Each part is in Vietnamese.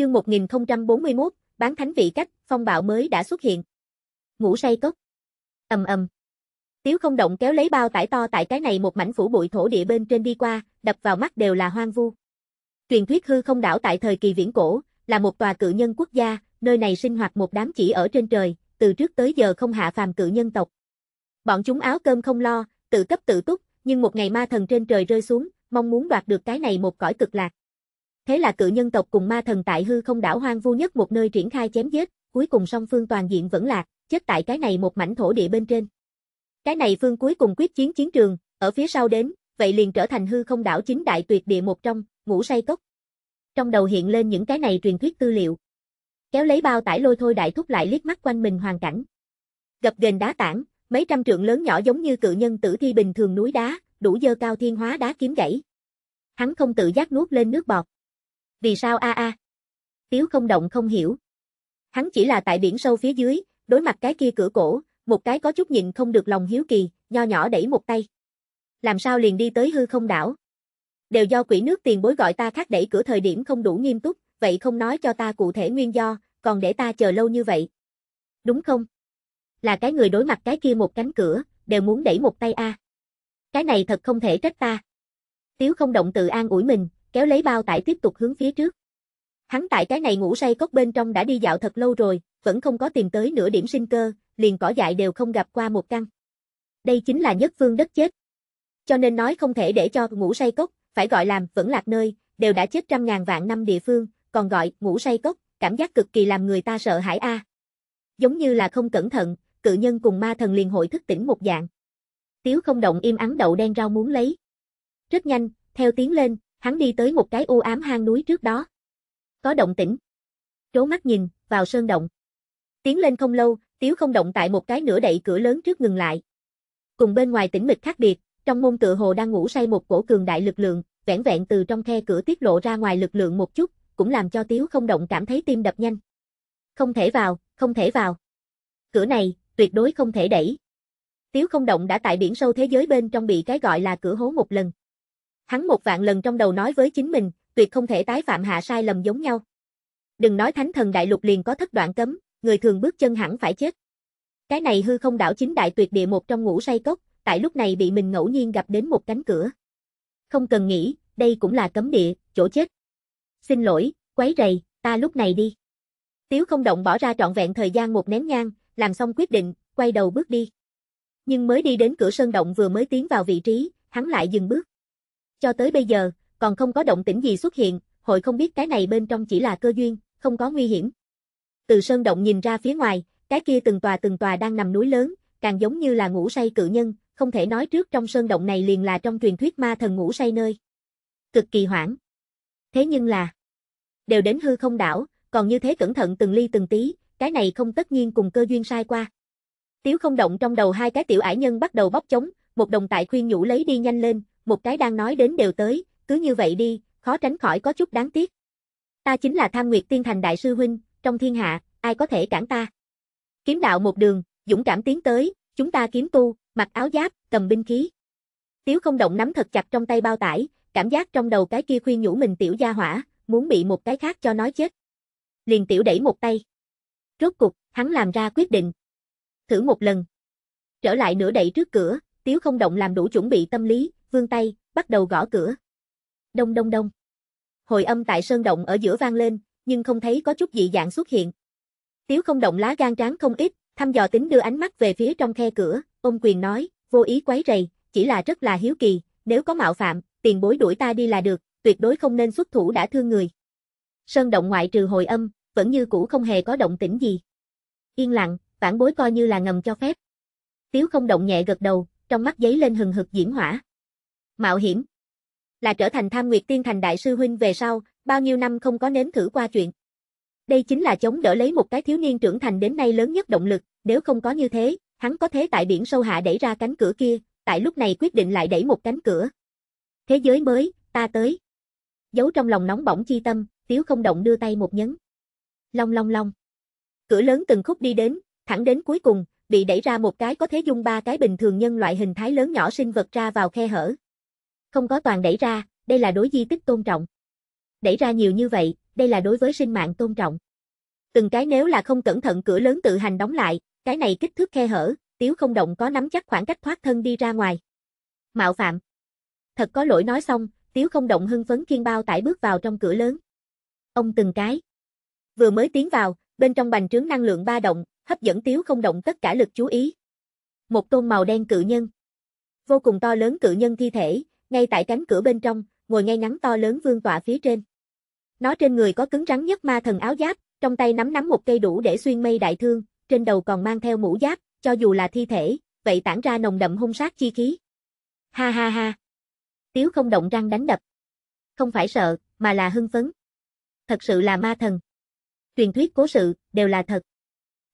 Chương 1041, bán thánh vị cách, phong bạo mới đã xuất hiện. Ngủ say cốc. Ầm ầm. Tiếu không động kéo lấy bao tải to tại cái này một mảnh phủ bụi thổ địa bên trên đi qua, đập vào mắt đều là hoang vu. Truyền thuyết hư không đảo tại thời kỳ viễn cổ, là một tòa cự nhân quốc gia, nơi này sinh hoạt một đám chỉ ở trên trời, từ trước tới giờ không hạ phàm cự nhân tộc. Bọn chúng áo cơm không lo, tự cấp tự túc, nhưng một ngày ma thần trên trời rơi xuống, mong muốn đoạt được cái này một cõi cực lạc. Thế là cự nhân tộc cùng ma thần tại hư không đảo hoang vu nhất một nơi triển khai chém giết, cuối cùng song phương toàn diện vẫn lạc, chết tại cái này một mảnh thổ địa bên trên. Cái này phương cuối cùng quyết chiến chiến trường, ở phía sau đến, vậy liền trở thành hư không đảo chính đại tuyệt địa một trong, ngũ say cốc. Trong đầu hiện lên những cái này truyền thuyết tư liệu. Kéo lấy bao tải lôi thôi đại thúc lại liếc mắt quanh mình hoàn cảnh. Gập ghềnh đá tảng, mấy trăm trượng lớn nhỏ giống như cự nhân tử thi bình thường núi đá, đủ dơ cao thiên hóa đá kiếm gãy. Hắn không tự giác nuốt lên nước bọt. Vì sao a a? Tiếu không động không hiểu. Hắn chỉ là tại biển sâu phía dưới, đối mặt cái kia cửa cổ, một cái có chút nhìn không được lòng hiếu kỳ, nho nhỏ đẩy một tay. Làm sao liền đi tới hư không đảo? Đều do quỷ nước tiền bối gọi ta khác đẩy cửa thời điểm không đủ nghiêm túc, vậy không nói cho ta cụ thể nguyên do, còn để ta chờ lâu như vậy. Đúng không? Là cái người đối mặt cái kia một cánh cửa, đều muốn đẩy một tay a. À. Cái này thật không thể trách ta. Tiếu không động tự an ủi mình, kéo lấy bao tải tiếp tục hướng phía trước. Hắn tại cái này ngủ say cốc bên trong đã đi dạo thật lâu rồi, vẫn không có tìm tới nửa điểm sinh cơ, liền cỏ dại đều không gặp qua một căn. Đây chính là nhất phương đất chết. Cho nên nói không thể để cho ngủ say cốc, phải gọi làm vẫn lạc nơi, đều đã chết trăm ngàn vạn năm địa phương, còn gọi ngủ say cốc, cảm giác cực kỳ làm người ta sợ hãi a. Giống như là không cẩn thận, cự nhân cùng ma thần liền hội thức tỉnh một dạng. Tiếu không động im ắng đậu đen rau muốn lấy. Rất nhanh, theo tiếng lên, hắn đi tới một cái u ám hang núi trước đó. Có động tĩnh. Trố mắt nhìn, vào sơn động. Tiến lên không lâu, Tiếu không động tại một cái nửa đậy cửa lớn trước ngừng lại. Cùng bên ngoài tĩnh mịch khác biệt, trong môn tựa hồ đang ngủ say một cổ cường đại lực lượng, vẹn vẹn từ trong khe cửa tiết lộ ra ngoài lực lượng một chút, cũng làm cho Tiếu không động cảm thấy tim đập nhanh. Không thể vào, không thể vào. Cửa này, tuyệt đối không thể đẩy. Tiếu không động đã tại biển sâu thế giới bên trong bị cái gọi là cửa hố một lần. Hắn một vạn lần trong đầu nói với chính mình, tuyệt không thể tái phạm hạ sai lầm giống nhau. Đừng nói thánh thần đại lục liền có thất đoạn cấm, người thường bước chân hẳn phải chết. Cái này hư không đảo chính đại tuyệt địa một trong ngũ say cốc, tại lúc này bị mình ngẫu nhiên gặp đến một cánh cửa. Không cần nghĩ, đây cũng là cấm địa, chỗ chết. Xin lỗi, quấy rầy, ta lúc này đi. Tiếu không động bỏ ra trọn vẹn thời gian một nén nhang, làm xong quyết định, quay đầu bước đi. Nhưng mới đi đến cửa sơn động vừa mới tiến vào vị trí, hắn lại dừng bước. Cho tới bây giờ, còn không có động tĩnh gì xuất hiện, hội không biết cái này bên trong chỉ là cơ duyên, không có nguy hiểm. Từ sơn động nhìn ra phía ngoài, cái kia từng tòa từng tòa đang nằm núi lớn, càng giống như là ngủ say cự nhân, không thể nói trước trong sơn động này liền là trong truyền thuyết ma thần ngủ say nơi. Cực kỳ hoảng. Thế nhưng là, đều đến hư không đảo, còn như thế cẩn thận từng ly từng tí, cái này không tất nhiên cùng cơ duyên sai qua. Tiếu không động trong đầu hai cái tiểu ải nhân bắt đầu bóc chống, một đồng tại khuyên nhủ lấy đi nhanh lên, một cái đang nói đến đều tới, cứ như vậy đi, khó tránh khỏi có chút đáng tiếc. Ta chính là Tham Nguyệt Tiên Thành Đại Sư Huynh, trong thiên hạ, ai có thể cản ta. Kiếm đạo một đường, dũng cảm tiến tới, chúng ta kiếm tu, mặc áo giáp, cầm binh khí. Tiếu không động nắm thật chặt trong tay bao tải, cảm giác trong đầu cái kia khuyên nhủ mình tiểu gia hỏa, muốn bị một cái khác cho nói chết. Liền tiểu đẩy một tay. Rốt cục, hắn làm ra quyết định. Thử một lần. Trở lại nửa đẩy trước cửa, tiếu không động làm đủ chuẩn bị tâm lý, vươn tay, bắt đầu gõ cửa. Đông đông đông. Hồi âm tại sơn động ở giữa vang lên, nhưng không thấy có chút dị dạng xuất hiện. Tiếu không động lá gan tráng không ít, thăm dò tính đưa ánh mắt về phía trong khe cửa, ông quyền nói, vô ý quấy rầy, chỉ là rất là hiếu kỳ, nếu có mạo phạm, tiền bối đuổi ta đi là được, tuyệt đối không nên xuất thủ đã thương người. Sơn động ngoại trừ hồi âm, vẫn như cũ không hề có động tĩnh gì. Yên lặng, vãn bối coi như là ngầm cho phép. Tiếu không động nhẹ gật đầu, trong mắt giấy lên hừng hực diễm hỏa mạo hiểm. Là trở thành tham nguyệt tiên thành đại sư huynh về sau, bao nhiêu năm không có nếm thử qua chuyện. Đây chính là chống đỡ lấy một cái thiếu niên trưởng thành đến nay lớn nhất động lực, nếu không có như thế, hắn có thế tại biển sâu hạ đẩy ra cánh cửa kia, tại lúc này quyết định lại đẩy một cánh cửa. Thế giới mới, ta tới. Giấu trong lòng nóng bỏng chi tâm, Tiếu không động đưa tay một nhấn. Long long long. Cửa lớn từng khúc đi đến, thẳng đến cuối cùng, bị đẩy ra một cái có thế dung ba cái bình thường nhân loại hình thái lớn nhỏ sinh vật ra vào khe hở, không có toàn đẩy ra, đây là đối di tích tôn trọng. Đẩy ra nhiều như vậy, đây là đối với sinh mạng tôn trọng. Từng cái nếu là không cẩn thận cửa lớn tự hành đóng lại, cái này kích thước khe hở, tiếu không động có nắm chắc khoảng cách thoát thân đi ra ngoài. Mạo phạm. Thật có lỗi nói xong, tiếu không động hưng phấn kiên bao tải bước vào trong cửa lớn. Ông từng cái. Vừa mới tiến vào, bên trong bành trướng năng lượng ba động, hấp dẫn tiếu không động tất cả lực chú ý. Một tôn màu đen cự nhân. Vô cùng to lớn cự nhân thi thể, ngay tại cánh cửa bên trong, ngồi ngay ngắn to lớn vương tọa phía trên. Nó trên người có cứng rắn nhất ma thần áo giáp, trong tay nắm nắm một cây đũ để xuyên mây đại thương, trên đầu còn mang theo mũ giáp, cho dù là thi thể, vậy tản ra nồng đậm hung sát chi khí. Ha ha ha. Tiếu không động răng đánh đập. Không phải sợ, mà là hưng phấn. Thật sự là ma thần. Truyền thuyết cố sự, đều là thật.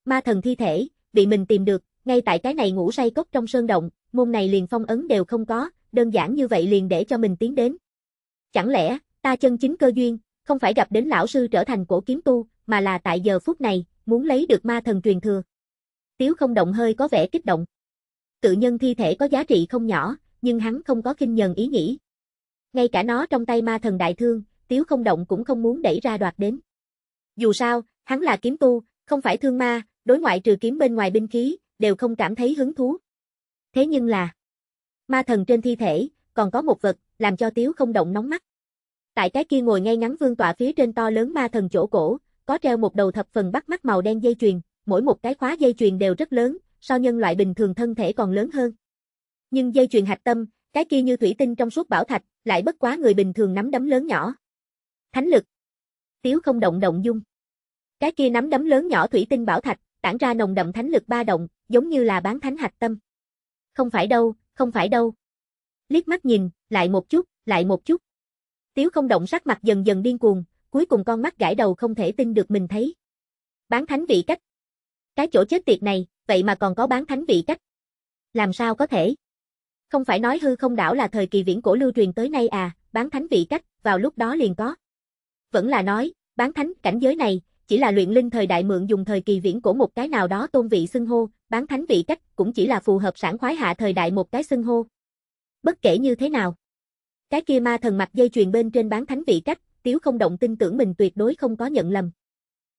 Ma thần thi thể, bị mình tìm được, ngay tại cái này ngủ say cốc trong sơn động, môn này liền phong ấn đều không có, đơn giản như vậy liền để cho mình tiến đến. Chẳng lẽ, ta chân chính cơ duyên, không phải gặp đến lão sư trở thành cổ kiếm tu, mà là tại giờ phút này, muốn lấy được ma thần truyền thừa. Tiếu không động hơi có vẻ kích động. Cự nhân thi thể có giá trị không nhỏ, nhưng hắn không có kinh nhờn ý nghĩ. Ngay cả nó trong tay ma thần đại thương, Tiếu không động cũng không muốn đẩy ra đoạt đến. Dù sao, hắn là kiếm tu, không phải thương ma, đối ngoại trừ kiếm bên ngoài binh khí, đều không cảm thấy hứng thú. Thế nhưng là, Ma thần trên thi thể, còn có một vật, làm cho Tiếu không động nóng mắt. Tại cái kia ngồi ngay ngắn vương tọa phía trên to lớn ma thần chỗ cổ, có treo một đầu thập phần bắt mắt màu đen dây chuyền, mỗi một cái khóa dây chuyền đều rất lớn, so nhân loại bình thường thân thể còn lớn hơn. Nhưng dây chuyền hạch tâm, cái kia như thủy tinh trong suốt bảo thạch, lại bất quá người bình thường nắm đấm lớn nhỏ. Thánh lực. Tiếu không động động dung. Cái kia nắm đấm lớn nhỏ thủy tinh bảo thạch, tản ra nồng đậm thánh lực ba động, giống như là bán thánh hạch tâm. Không phải đâu, không phải đâu. Liếc mắt nhìn, lại một chút, lại một chút. Tiếu không động sắc mặt dần dần điên cuồng, cuối cùng con mắt gãi đầu không thể tin được mình thấy. Bán thánh vị cách. Cái chỗ chết tiệt này, vậy mà còn có bán thánh vị cách. Làm sao có thể? Không phải nói hư không đảo là thời kỳ viễn cổ lưu truyền tới nay à, bán thánh vị cách, vào lúc đó liền có. Vẫn là nói, bán thánh cảnh giới này, chỉ là luyện linh thời đại mượn dùng thời kỳ viễn cổ một cái nào đó tôn vị xưng hô, bán thánh vị cách cũng chỉ là phù hợp sản khoái hạ thời đại một cái xưng hô. Bất kể như thế nào, cái kia ma thần mặt dây chuyền bên trên bán thánh vị cách, Tiếu không động tin tưởng mình tuyệt đối không có nhận lầm.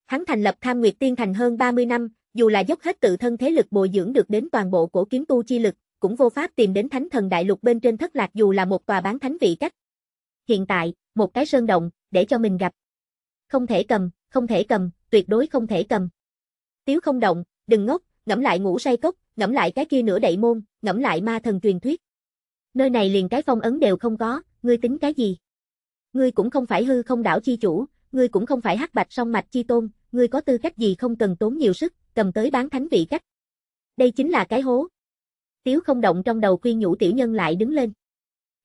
Hắn thành lập Tham Nguyệt Tiên Thành hơn 30 năm, dù là dốc hết tự thân thế lực bồi dưỡng được đến toàn bộ cổ kiếm tu chi lực, cũng vô pháp tìm đến thánh thần đại lục bên trên thất lạc dù là một tòa bán thánh vị cách. Hiện tại, một cái sơn động, để cho mình gặp. Không thể cầm, không thể cầm, tuyệt đối không thể cầm. Tiếu không động, đừng ngốc, ngẫm lại ngủ say cốc, ngẫm lại cái kia nửa đậy môn, ngẫm lại ma thần truyền thuyết. Nơi này liền cái phong ấn đều không có, ngươi tính cái gì? Ngươi cũng không phải hư không đảo chi chủ, ngươi cũng không phải hắc bạch song mạch chi tôn, ngươi có tư cách gì không cần tốn nhiều sức, cầm tới bán thánh vị cách. Đây chính là cái hố. Tiếu không động trong đầu khuyên nhủ tiểu nhân lại đứng lên.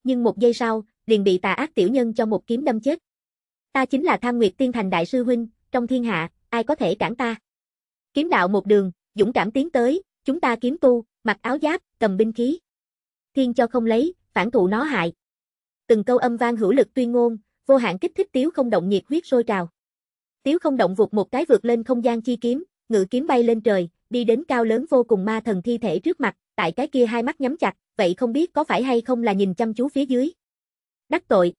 Nhưng một giây sau, liền bị tà ác tiểu nhân cho một kiếm đâm chết. Ta chính là tham nguyệt tiên thành đại sư huynh, trong thiên hạ, ai có thể cản ta? Kiếm đạo một đường, dũng cảm tiến tới, chúng ta kiếm tu, mặc áo giáp, cầm binh khí. Thiên cho không lấy, phản thụ nó hại. Từng câu âm vang hữu lực tuyên ngôn, vô hạn kích thích Tiếu không động nhiệt huyết sôi trào. Tiếu không động vụt một cái vượt lên không gian chi kiếm, ngự kiếm bay lên trời, đi đến cao lớn vô cùng ma thần thi thể trước mặt, tại cái kia hai mắt nhắm chặt, vậy không biết có phải hay không là nhìn chăm chú phía dưới. Đắc tội.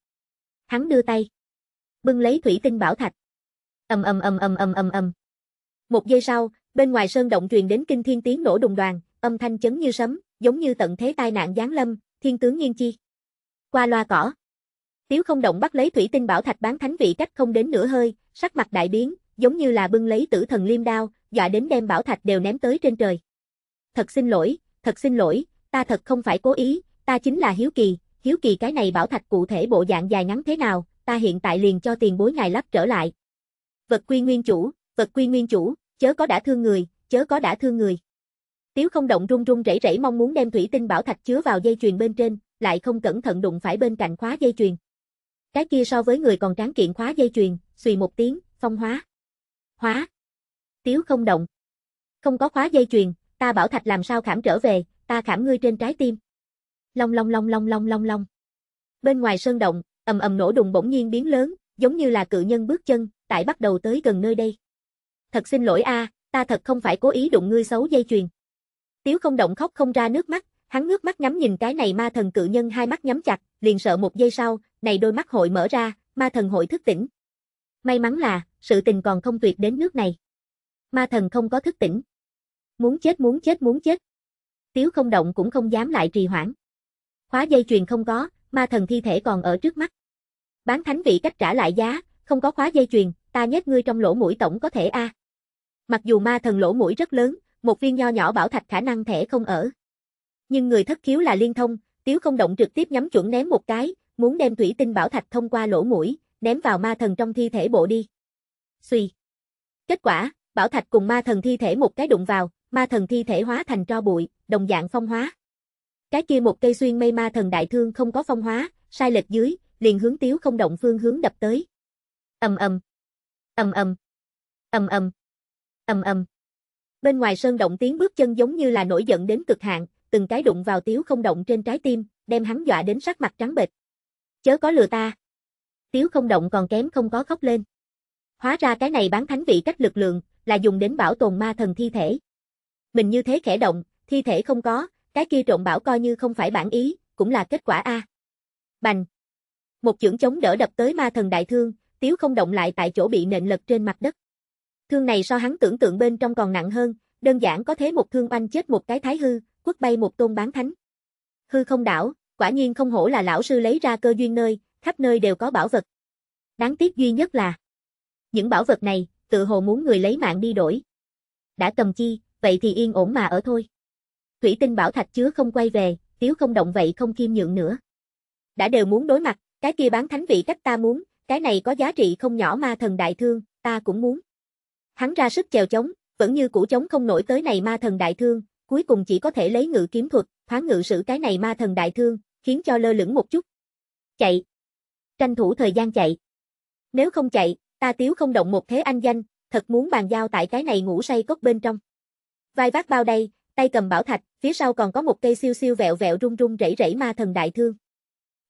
Hắn đưa tay. Bưng lấy thủy tinh bảo thạch. Ầm ầm ầm ầm ầm ầm ầm. Một giây sau, Bên ngoài sơn động truyền đến kinh thiên tiếng nổ đùng đoàn, âm thanh chấn như sấm, giống như tận thế tai nạn giáng lâm, thiên tướng nghiên chi. Qua loa cỏ. Tiếu không động bắt lấy thủy tinh bảo thạch bán thánh vị cách không đến nửa hơi, sắc mặt đại biến, giống như là bưng lấy tử thần liêm đao, dọa đến đem bảo thạch đều ném tới trên trời. Thật xin lỗi, thật xin lỗi, ta thật không phải cố ý, ta chính là hiếu kỳ, hiếu kỳ cái này bảo thạch cụ thể bộ dạng dài ngắn thế nào, ta hiện tại liền cho tiền bối ngài lắp trở lại. Vật quy nguyên chủ, vật quy nguyên chủ, chớ có đã thương người, chớ có đã thương người. Tiếu không động run run rẩy rẩy mong muốn đem thủy tinh bảo thạch chứa vào dây chuyền bên trên, lại không cẩn thận đụng phải bên cạnh khóa dây chuyền. Cái kia so với người còn tráng kiện khóa dây chuyền, xùy một tiếng, phong hóa. Hóa. Tiếu không động. Không có khóa dây chuyền, ta bảo thạch làm sao khảm trở về, ta khảm ngươi trên trái tim. Long long long long long long long. Bên ngoài sơn động, ầm ầm nổ đùng bỗng nhiên biến lớn, giống như là cự nhân bước chân, tại bắt đầu tới gần nơi đây thật xin lỗi a, à, ta thật không phải cố ý đụng ngươi xấu dây chuyền. Tiếu không động khóc không ra nước mắt, hắn ngước mắt ngắm nhìn cái này ma thần cự nhân hai mắt nhắm chặt, liền sợ một giây sau, này đôi mắt hội mở ra, ma thần hội thức tỉnh. May mắn là, sự tình còn không tuyệt đến nước này. Ma thần không có thức tỉnh. Muốn chết muốn chết muốn chết. Tiếu không động cũng không dám lại trì hoãn. Khóa dây chuyền không có, ma thần thi thể còn ở trước mắt. Bán thánh vị cách trả lại giá, không có khóa dây chuyền, ta nhét ngươi trong lỗ mũi tổng có thể a. À. Mặc dù ma thần lỗ mũi rất lớn, một viên nho nhỏ bảo thạch khả năng thể không ở. Nhưng người thất khiếu là liên thông, tiếu không động trực tiếp nhắm chuẩn ném một cái, muốn đem thủy tinh bảo thạch thông qua lỗ mũi, ném vào ma thần trong thi thể bộ đi. Xùy. Kết quả, bảo thạch cùng ma thần thi thể một cái đụng vào, ma thần thi thể hóa thành tro bụi, đồng dạng phong hóa. Cái kia một cây xuyên mây ma thần đại thương không có phong hóa, sai lệch dưới, liền hướng tiếu không động phương hướng đập tới. Ầm ầm. Ầm ầm. Ầm ầm. Ầm ầm. Bên ngoài sơn động tiếng bước chân giống như là nổi giận đến cực hạn, từng cái đụng vào Tiếu Không Động trên trái tim, đem hắn dọa đến sắc mặt trắng bệch. Chớ có lừa ta. Tiếu Không Động còn kém không có khóc lên. Hóa ra cái này bán thánh vị cách lực lượng, là dùng đến bảo tồn ma thần thi thể. Mình như thế khẽ động, thi thể không có, cái kia trộn bảo coi như không phải bản ý, cũng là kết quả a. Bành. Một chưởng chống đỡ đập tới ma thần đại thương, Tiếu Không Động lại tại chỗ bị nện lật trên mặt đất. Thương này so hắn tưởng tượng bên trong còn nặng hơn, đơn giản có thế một thương banh chết một cái thái hư, quất bay một tôn bán thánh. Hư không đảo, quả nhiên không hổ là lão sư lấy ra cơ duyên nơi, khắp nơi đều có bảo vật. Đáng tiếc duy nhất là những bảo vật này, tự hồ muốn người lấy mạng đi đổi. Đã cầm chi, vậy thì yên ổn mà ở thôi. Thủy tinh bảo thạch chứa không quay về, tiếu không động vậy không kim nhượng nữa. Đã đều muốn đối mặt, cái kia bán thánh vị cách ta muốn, cái này có giá trị không nhỏ ma thần đại thương, ta cũng muốn. Hắn ra sức chèo chống, vẫn như cũ chống không nổi tới này ma thần đại thương, cuối cùng chỉ có thể lấy ngự kiếm thuật, thoáng ngự sử cái này ma thần đại thương, khiến cho lơ lửng một chút. Chạy. Tranh thủ thời gian chạy. Nếu không chạy, ta tiếu không động một thế anh danh, thật muốn bàn giao tại cái này ngủ say cốc bên trong. Vai vác bao đây, tay cầm bảo thạch, phía sau còn có một cây siêu siêu vẹo vẹo rung rung rẩy rẩy ma thần đại thương.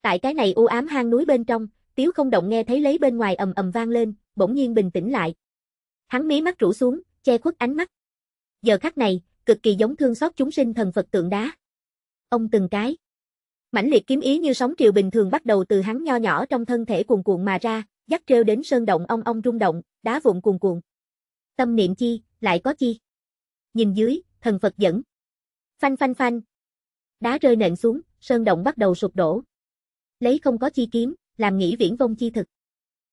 Tại cái này u ám hang núi bên trong, Tiếu không động nghe thấy lấy bên ngoài ầm ầm vang lên, bỗng nhiên bình tĩnh lại, hắn mí mắt rũ xuống, che khuất ánh mắt. Giờ khắc này, cực kỳ giống thương xót chúng sinh thần Phật tượng đá. Ông từng cái. Mãnh liệt kiếm ý như sóng triều bình thường bắt đầu từ hắn nho nhỏ trong thân thể cuồn cuộn mà ra, dắt treo đến sơn động ông ông rung động, đá vụn cuồn cuộn. Tâm niệm chi, lại có chi. Nhìn dưới, thần Phật dẫn. Phanh phanh phanh. Đá rơi nện xuống, sơn động bắt đầu sụp đổ. Lấy không có chi kiếm, làm nghĩ viễn vông chi thực.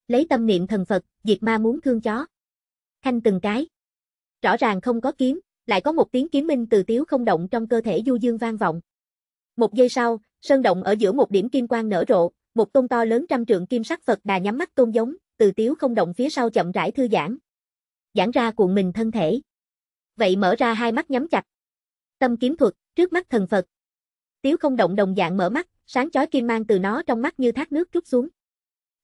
Lấy tâm niệm thần Phật, diệt ma muốn thương chó khanh từng cái. Rõ ràng không có kiếm, lại có một tiếng kiếm minh từ tiếu không động trong cơ thể du dương vang vọng. Một giây sau, sơn động ở giữa một điểm kim quang nở rộ, một tôn to lớn trăm trượng kim sắc Phật đà nhắm mắt tôn giống, từ tiếu không động phía sau chậm rãi thư giãn. Giãn ra cuộn mình thân thể. Vậy mở ra hai mắt nhắm chặt. Tâm kiếm thuật, trước mắt thần Phật. Tiếu không động đồng dạng mở mắt, sáng chói kim mang từ nó trong mắt như thác nước trút xuống.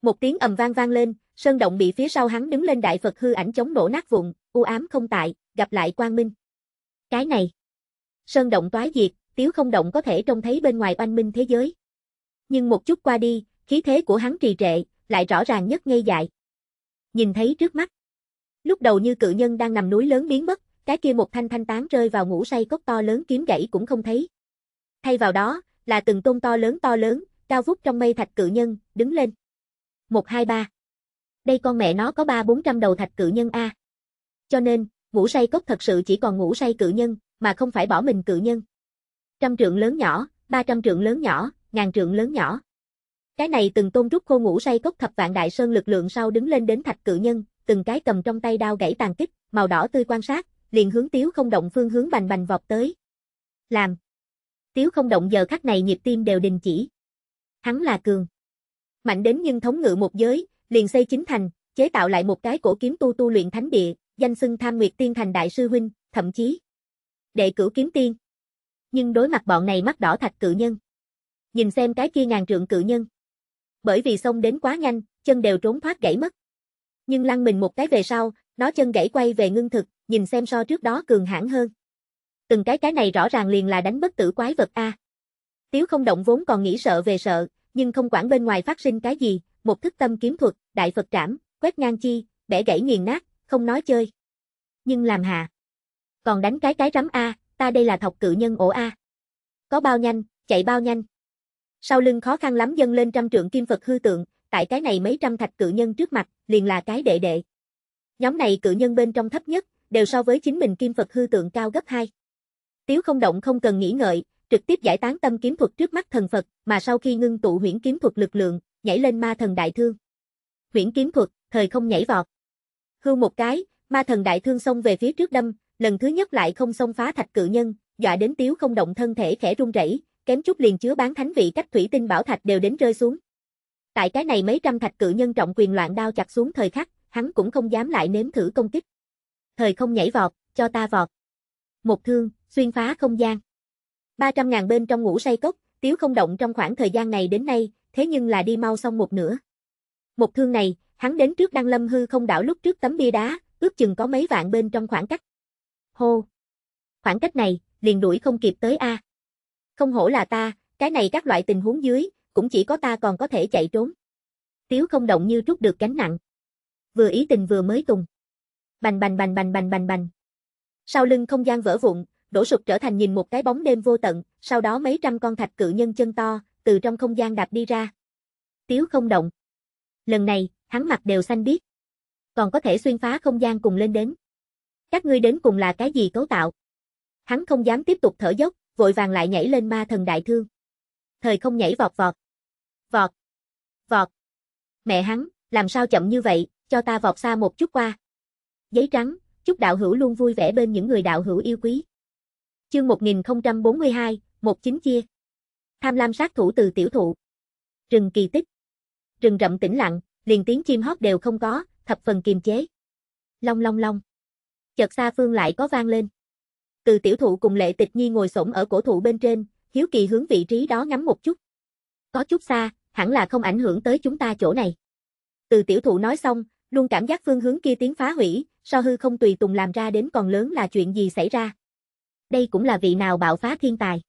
Một tiếng ầm vang vang lên, Sơn động bị phía sau hắn đứng lên đại Phật hư ảnh chống nổ nát vụn, u ám không tại, gặp lại quang minh. Cái này. Sơn động toái diệt, tiếu không động có thể trông thấy bên ngoài oanh minh thế giới. Nhưng một chút qua đi, khí thế của hắn trì trệ, lại rõ ràng nhất ngay dại. Nhìn thấy trước mắt. Lúc đầu như cự nhân đang nằm núi lớn biến mất, cái kia một thanh thanh tán rơi vào ngủ say cốc to lớn kiếm gãy cũng không thấy. Thay vào đó, là từng tôn to lớn to lớn, cao vút trong mây thạch cự nhân, đứng lên. Một hai ba đây con mẹ nó có ba bốn trăm đầu thạch cự nhân a. Cho nên, ngủ say cốc thật sự chỉ còn ngủ say cự nhân, mà không phải bỏ mình cự nhân. Trăm trượng lớn nhỏ, ba trăm trượng lớn nhỏ, ngàn trượng lớn nhỏ. Cái này từng tôn rút khô ngủ say cốc thập vạn đại sơn lực lượng sau đứng lên đến thạch cự nhân, từng cái cầm trong tay đao gãy tàn kích, màu đỏ tươi quan sát, liền hướng tiếu không động phương hướng bành bành vọt tới. Làm. Tiếu không động giờ khắc này nhịp tim đều đình chỉ. Hắn là cường. Mạnh đến nhưng thống ngự một giới, liền xây chính thành, chế tạo lại một cái cổ kiếm tu tu luyện thánh địa, danh xưng Tham Nguyệt Tiên Thành đại sư huynh, thậm chí đệ cửu kiếm tiên. Nhưng đối mặt bọn này mắt đỏ thạch cự nhân, nhìn xem cái kia ngàn trượng cự nhân, bởi vì xông đến quá nhanh, chân đều trốn thoát gãy mất. Nhưng lăn mình một cái về sau, nó chân gãy quay về ngưng thực, nhìn xem so trước đó cường hãn hơn. Từng cái cái này rõ ràng liền là đánh bất tử quái vật a. Tiếu không động vốn còn nghĩ sợ về sợ, nhưng không quản bên ngoài phát sinh cái gì, một thức tâm kiếm thuật, đại Phật trảm, quét ngang chi, bẻ gãy nghiền nát, không nói chơi. Nhưng làm hà Còn đánh cái cái rắm A, ta đây là thọc cự nhân ổ A. Có bao nhanh, chạy bao nhanh. Sau lưng khó khăn lắm dâng lên trăm trượng kim Phật hư tượng, tại cái này mấy trăm thạch cự nhân trước mặt, liền là cái đệ đệ. Nhóm này cự nhân bên trong thấp nhất, đều so với chính mình kim Phật hư tượng cao gấp 2. Tiếu không động không cần nghĩ ngợi, trực tiếp giải tán tâm kiếm thuật trước mắt thần Phật, mà sau khi ngưng tụ huyễn kiếm thuật lực lượng, nhảy lên ma thần đại thương. Huyễn kiếm thuật, thời không nhảy vọt. hư một cái, ma thần đại thương xông về phía trước đâm, lần thứ nhất lại không xông phá thạch cự nhân, dọa đến tiếu không động thân thể khẽ run rẩy, kém chút liền chứa bán thánh vị cách thủy tinh bảo thạch đều đến rơi xuống. Tại cái này mấy trăm thạch cự nhân trọng quyền loạn đao chặt xuống thời khắc, hắn cũng không dám lại nếm thử công kích. Thời không nhảy vọt, cho ta vọt. Một thương, xuyên phá không gian. 300 ngàn bên trong ngủ say cốc, tiếu không động trong khoảng thời gian này đến nay, thế nhưng là đi mau xong một nửa. Một thương này, hắn đến trước Đăng Lâm hư không đảo lúc trước tấm bia đá, ước chừng có mấy vạn bên trong khoảng cách. Hô! Khoảng cách này, liền đuổi không kịp tới a. Không hổ là ta, cái này các loại tình huống dưới, cũng chỉ có ta còn có thể chạy trốn. Tiếu không động như trút được cánh nặng. Vừa ý tình vừa mới tùng. Bành bành bành bành bành bành bành. Sau lưng không gian vỡ vụn, đổ sụp trở thành nhìn một cái bóng đêm vô tận, sau đó mấy trăm con thạch cự nhân chân to, từ trong không gian đạp đi ra. Tiếu không động. Lần này, hắn mặt đều xanh biếc. Còn có thể xuyên phá không gian cùng lên đến. Các ngươi đến cùng là cái gì cấu tạo? Hắn không dám tiếp tục thở dốc, vội vàng lại nhảy lên ma thần đại thương. Thời không nhảy vọt vọt. Vọt. Vọt. Mẹ hắn, làm sao chậm như vậy, cho ta vọt xa một chút qua. Giấy trắng, chúc đạo hữu luôn vui vẻ bên những người đạo hữu yêu quý. Chương 1042, một chín chia. Tham lam sát thủ từ tiểu thụ. Rừng kỳ tích. Rừng rậm tĩnh lặng, liền tiếng chim hót đều không có, thập phần kiềm chế. Long long long. Chợt xa phương lại có vang lên. Từ tiểu thụ cùng Lệ Tịch Nhi ngồi xổm ở cổ thụ bên trên, hiếu kỳ hướng vị trí đó ngắm một chút. Có chút xa, hẳn là không ảnh hưởng tới chúng ta chỗ này. Từ tiểu thụ nói xong, luôn cảm giác phương hướng kia tiếng phá hủy, so hư không tùy tùng làm ra đến còn lớn là chuyện gì xảy ra. Đây cũng là vị nào bạo phá thiên tài.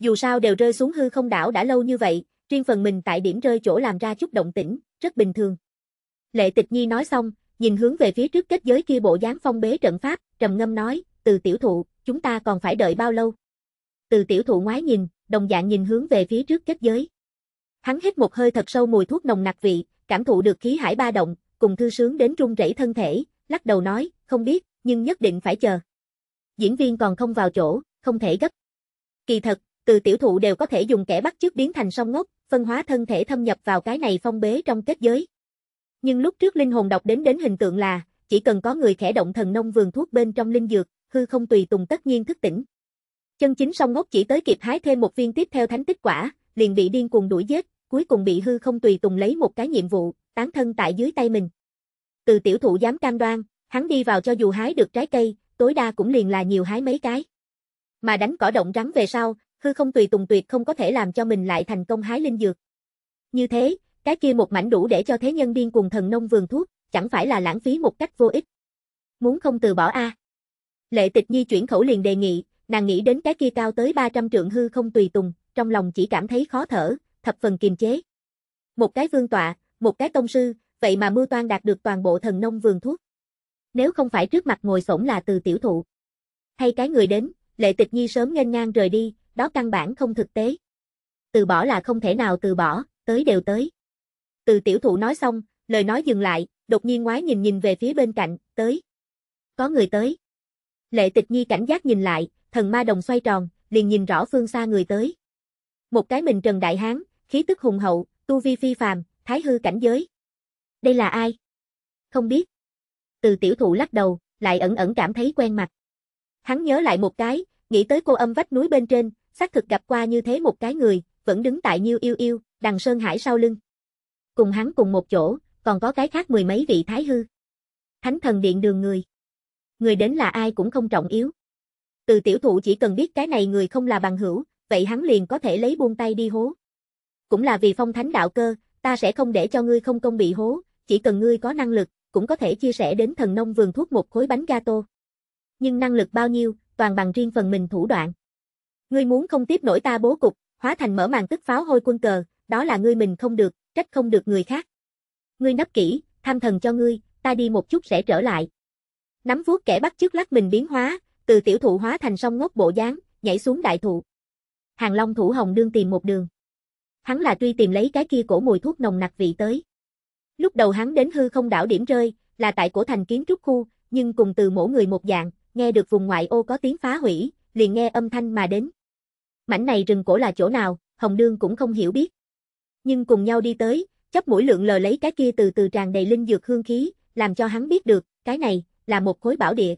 Dù sao đều rơi xuống hư không đảo đã lâu như vậy, riêng phần mình tại điểm rơi chỗ làm ra chút động tĩnh, rất bình thường. Lệ Tịch Nhi nói xong, nhìn hướng về phía trước kết giới kia bộ dáng phong bế trận pháp, trầm ngâm nói, từ tiểu thụ, chúng ta còn phải đợi bao lâu? Từ tiểu thụ ngoái nhìn, đồng dạng nhìn hướng về phía trước kết giới. Hắn hít một hơi thật sâu mùi thuốc nồng nặc vị, cảm thụ được khí hải ba động, cùng thư sướng đến run rẩy thân thể, lắc đầu nói, không biết, nhưng nhất định phải chờ. Diễn viên còn không vào chỗ, không thể gấp. Kỳ thật, từ tiểu thụ đều có thể dùng kẻ bắt chước biến thành song ngốc, phân hóa thân thể thâm nhập vào cái này phong bế trong kết giới. Nhưng lúc trước linh hồn đọc đến đến hình tượng là, chỉ cần có người khẽ động thần nông vườn thuốc bên trong linh dược, hư không tùy tùng tất nhiên thức tỉnh. Chân chính song ngốc chỉ tới kịp hái thêm một viên tiếp theo thánh tích quả, liền bị điên cuồng đuổi giết, cuối cùng bị hư không tùy tùng lấy một cái nhiệm vụ, tán thân tại dưới tay mình. Từ tiểu thụ dám cam đoan, hắn đi vào cho dù hái được trái cây, tối đa cũng liền là nhiều hái mấy cái. Mà đánh cỏ động rắn về sau, hư không tùy tùng tuyệt không có thể làm cho mình lại thành công hái linh dược. Như thế, cái kia một mảnh đủ để cho thế nhân điên cùng thần nông vườn thuốc, chẳng phải là lãng phí một cách vô ích. Muốn không từ bỏ a. Lệ Tịch Nhi chuyển khẩu liền đề nghị, nàng nghĩ đến cái kia cao tới 300 trượng hư không tùy tùng, trong lòng chỉ cảm thấy khó thở, thập phần kiềm chế. Một cái vương tọa, một cái công sư, vậy mà mưu toan đạt được toàn bộ thần nông vườn thuốc. Nếu không phải trước mặt ngồi sổng là từ tiểu thụ, hay cái người đến, Lệ Tịch Nhi sớm nghênh ngang rời đi, đó căn bản không thực tế. Từ bỏ là không thể nào từ bỏ, tới đều tới. Từ tiểu thụ nói xong, lời nói dừng lại, đột nhiên ngoái nhìn nhìn về phía bên cạnh, tới. Có người tới. Lệ tịch nhi cảnh giác nhìn lại, thần ma đồng xoay tròn, liền nhìn rõ phương xa người tới. Một cái mình trần đại hán, khí tức hùng hậu, tu vi phi phàm, thái hư cảnh giới. Đây là ai? Không biết. Từ tiểu thụ lắc đầu, lại ẩn ẩn cảm thấy quen mặt. Hắn nhớ lại một cái, nghĩ tới cô âm vách núi bên trên, xác thực gặp qua như thế một cái người, vẫn đứng tại Nhiêu Yêu Yêu, đằng Sơn Hải sau lưng. Cùng hắn cùng một chỗ, còn có cái khác mười mấy vị thái hư. Thánh thần điện đường người. Người đến là ai cũng không trọng yếu. Từ tiểu thụ chỉ cần biết cái này người không là bằng hữu, vậy hắn liền có thể lấy buông tay đi hố. Cũng là vì phong thánh đạo cơ, ta sẽ không để cho ngươi không công bị hố, chỉ cần ngươi có năng lực, cũng có thể chia sẻ đến thần nông vườn thuốc một khối bánh gato. Nhưng năng lực bao nhiêu, toàn bằng riêng phần mình thủ đoạn. Ngươi muốn không tiếp nổi ta bố cục, hóa thành mở màn tức pháo hôi quân cờ, đó là ngươi mình không được, trách không được người khác. Ngươi nấp kỹ, tham thần cho ngươi, ta đi một chút sẽ trở lại. Nắm vuốt kẻ bắt trước lắc mình biến hóa, từ tiểu thụ hóa thành song ngốc bộ dáng, nhảy xuống đại thụ. Hàng Long thủ hồng đương tìm một đường. Hắn là truy tìm lấy cái kia cổ mùi thuốc nồng nặc vị tới. Lúc đầu hắn đến hư không đảo điểm rơi, là tại cổ thành kiến trúc khu, nhưng cùng từ mỗi người một dạng, nghe được vùng ngoại ô có tiếng phá hủy, liền nghe âm thanh mà đến mảnh này rừng cổ là chỗ nào, Hồng Nương cũng không hiểu biết. Nhưng cùng nhau đi tới, chấp mũi lượng lờ lấy cái kia từ từ tràn đầy linh dược hương khí, làm cho hắn biết được, cái này, là một khối bảo địa.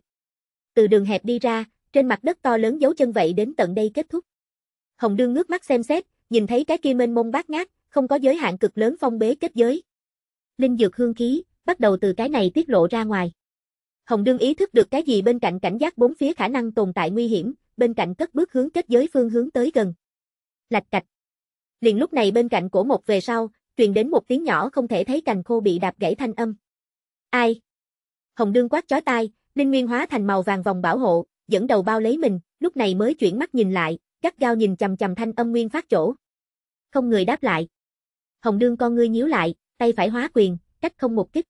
Từ đường hẹp đi ra, trên mặt đất to lớn dấu chân vậy đến tận đây kết thúc. Hồng Đương ngước mắt xem xét, nhìn thấy cái kia mênh mông bát ngát, không có giới hạn cực lớn phong bế kết giới. Linh dược hương khí, bắt đầu từ cái này tiết lộ ra ngoài. Hồng Đương ý thức được cái gì bên cạnh cảnh giác bốn phía khả năng tồn tại nguy hiểm, bên cạnh cất bước hướng kết giới phương hướng tới gần. Lạch cạch. Liền lúc này bên cạnh cổ một về sau, truyền đến một tiếng nhỏ không thể thấy cành khô bị đạp gãy thanh âm. Ai? Hồng đương quát chói tai, Linh Nguyên hóa thành màu vàng vòng bảo hộ, dẫn đầu bao lấy mình, lúc này mới chuyển mắt nhìn lại, cắt gao nhìn chầm chầm thanh âm nguyên phát chỗ. Không người đáp lại. Hồng đương con ngươi nhíu lại, tay phải hóa quyền, cách không một kích.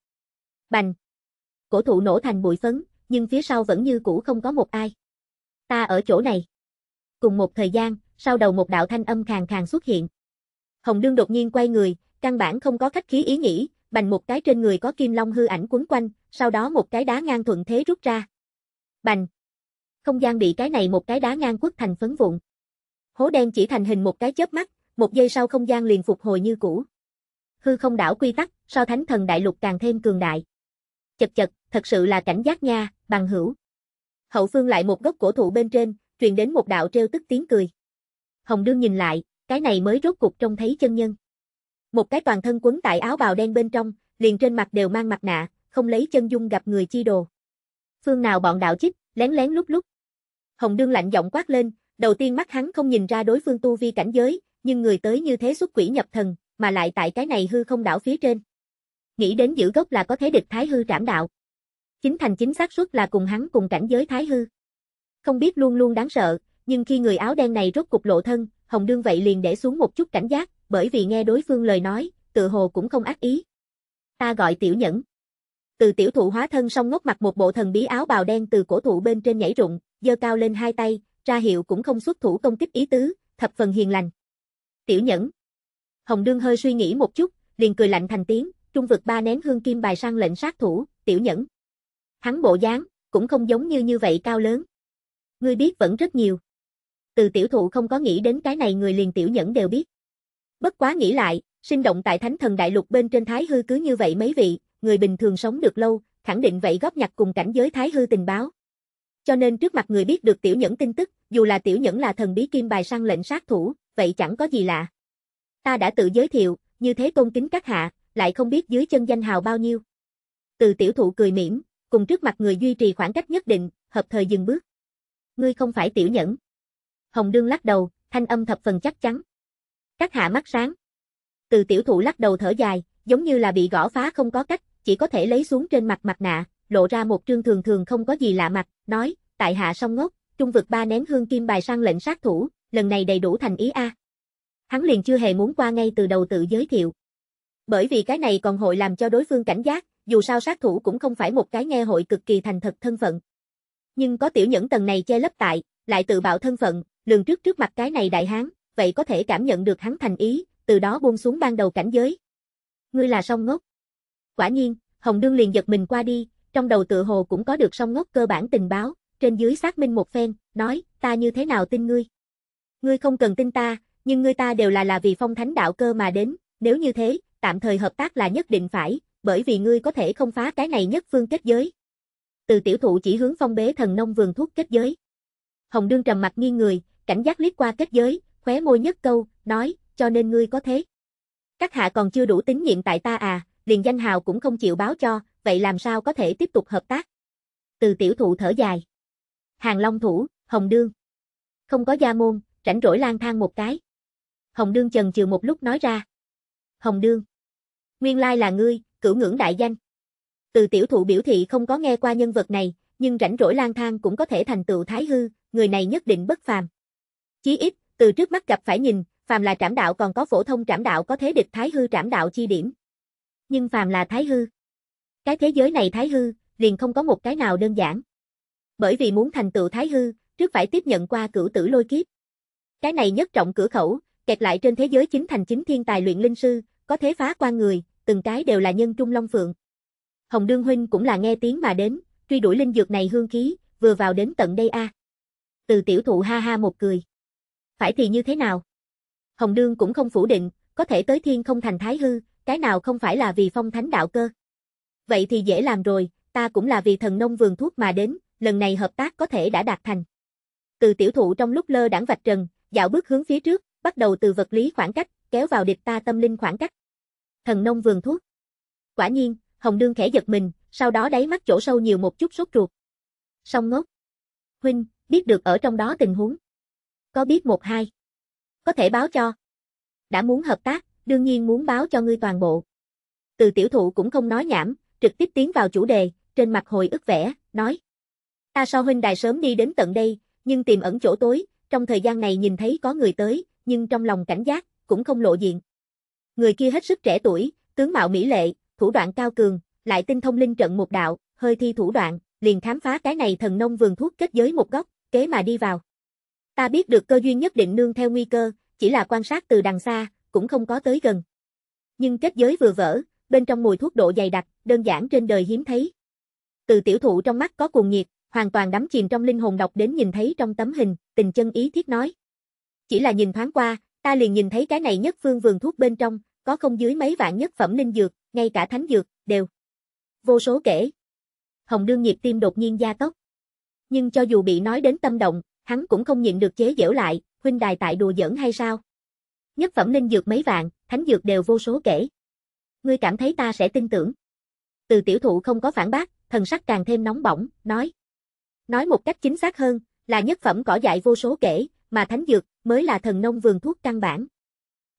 Bành. Cổ thụ nổ thành bụi phấn, nhưng phía sau vẫn như cũ không có một ai ta ở chỗ này. Cùng một thời gian, sau đầu một đạo thanh âm khàn khàn xuất hiện. Hồng Đương đột nhiên quay người, căn bản không có khách khí ý nghĩ, bành một cái trên người có kim long hư ảnh quấn quanh, sau đó một cái đá ngang thuận thế rút ra. Bành. Không gian bị cái này một cái đá ngang quất thành phấn vụn. Hố đen chỉ thành hình một cái chớp mắt, một giây sau không gian liền phục hồi như cũ. Hư không đảo quy tắc, so thánh thần đại lục càng thêm cường đại. Chật chật, thật sự là cảnh giác nha, bằng hữu. Hậu phương lại một gốc cổ thụ bên trên, truyền đến một đạo treo tức tiếng cười. Hồng đương nhìn lại, cái này mới rốt cục trông thấy chân nhân. Một cái toàn thân quấn tại áo bào đen bên trong, liền trên mặt đều mang mặt nạ, không lấy chân dung gặp người chi đồ. Phương nào bọn đạo chích, lén lén lúc lúc. Hồng đương lạnh giọng quát lên, đầu tiên mắt hắn không nhìn ra đối phương tu vi cảnh giới, nhưng người tới như thế xuất quỷ nhập thần, mà lại tại cái này hư không đảo phía trên. Nghĩ đến giữ gốc là có thế địch thái hư trảm đạo chính thành chính xác suất là cùng hắn cùng cảnh giới thái hư. Không biết luôn luôn đáng sợ, nhưng khi người áo đen này rốt cục lộ thân, Hồng Đương vậy liền để xuống một chút cảnh giác, bởi vì nghe đối phương lời nói, tự hồ cũng không ác ý. Ta gọi tiểu nhẫn. Từ tiểu thụ hóa thân xong ngốc mặt một bộ thần bí áo bào đen từ cổ thụ bên trên nhảy rụng, giơ cao lên hai tay, ra hiệu cũng không xuất thủ công kích ý tứ, thập phần hiền lành. Tiểu nhẫn. Hồng Đương hơi suy nghĩ một chút, liền cười lạnh thành tiếng, trung vực ba nén hương kim bài sang lệnh sát thủ, tiểu nhẫn. Hắn bộ dáng, cũng không giống như như vậy cao lớn. Ngươi biết vẫn rất nhiều. Từ tiểu thụ không có nghĩ đến cái này người liền tiểu nhẫn đều biết. Bất quá nghĩ lại, sinh động tại thánh thần đại lục bên trên thái hư cứ như vậy mấy vị, người bình thường sống được lâu, khẳng định vậy góp nhặt cùng cảnh giới thái hư tình báo. Cho nên trước mặt người biết được tiểu nhẫn tin tức, dù là tiểu nhẫn là thần bí kim bài sang lệnh sát thủ, vậy chẳng có gì lạ. Ta đã tự giới thiệu, như thế tôn kính các hạ, lại không biết dưới chân danh hào bao nhiêu. Từ tiểu thụ cười mỉm, cùng trước mặt người duy trì khoảng cách nhất định, hợp thời dừng bước. Ngươi không phải tiểu nhẫn. Hồng Đương lắc đầu, thanh âm thập phần chắc chắn. Các hạ mắt sáng. Từ tiểu thụ lắc đầu thở dài, giống như là bị gõ phá không có cách, chỉ có thể lấy xuống trên mặt mặt nạ, lộ ra một trương thường thường không có gì lạ mặt, nói, tại hạ song ngốc, trung vực ba ném hương kim bài sang lệnh sát thủ, lần này đầy đủ thành ý a. Hắn liền chưa hề muốn qua ngay từ đầu tự giới thiệu. Bởi vì cái này còn hội làm cho đối phương cảnh giác, dù sao sát thủ cũng không phải một cái nghe hội cực kỳ thành thật thân phận. Nhưng có tiểu nhẫn tầng này che lấp tại, lại tự bạo thân phận, lường trước trước mặt cái này đại hán, vậy có thể cảm nhận được hắn thành ý, từ đó buông xuống ban đầu cảnh giới. Ngươi là song ngốc. Quả nhiên, Hồng Đương liền giật mình qua đi, trong đầu tự hồ cũng có được song ngốc cơ bản tình báo, trên dưới xác minh một phen, nói, ta như thế nào tin ngươi. Ngươi không cần tin ta, nhưng ngươi ta đều là là vì phong thánh đạo cơ mà đến, nếu như thế, tạm thời hợp tác là nhất định phải, bởi vì ngươi có thể không phá cái này nhất phương kết giới. Từ tiểu thụ chỉ hướng phong bế thần nông vườn thuốc kết giới. Hồng đương trầm mặt nghiêng người, cảnh giác liếc qua kết giới, khóe môi nhất câu, nói, cho nên ngươi có thế. Các hạ còn chưa đủ tín nhiệm tại ta à, liền danh hào cũng không chịu báo cho, vậy làm sao có thể tiếp tục hợp tác? Từ tiểu thụ thở dài. Hàng Long thủ, Hồng Đương. Không có gia môn, rảnh rỗi lang thang một cái. Hồng Đương chần chừ một lúc nói ra. Hồng Đương. Nguyên lai là ngươi, cửu ngưỡng đại danh. Từ tiểu thụ biểu thị không có nghe qua nhân vật này, nhưng rảnh rỗi lang thang cũng có thể thành tựu thái hư, người này nhất định bất phàm. Chí ít, từ trước mắt gặp phải nhìn, phàm là trảm đạo còn có phổ thông trảm đạo có thế địch thái hư trảm đạo chi điểm. Nhưng phàm là thái hư. Cái thế giới này thái hư, liền không có một cái nào đơn giản. Bởi vì muốn thành tựu thái hư, trước phải tiếp nhận qua cửu tử lôi kiếp. Cái này nhất trọng cửa khẩu, kẹt lại trên thế giới chính thành chính thiên tài luyện linh sư, có thế phá qua người, từng cái đều là nhân trung long phượng. Hồng Đương Huynh cũng là nghe tiếng mà đến, truy đuổi linh dược này hương khí, vừa vào đến tận đây a. Từ tiểu thụ ha ha một cười. Phải thì như thế nào? Hồng Đương cũng không phủ định, có thể tới thiên không thành thái hư, cái nào không phải là vì phong thánh đạo cơ. Vậy thì dễ làm rồi, ta cũng là vì thần nông vườn thuốc mà đến, lần này hợp tác có thể đã đạt thành. Từ tiểu thụ trong lúc lơ đảng vạch trần, dạo bước hướng phía trước, bắt đầu từ vật lý khoảng cách, kéo vào địch ta tâm linh khoảng cách thần nông vườn thuốc. Quả nhiên, Hồng đương khẽ giật mình, sau đó đáy mắt chỗ sâu nhiều một chút sốt ruột. Song ngốc. Huynh, biết được ở trong đó tình huống. Có biết một hai. Có thể báo cho. Đã muốn hợp tác, đương nhiên muốn báo cho ngươi toàn bộ. Từ tiểu thụ cũng không nói nhảm, trực tiếp tiến vào chủ đề, trên mặt hồi ức vẻ nói. Ta so huynh đài sớm đi đến tận đây, nhưng tìm ẩn chỗ tối, trong thời gian này nhìn thấy có người tới, nhưng trong lòng cảnh giác, cũng không lộ diện. Người kia hết sức trẻ tuổi, tướng mạo mỹ lệ, thủ đoạn cao cường, lại tinh thông linh trận một đạo, hơi thi thủ đoạn, liền khám phá cái này thần nông vườn thuốc kết giới một góc, kế mà đi vào. Ta biết được cơ duyên nhất định nương theo nguy cơ, chỉ là quan sát từ đằng xa, cũng không có tới gần. Nhưng kết giới vừa vỡ, bên trong mùi thuốc độ dày đặc, đơn giản trên đời hiếm thấy. Từ tiểu thụ trong mắt có cuồng nhiệt, hoàn toàn đắm chìm trong linh hồn độc đến nhìn thấy trong tấm hình, tình chân ý thiết nói. Chỉ là nhìn thoáng qua, Ta liền nhìn thấy cái này nhất phương vườn thuốc bên trong, có không dưới mấy vạn nhất phẩm linh dược, ngay cả thánh dược, đều. Vô số kể. Hồng đương nhịp tim đột nhiên gia tốc. Nhưng cho dù bị nói đến tâm động, hắn cũng không nhịn được chế giễu lại, huynh đài tại đùa giỡn hay sao? Nhất phẩm linh dược mấy vạn, thánh dược đều vô số kể. Ngươi cảm thấy ta sẽ tin tưởng. Từ tiểu thụ không có phản bác, thần sắc càng thêm nóng bỏng, nói. Nói một cách chính xác hơn, là nhất phẩm cỏ dại vô số kể, mà thánh dược mới là thần nông vườn thuốc căn bản.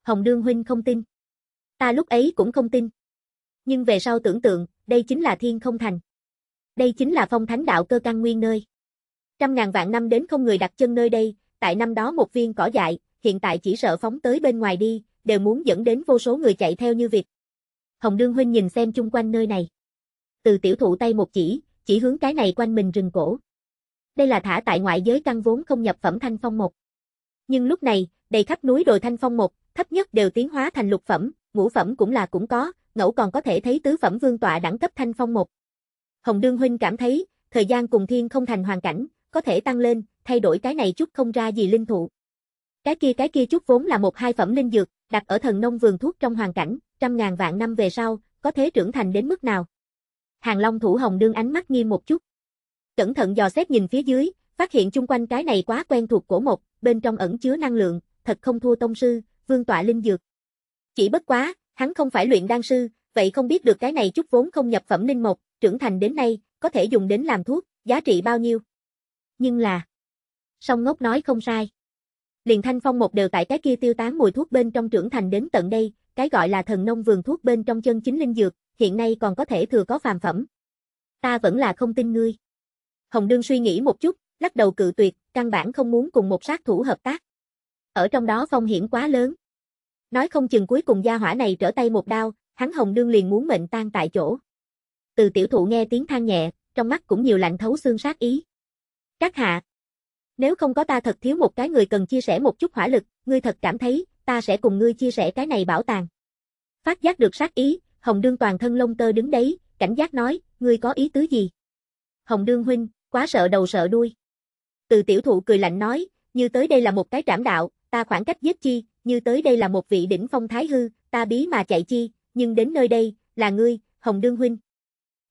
Hồng Đương Huynh không tin. Ta lúc ấy cũng không tin. Nhưng về sau tưởng tượng, đây chính là thiên không thành. Đây chính là phong thánh đạo cơ căn nguyên nơi. Trăm ngàn vạn năm đến không người đặt chân nơi đây, tại năm đó một viên cỏ dại, hiện tại chỉ sợ phóng tới bên ngoài đi, đều muốn dẫn đến vô số người chạy theo như việc. Hồng Đương Huynh nhìn xem chung quanh nơi này. Từ tiểu thụ tay một chỉ, chỉ hướng cái này quanh mình rừng cổ. Đây là thả tại ngoại giới căn vốn không nhập phẩm thanh phong một. Nhưng lúc này, đầy khắp núi đồi Thanh Phong một, thấp nhất đều tiến hóa thành lục phẩm, ngũ phẩm cũng là cũng có, ngẫu còn có thể thấy tứ phẩm vương tọa đẳng cấp Thanh Phong một. Hồng Đương Huynh cảm thấy, thời gian cùng thiên không thành hoàn cảnh, có thể tăng lên, thay đổi cái này chút không ra gì linh thụ. Cái kia cái kia chút vốn là một hai phẩm linh dược, đặt ở thần nông vườn thuốc trong hoàn cảnh, trăm ngàn vạn năm về sau, có thế trưởng thành đến mức nào. Hàng Long thủ hồng đương ánh mắt nghiêm một chút. Cẩn thận dò xét nhìn phía dưới, phát hiện chung quanh cái này quá quen thuộc cổ một, bên trong ẩn chứa năng lượng, thật không thua tông sư, vương tọa linh dược. Chỉ bất quá, hắn không phải luyện đan sư, vậy không biết được cái này chút vốn không nhập phẩm linh mục trưởng thành đến nay, có thể dùng đến làm thuốc, giá trị bao nhiêu. Nhưng là... Song ngốc nói không sai. Liền thanh phong một đều tại cái kia tiêu tán mùi thuốc bên trong trưởng thành đến tận đây, cái gọi là thần nông vườn thuốc bên trong chân chính linh dược, hiện nay còn có thể thừa có phàm phẩm. Ta vẫn là không tin ngươi. Hồng Đương suy nghĩ một chút, lắc đầu cự tuyệt, căn bản không muốn cùng một sát thủ hợp tác. Ở trong đó phong hiểm quá lớn. Nói không chừng cuối cùng gia hỏa này trở tay một đao, hắn hồng đương liền muốn mệnh tan tại chỗ. Từ tiểu thụ nghe tiếng than nhẹ, trong mắt cũng nhiều lạnh thấu xương sát ý. Các hạ, nếu không có ta thật thiếu một cái người cần chia sẻ một chút hỏa lực, ngươi thật cảm thấy, ta sẽ cùng ngươi chia sẻ cái này bảo tàng. Phát giác được sát ý, Hồng Đương toàn thân lông tơ đứng đấy, cảnh giác nói, ngươi có ý tứ gì? Hồng Đương huynh, quá sợ đầu sợ đuôi. Từ tiểu thụ cười lạnh nói, như tới đây là một cái trảm đạo, ta khoảng cách giết chi, như tới đây là một vị đỉnh phong thái hư, ta bí mà chạy chi, nhưng đến nơi đây, là ngươi, Hồng Đương Huynh.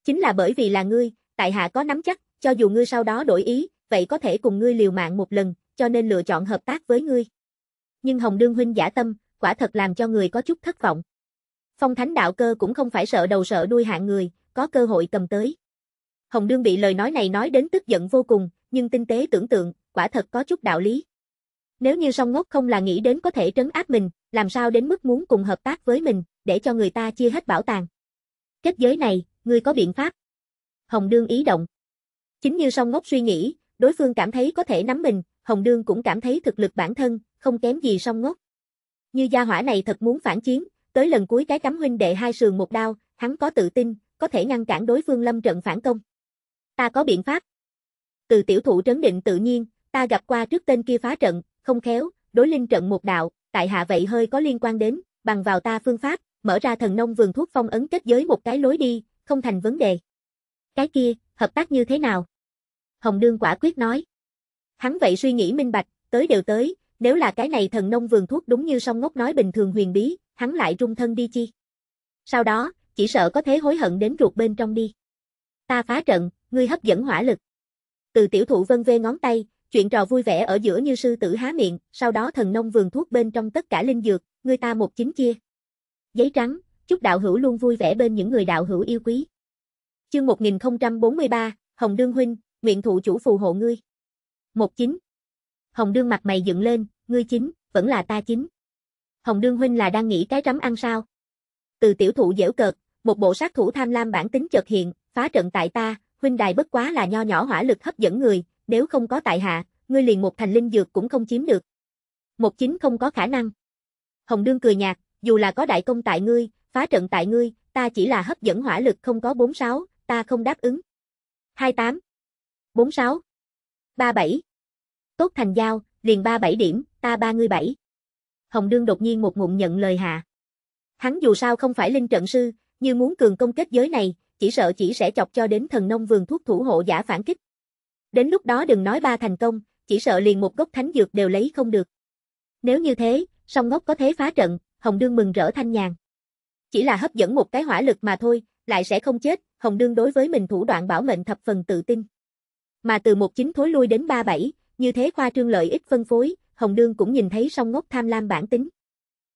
Chính là bởi vì là ngươi, tại hạ có nắm chắc, cho dù ngươi sau đó đổi ý, vậy có thể cùng ngươi liều mạng một lần, cho nên lựa chọn hợp tác với ngươi. Nhưng Hồng Đương Huynh giả tâm, quả thật làm cho người có chút thất vọng. Phong Thánh Đạo Cơ cũng không phải sợ đầu sợ đuôi hạng người, có cơ hội cầm tới. Hồng Đương bị lời nói này nói đến tức giận vô cùng, nhưng tinh tế tưởng tượng, quả thật có chút đạo lý. Nếu như song ngốc không là nghĩ đến có thể trấn áp mình, làm sao đến mức muốn cùng hợp tác với mình, để cho người ta chia hết bảo tàng. Kết giới này, ngươi có biện pháp. Hồng Đương ý động. Chính như song ngốc suy nghĩ, đối phương cảm thấy có thể nắm mình, Hồng Đương cũng cảm thấy thực lực bản thân, không kém gì song ngốc. Như gia hỏa này thật muốn phản chiến, tới lần cuối cái cắm huynh đệ hai sườn một đao, hắn có tự tin, có thể ngăn cản đối phương lâm trận phản công. Ta có biện pháp từ tiểu thủ trấn định tự nhiên, ta gặp qua trước tên kia phá trận, không khéo, đối linh trận một đạo, tại hạ vậy hơi có liên quan đến, bằng vào ta phương pháp, mở ra thần nông vườn thuốc phong ấn kết giới một cái lối đi, không thành vấn đề. Cái kia, hợp tác như thế nào? Hồng Đương quả quyết nói. Hắn vậy suy nghĩ minh bạch, tới đều tới, nếu là cái này thần nông vườn thuốc đúng như song ngốc nói bình thường huyền bí, hắn lại rung thân đi chi. Sau đó, chỉ sợ có thế hối hận đến ruột bên trong đi. Ta phá trận, ngươi hấp dẫn hỏa lực. Từ tiểu thụ vân vê ngón tay, chuyện trò vui vẻ ở giữa như sư tử há miệng, sau đó thần nông vườn thuốc bên trong tất cả linh dược, người ta một chính chia. Giấy trắng, chúc đạo hữu luôn vui vẻ bên những người đạo hữu yêu quý. Chương 1043, Hồng Đương Huynh, nguyện thụ chủ phù hộ ngươi. một chính Hồng Đương mặt mày dựng lên, ngươi chính, vẫn là ta chính. Hồng Đương Huynh là đang nghĩ cái rắm ăn sao. Từ tiểu thụ dễu cợt, một bộ sát thủ tham lam bản tính chợt hiện, phá trận tại ta, huynh đài bất quá là nho nhỏ hỏa lực hấp dẫn người, nếu không có tại hạ, ngươi liền một thành linh dược cũng không chiếm được. Một chính không có khả năng. Hồng Đương cười nhạt, dù là có đại công tại ngươi, phá trận tại ngươi, ta chỉ là hấp dẫn hỏa lực không có 46, ta không đáp ứng. 28 46 37 Tốt thành giao, liền 37 điểm, ta 37. Hồng Đương đột nhiên một ngụm nhận lời hạ. Hắn dù sao không phải linh trận sư, như muốn cường công kết giới này, chỉ sợ chỉ sẽ chọc cho đến thần nông vườn thuốc thủ hộ giả phản kích. Đến lúc đó đừng nói ba thành công, chỉ sợ liền một gốc thánh dược đều lấy không được. Nếu như thế, song ngốc có thế phá trận, Hồng Đương mừng rỡ thanh nhàn. Chỉ là hấp dẫn một cái hỏa lực mà thôi, lại sẽ không chết, Hồng Đương đối với mình thủ đoạn bảo mệnh thập phần tự tin. Mà từ một chín thối lui đến ba bảy, như thế khoa trương lợi ích phân phối, Hồng Đương cũng nhìn thấy song ngốc tham lam bản tính.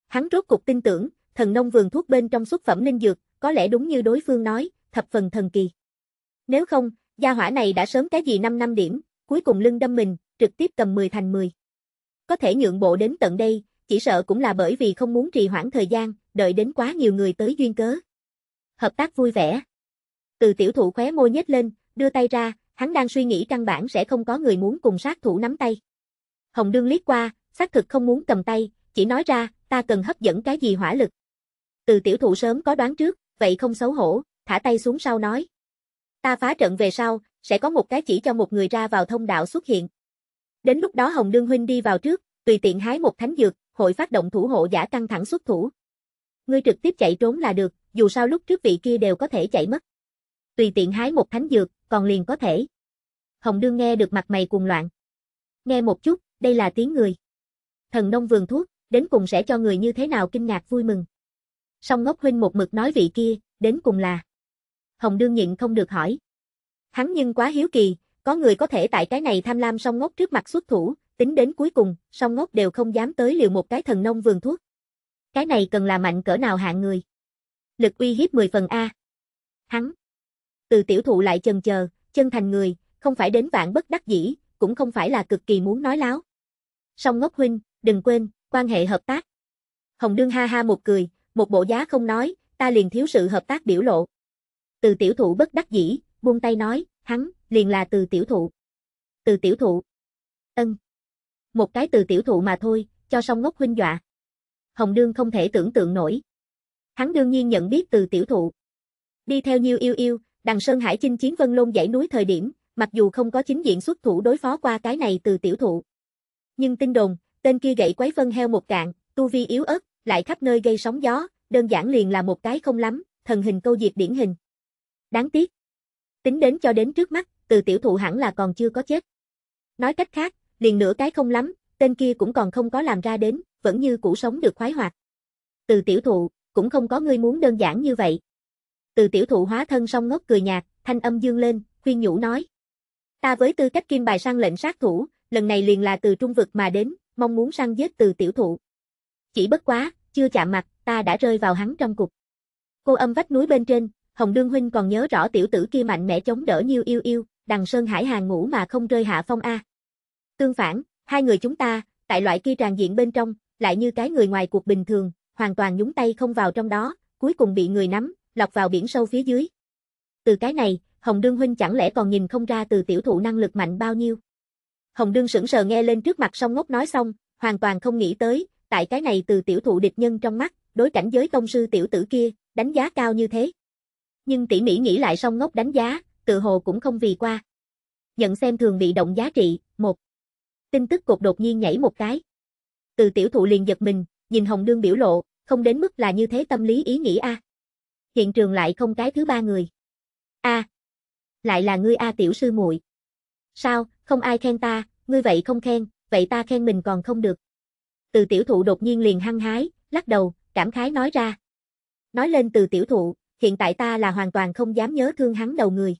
Hắn rốt cục tin tưởng, thần nông vườn thuốc bên trong xuất phẩm linh dược, có lẽ đúng như đối phương nói, thập phần thần kỳ. Nếu không, gia hỏa này đã sớm cái gì 5 năm điểm, cuối cùng lưng đâm mình, trực tiếp cầm 10 thành 10. Có thể nhượng bộ đến tận đây, chỉ sợ cũng là bởi vì không muốn trì hoãn thời gian, đợi đến quá nhiều người tới duyên cớ. Hợp tác vui vẻ. Từ tiểu thụ khóe môi nhếch lên, đưa tay ra, hắn đang suy nghĩ căn bản sẽ không có người muốn cùng sát thủ nắm tay. Hồng đương liếc qua, xác thực không muốn cầm tay, chỉ nói ra, ta cần hấp dẫn cái gì hỏa lực. Từ tiểu thụ sớm có đoán trước, vậy không xấu hổ, thả tay xuống sau nói. Ta phá trận về sau, sẽ có một cái chỉ cho một người ra vào thông đạo xuất hiện. Đến lúc đó Hồng Đương Huynh đi vào trước, tùy tiện hái một thánh dược, hội phát động thủ hộ giả căng thẳng xuất thủ. Ngươi trực tiếp chạy trốn là được, dù sao lúc trước vị kia đều có thể chạy mất. Tùy tiện hái một thánh dược, còn liền có thể. Hồng Đương nghe được mặt mày cuồng loạn. Nghe một chút, đây là tiếng người. Thần nông vườn thuốc, đến cùng sẽ cho người như thế nào kinh ngạc vui mừng. Song ngốc huynh một mực nói vị kia, đến cùng là. Hồng Đương nhịn không được hỏi. Hắn nhưng quá hiếu kỳ, có người có thể tại cái này tham lam song ngốc trước mặt xuất thủ, tính đến cuối cùng, song ngốc đều không dám tới liều một cái thần nông vườn thuốc. Cái này cần là mạnh cỡ nào hạng người. Lực uy hiếp 10 phần A. Hắn. Từ tiểu thụ lại chần chờ, chân thành người, không phải đến vạn bất đắc dĩ, cũng không phải là cực kỳ muốn nói láo. Song ngốc huynh, đừng quên, quan hệ hợp tác. Hồng Đương ha ha một cười, một bộ giá không nói, ta liền thiếu sự hợp tác biểu lộ. Từ tiểu thụ bất đắc dĩ, buông tay nói, hắn, liền là từ tiểu thụ. Từ tiểu thụ. Ân. Một cái từ tiểu thụ mà thôi, cho xong ngốc huynh dọa. Hồng Đương không thể tưởng tượng nổi. Hắn đương nhiên nhận biết từ tiểu thụ. Đi theo nhiêu yêu yêu, đằng Sơn Hải chinh chiến vân lôn dãy núi thời điểm, mặc dù không có chính diện xuất thủ đối phó qua cái này từ tiểu thụ. Nhưng tin đồn, tên kia gậy quấy vân heo một cạn, tu vi yếu ớt, lại khắp nơi gây sóng gió, đơn giản liền là một cái không lắm, thần hình câu diệt điển hình. Đáng tiếc. Tính đến cho đến trước mắt, từ tiểu thụ hẳn là còn chưa có chết. Nói cách khác, liền nửa cái không lắm, tên kia cũng còn không có làm ra đến, vẫn như cũ sống được khoái hoạt. Từ tiểu thụ, cũng không có ngươi muốn đơn giản như vậy. Từ tiểu thụ hóa thân song ngốc cười nhạt, thanh âm dương lên, khuyên nhủ nói. Ta với tư cách kim bài sang lệnh sát thủ, lần này liền là từ trung vực mà đến, mong muốn săn giết từ tiểu thụ. Chỉ bất quá, chưa chạm mặt, ta đã rơi vào hắn trong cục. Cô âm vách núi bên trên, Hồng Đương Huynh còn nhớ rõ tiểu tử kia mạnh mẽ chống đỡ nhiêu yêu yêu, đằng Sơn Hải hàng ngũ mà không rơi hạ phong A. Tương phản, hai người chúng ta, tại loại kia tràn diện bên trong, lại như cái người ngoài cuộc bình thường, hoàn toàn nhúng tay không vào trong đó, cuối cùng bị người nắm, lọc vào biển sâu phía dưới. Từ cái này, Hồng Đương Huynh chẳng lẽ còn nhìn không ra từ tiểu thụ năng lực mạnh bao nhiêu. Hồng Đương sững sờ nghe lên trước mặt song ngốc nói xong, hoàn toàn không nghĩ tới, tại cái này từ tiểu thụ địch nhân trong mắt, đối cảnh giới công sư tiểu tử kia, đánh giá cao như thế nhưng tỉ mỉ nghĩ lại song ngốc đánh giá, tự hồ cũng không vì qua. Nhận xem thường bị động giá trị, một. Tin tức cột đột nhiên nhảy một cái. Từ tiểu thụ liền giật mình, nhìn Hồng Đương biểu lộ, không đến mức là như thế tâm lý ý nghĩ a. Hiện trường lại không cái thứ ba người. A. Lại là ngươi a tiểu sư muội. Sao, không ai khen ta, ngươi vậy không khen, vậy ta khen mình còn không được. Từ tiểu thụ đột nhiên liền hăng hái, lắc đầu, cảm khái nói ra. Nói lên từ tiểu thụ, hiện tại ta là hoàn toàn không dám nhớ thương hắn đầu người.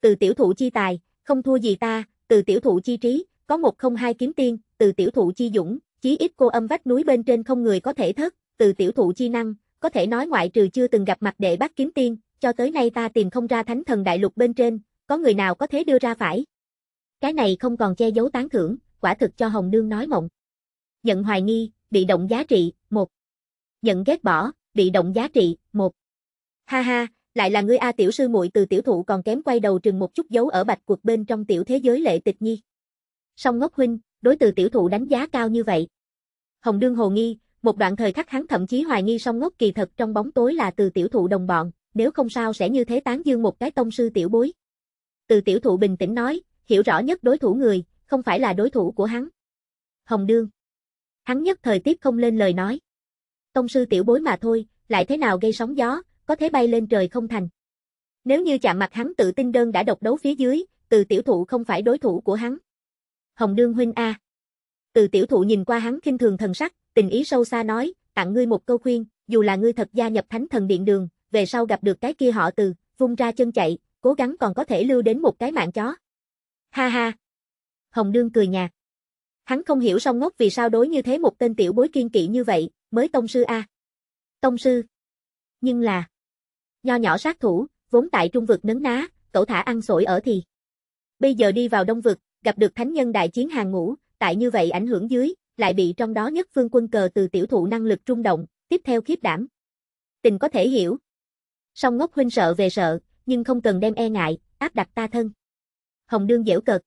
Từ tiểu thụ chi tài, không thua gì ta, từ tiểu thụ chi trí, có một không hai kiếm tiên, từ tiểu thụ chi dũng, chí ít cô âm vách núi bên trên không người có thể thất, từ tiểu thụ chi năng, có thể nói ngoại trừ chưa từng gặp mặt đệ bác kiếm tiên, cho tới nay ta tìm không ra thánh thần đại lục bên trên, có người nào có thế đưa ra phải. Cái này không còn che giấu tán thưởng, quả thực cho Hồng Nương nói mộng. Nhận hoài nghi, bị động giá trị, một Nhận ghét bỏ, bị động giá trị, một Ha ha, lại là ngươi a tiểu sư muội từ tiểu thụ còn kém quay đầu trừng một chút dấu ở bạch cuộc bên trong tiểu thế giới lệ tịch nhi. Song ngốc huynh, đối từ tiểu thụ đánh giá cao như vậy. Hồng đương hồ nghi, một đoạn thời khắc hắn thậm chí hoài nghi song ngốc kỳ thật trong bóng tối là từ tiểu thụ đồng bọn, nếu không sao sẽ như thế tán dương một cái tông sư tiểu bối. Từ tiểu thụ bình tĩnh nói, hiểu rõ nhất đối thủ người, không phải là đối thủ của hắn. Hồng đương. Hắn nhất thời tiếp không lên lời nói. Tông sư tiểu bối mà thôi, lại thế nào gây sóng gió, có thế bay lên trời không thành. Nếu như chạm mặt hắn tự tin đơn đã độc đấu phía dưới, từ tiểu thụ không phải đối thủ của hắn. Hồng đương huynh A. Từ tiểu thụ nhìn qua hắn kinh thường thần sắc, tình ý sâu xa nói, tặng ngươi một câu khuyên, dù là ngươi thật gia nhập thánh thần điện đường, về sau gặp được cái kia họ từ, vung ra chân chạy, cố gắng còn có thể lưu đến một cái mạng chó. Ha ha. Hồng đương cười nhạt. Hắn không hiểu song ngốc vì sao đối như thế một tên tiểu bối kiên kỵ như vậy, mới tông sư A. Tông sư. Nhưng là nho nhỏ sát thủ, vốn tại trung vực nấn ná, cậu thả ăn sổi ở thì. Bây giờ đi vào đông vực, gặp được thánh nhân đại chiến hàng ngũ, tại như vậy ảnh hưởng dưới, lại bị trong đó nhất phương quân cờ từ tiểu thụ năng lực trung động, tiếp theo khiếp đảm. Tình có thể hiểu. Song ngốc huynh sợ về sợ, nhưng không cần đem e ngại, áp đặt ta thân. Hồng đương dễu cợt.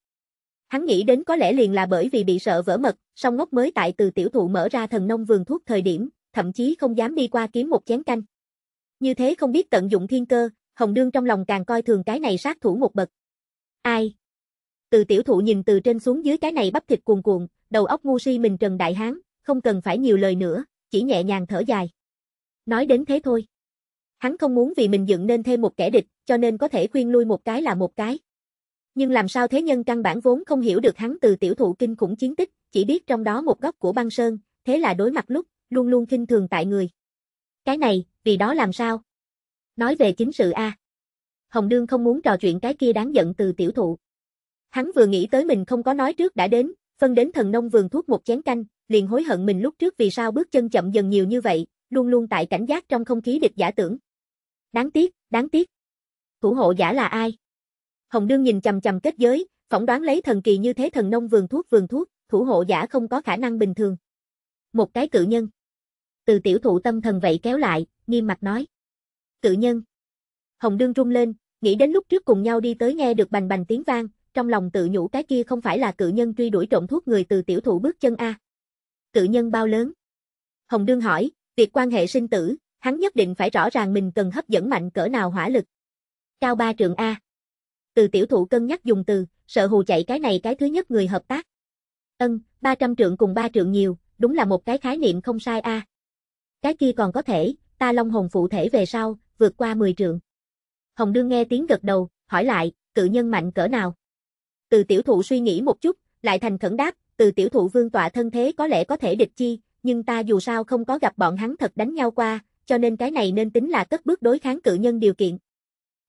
Hắn nghĩ đến có lẽ liền là bởi vì bị sợ vỡ mật, song ngốc mới tại từ tiểu thụ mở ra thần nông vườn thuốc thời điểm, thậm chí không dám đi qua kiếm một chén canh. Như thế không biết tận dụng thiên cơ, Hồng Đương trong lòng càng coi thường cái này sát thủ một bậc. Ai? Từ tiểu thụ nhìn từ trên xuống dưới cái này bắp thịt cuồn cuộn, đầu óc ngu si mình Trần Đại Hán, không cần phải nhiều lời nữa, chỉ nhẹ nhàng thở dài. Nói đến thế thôi. Hắn không muốn vì mình dựng nên thêm một kẻ địch, cho nên có thể khuyên lui một cái là một cái. Nhưng làm sao thế nhân căn bản vốn không hiểu được hắn từ tiểu thụ kinh khủng chiến tích, chỉ biết trong đó một góc của băng sơn, thế là đối mặt lúc, luôn luôn kinh thường tại người. Cái này, vì đó làm sao? Nói về chính sự a. À. Hồng Đương không muốn trò chuyện cái kia đáng giận từ tiểu thụ. Hắn vừa nghĩ tới mình không có nói trước đã đến, phân đến thần nông vườn thuốc một chén canh, liền hối hận mình lúc trước vì sao bước chân chậm dần nhiều như vậy, luôn luôn tại cảnh giác trong không khí địch giả tưởng. Đáng tiếc, đáng tiếc. Thủ hộ giả là ai? Hồng Đương nhìn chầm chầm kết giới, phỏng đoán lấy thần kỳ như thế thần nông vườn thuốc vườn thuốc, thủ hộ giả không có khả năng bình thường. Một cái cự nhân. Từ tiểu thụ tâm thần vậy kéo lại, nghiêm mặt nói. Cự nhân. Hồng Đương rung lên, nghĩ đến lúc trước cùng nhau đi tới nghe được bành bành tiếng vang, trong lòng tự nhủ cái kia không phải là cự nhân truy đuổi trộm thuốc người từ tiểu thụ bước chân a. Cự nhân bao lớn? Hồng Đương hỏi, việc quan hệ sinh tử, hắn nhất định phải rõ ràng mình cần hấp dẫn mạnh cỡ nào hỏa lực. Cao ba trượng a. Từ tiểu thụ cân nhắc dùng từ, sợ hù chạy cái này cái thứ nhất người hợp tác. Ân, 300 trượng cùng 3 trượng nhiều, đúng là một cái khái niệm không sai a. Cái kia còn có thể, ta long hồn phụ thể về sau, vượt qua 10 trượng. Hồng đương nghe tiếng gật đầu, hỏi lại, cự nhân mạnh cỡ nào? Từ tiểu thụ suy nghĩ một chút, lại thành khẩn đáp, từ tiểu thụ vương tọa thân thế có lẽ có thể địch chi, nhưng ta dù sao không có gặp bọn hắn thật đánh nhau qua, cho nên cái này nên tính là cất bước đối kháng cự nhân điều kiện.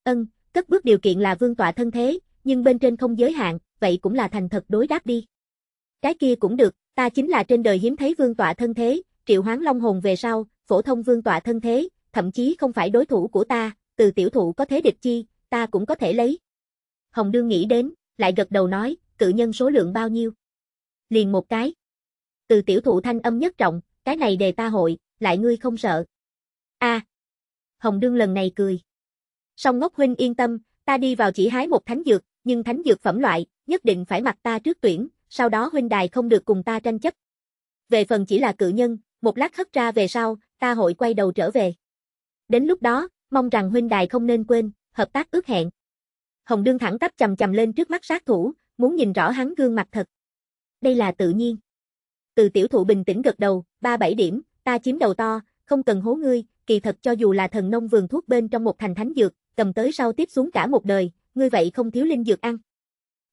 Ân, cất bước điều kiện là vương tọa thân thế, nhưng bên trên không giới hạn, vậy cũng là thành thật đối đáp đi. Cái kia cũng được, ta chính là trên đời hiếm thấy vương tọa thân thế, triệu hoán long hồn về sau, phổ thông vương tọa thân thế, thậm chí không phải đối thủ của ta, từ tiểu thụ có thế địch chi, ta cũng có thể lấy. Hồng Đương nghĩ đến, lại gật đầu nói, cự nhân số lượng bao nhiêu? Liền một cái. Từ tiểu thụ thanh âm nhất trọng, cái này đề ta hội, lại ngươi không sợ. a à. Hồng Đương lần này cười. Song ngốc huynh yên tâm, ta đi vào chỉ hái một thánh dược, nhưng thánh dược phẩm loại, nhất định phải mặc ta trước tuyển, sau đó huynh đài không được cùng ta tranh chấp. Về phần chỉ là cự nhân, một lát hất ra về sau, ta hội quay đầu trở về. Đến lúc đó, mong rằng huynh đài không nên quên, hợp tác ước hẹn. Hồng Đương thẳng tắp chầm chầm lên trước mắt sát thủ, muốn nhìn rõ hắn gương mặt thật. Đây là tự nhiên. Từ tiểu thụ bình tĩnh gật đầu, ba bảy điểm, ta chiếm đầu to, không cần hố ngươi, kỳ thật cho dù là thần nông vườn thuốc bên trong một thành thánh dược, cầm tới sau tiếp xuống cả một đời, ngươi vậy không thiếu linh dược ăn.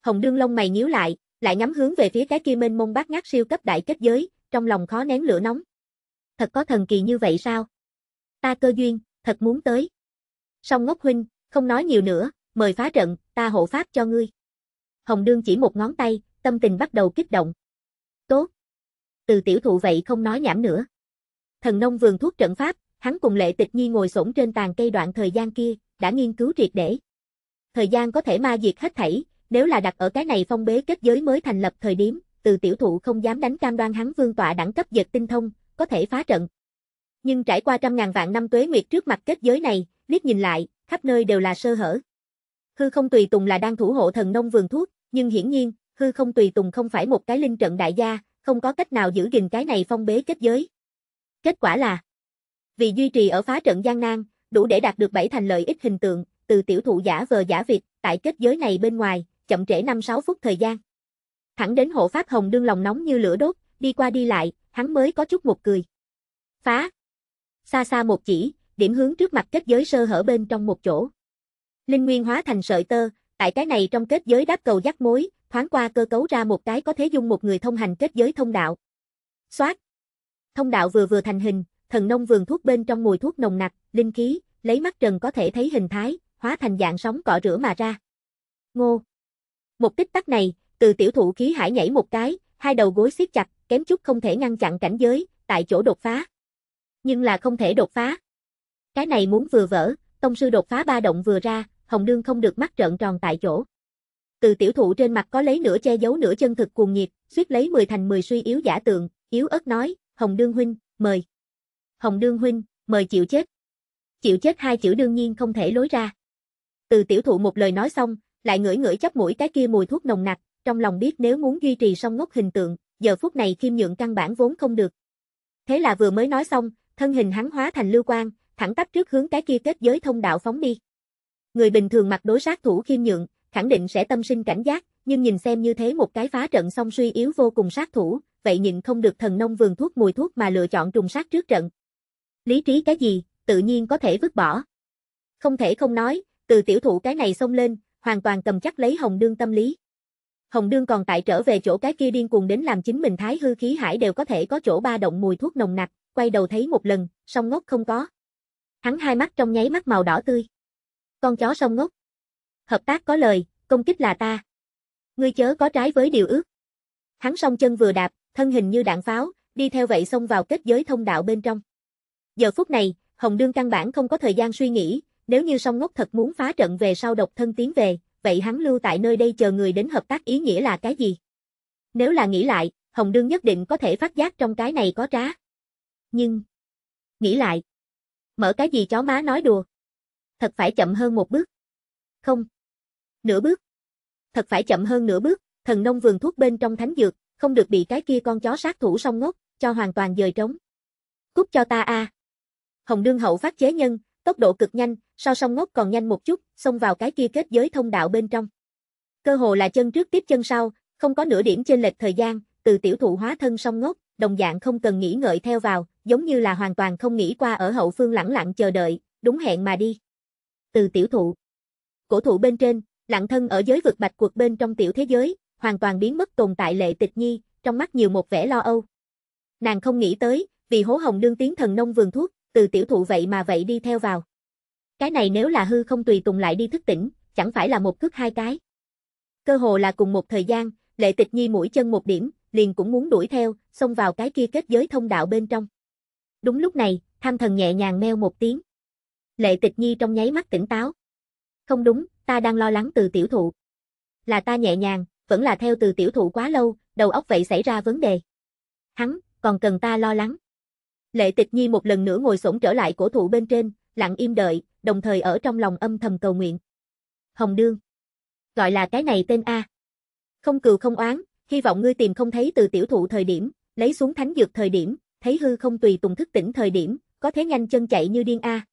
Hồng Đương lông mày nhíu lại, lại ngắm hướng về phía cái kia mênh mông bát ngát siêu cấp đại kết giới, trong lòng khó nén lửa nóng thật có thần kỳ như vậy sao? Ta cơ duyên, thật muốn tới. Song ngốc huynh, không nói nhiều nữa, mời phá trận, ta hộ pháp cho ngươi. Hồng Đương chỉ một ngón tay, tâm tình bắt đầu kích động. Tốt. Từ tiểu thụ vậy không nói nhảm nữa. Thần nông vườn thuốc trận pháp, hắn cùng Lệ Tịch Nhi ngồi xổm trên tàn cây đoạn thời gian kia, đã nghiên cứu triệt để. Thời gian có thể ma diệt hết thảy, nếu là đặt ở cái này phong bế kết giới mới thành lập thời điểm, từ tiểu thụ không dám đánh cam đoan hắn vương tọa đẳng cấp giật tinh thông, có thể phá trận. Nhưng trải qua trăm ngàn vạn năm tuế nguyệt trước mặt kết giới này, liếc nhìn lại, khắp nơi đều là sơ hở. Hư không tùy tùng là đang thủ hộ thần nông vườn thuốc, nhưng hiển nhiên, hư không tùy tùng không phải một cái linh trận đại gia, không có cách nào giữ gìn cái này phong bế kết giới. Kết quả là, vì duy trì ở phá trận gian nan, đủ để đạt được bảy thành lợi ích hình tượng, từ tiểu thụ giả vờ giả Việt, tại kết giới này bên ngoài, chậm trễ 5-6 phút thời gian. Thẳng đến hộ pháp hồng đương lòng nóng như lửa đốt, đi qua đi lại, hắn mới có chút một cười. Phá! Xa xa một chỉ, điểm hướng trước mặt kết giới sơ hở bên trong một chỗ. Linh Nguyên hóa thành sợi tơ, tại cái này trong kết giới đáp cầu dắt mối, thoáng qua cơ cấu ra một cái có thế dung một người thông hành kết giới thông đạo. Xoát! Thông đạo vừa vừa thành hình, thần nông vườn thuốc bên trong mùi thuốc nồng nặc, linh khí, lấy mắt trần có thể thấy hình thái, hóa thành dạng sóng cọ rửa mà ra. Ngô! Một tích tắc này, từ tiểu thụ khí hải nhảy một cái, hai đầu gối siết chặt, kém chút không thể ngăn chặn cảnh giới, tại chỗ đột phá. Nhưng là không thể đột phá. Cái này muốn vừa vỡ, tông sư đột phá ba động vừa ra, Hồng đương không được mắt trợn tròn tại chỗ. Từ tiểu thụ trên mặt có lấy nửa che giấu nửa chân thực cuồng nhiệt, suýt lấy 10 thành 10 suy yếu giả tượng, yếu ớt nói, Hồng Đương huynh, mời. Hồng Đương huynh, mời chịu chết. Chịu chết hai chữ đương nhiên không thể lối ra. Từ tiểu thụ một lời nói xong, lại ngửi ngửi chắp mũi cái kia mùi thuốc nồng nặc, trong lòng biết nếu muốn duy trì song ngốc hình tượng, giờ phút này khiêm nhượng căn bản vốn không được. Thế là vừa mới nói xong, thân hình hắn hóa thành lưu quang, thẳng tắp trước hướng cái kia kết giới thông đạo phóng đi. Người bình thường mặt đối sát thủ khiêm nhượng, khẳng định sẽ tâm sinh cảnh giác, nhưng nhìn xem như thế một cái phá trận xong suy yếu vô cùng sát thủ, vậy nhịn không được thần nông vườn thuốc mùi thuốc mà lựa chọn trùng sát trước trận. Lý trí cái gì, tự nhiên có thể vứt bỏ. Không thể không nói, từ tiểu thụ cái này xông lên, hoàn toàn cầm chắc lấy hồng đương tâm lý. Hồng Đương còn tại trở về chỗ cái kia điên cuồng đến làm chính mình thái hư khí hải đều có thể có chỗ ba động mùi thuốc nồng nặc, quay đầu thấy một lần, song ngốc không có. Hắn hai mắt trong nháy mắt màu đỏ tươi. Con chó song ngốc. Hợp tác có lời, công kích là ta. Ngươi chớ có trái với điều ước. Hắn song chân vừa đạp, thân hình như đạn pháo, đi theo vậy xông vào kết giới thông đạo bên trong. Giờ phút này, Hồng Đương căn bản không có thời gian suy nghĩ, nếu như song ngốc thật muốn phá trận về sau độc thân tiến về, vậy hắn lưu tại nơi đây chờ người đến hợp tác ý nghĩa là cái gì? Nếu là nghĩ lại, Hồng Đương nhất định có thể phát giác trong cái này có trá. Nhưng, nghĩ lại, mở cái gì chó má nói đùa. Thật phải chậm hơn một bước. Không, nửa bước. Thật phải chậm hơn nửa bước, thần nông vườn thuốc bên trong thánh dược, không được bị cái kia con chó sát thủ song ngốc, cho hoàn toàn dời trống. Cút cho ta a. À. Hồng Đương hậu phát chế nhân, tốc độ cực nhanh, sau song ngốc còn nhanh một chút, xông vào cái kia kết giới thông đạo bên trong. Cơ hồ là chân trước tiếp chân sau, không có nửa điểm chênh lệch thời gian, từ tiểu thụ hóa thân song ngốc, đồng dạng không cần nghĩ ngợi theo vào, giống như là hoàn toàn không nghĩ qua ở hậu phương lẳng lặng chờ đợi, đúng hẹn mà đi. Từ tiểu thụ. Cổ thụ bên trên, lặng thân ở giới vực bạch cuộc bên trong tiểu thế giới, hoàn toàn biến mất tồn tại lệ tịch nhi, trong mắt nhiều một vẻ lo âu. Nàng không nghĩ tới, vì hố hồng đương tiến thần nông vườn thuốc, từ tiểu thụ vậy mà vậy đi theo vào. Cái này nếu là hư không tùy tùng lại đi thức tỉnh, chẳng phải là một cước hai cái. Cơ hồ là cùng một thời gian, Lệ Tịch Nhi mũi chân một điểm, liền cũng muốn đuổi theo, xông vào cái kia kết giới thông đạo bên trong. Đúng lúc này, Tham Thần nhẹ nhàng meo một tiếng. Lệ Tịch Nhi trong nháy mắt tỉnh táo. Không đúng, ta đang lo lắng từ tiểu thụ. Là ta nhẹ nhàng, vẫn là theo từ tiểu thụ quá lâu, đầu óc vậy xảy ra vấn đề. Hắn, còn cần ta lo lắng. Lệ Tịch Nhi một lần nữa ngồi xổm trở lại cổ thụ bên trên, lặng im đợi, đồng thời ở trong lòng âm thầm cầu nguyện. Hồng Đương. Gọi là cái này tên A. Không cừu không oán, hy vọng ngươi tìm không thấy từ tiểu thụ thời điểm, lấy xuống thánh dược thời điểm, thấy hư không tùy tùng thức tỉnh thời điểm, có thế nhanh chân chạy như điên A.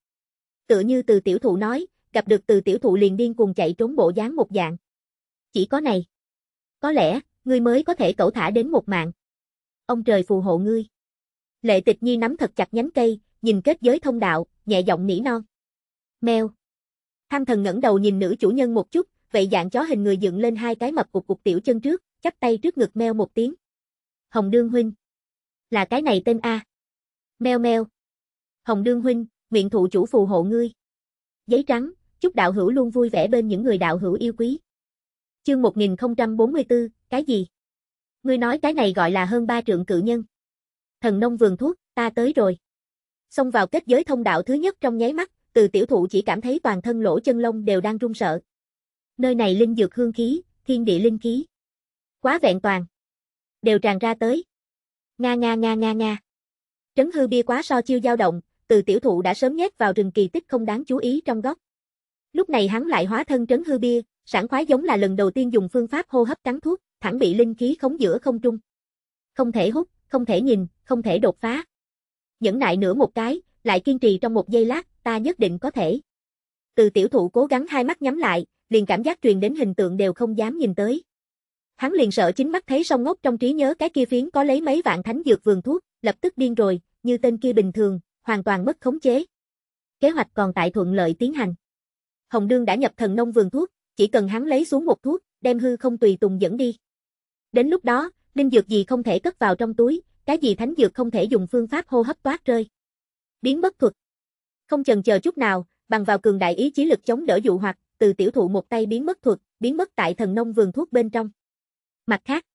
Tựa như từ tiểu thụ nói, gặp được từ tiểu thụ liền điên cuồng chạy trốn bộ dáng một dạng. Chỉ có này. Có lẽ, ngươi mới có thể cẩu thả đến một mạng. Ông trời phù hộ ngươi. Lệ tịch nhi nắm thật chặt nhánh cây, nhìn kết giới thông đạo, nhẹ giọng nỉ non. Mèo. Tham thần ngẩng đầu nhìn nữ chủ nhân một chút, vậy dạng chó hình người dựng lên hai cái mập cục cục tiểu chân trước, chắp tay trước ngực meo một tiếng. Hồng Đương Huynh. Là cái này tên A. Meo meo. Hồng Đương Huynh, nguyện thụ chủ phù hộ ngươi. Giấy trắng, chúc đạo hữu luôn vui vẻ bên những người đạo hữu yêu quý. Chương 1044, cái gì? Ngươi nói cái này gọi là hơn ba trượng cự nhân. Thần nông vườn thuốc, ta tới rồi xông vào kết giới thông đạo thứ nhất trong nháy mắt, từ tiểu thụ chỉ cảm thấy toàn thân lỗ chân lông đều đang run sợ. Nơi này linh dược hương khí, thiên địa linh khí. Quá vẹn toàn. Đều tràn ra tới. Nga nga nga nga nga. Trấn hư bia quá so chiêu dao động, từ tiểu thụ đã sớm nhét vào rừng kỳ tích không đáng chú ý trong góc. Lúc này hắn lại hóa thân trấn hư bia, sảng khoái giống là lần đầu tiên dùng phương pháp hô hấp cắn thuốc, thẳng bị linh khí khống giữa không trung. Không thể hút, không thể nhìn, không thể đột phá nhẫn nại nửa một cái, lại kiên trì trong một giây lát, ta nhất định có thể. Từ tiểu thụ cố gắng hai mắt nhắm lại, liền cảm giác truyền đến hình tượng đều không dám nhìn tới. Hắn liền sợ chính mắt thấy sông ngốc trong trí nhớ cái kia phiến có lấy mấy vạn thánh dược vườn thuốc, lập tức điên rồi, như tên kia bình thường, hoàn toàn mất khống chế. Kế hoạch còn tại thuận lợi tiến hành. Hồng Đương đã nhập thần nông vườn thuốc, chỉ cần hắn lấy xuống một thuốc, đem hư không tùy tùng dẫn đi. Đến lúc đó, linh dược gì không thể cất vào trong túi, cái gì thánh dược không thể dùng phương pháp hô hấp toát rơi. Biến bất thuật. Không chần chờ chút nào, bằng vào cường đại ý chí lực chống đỡ dụ hoặc, từ tiểu thụ một tay biến mất thuật, biến mất tại thần nông vườn thuốc bên trong. Mặt khác,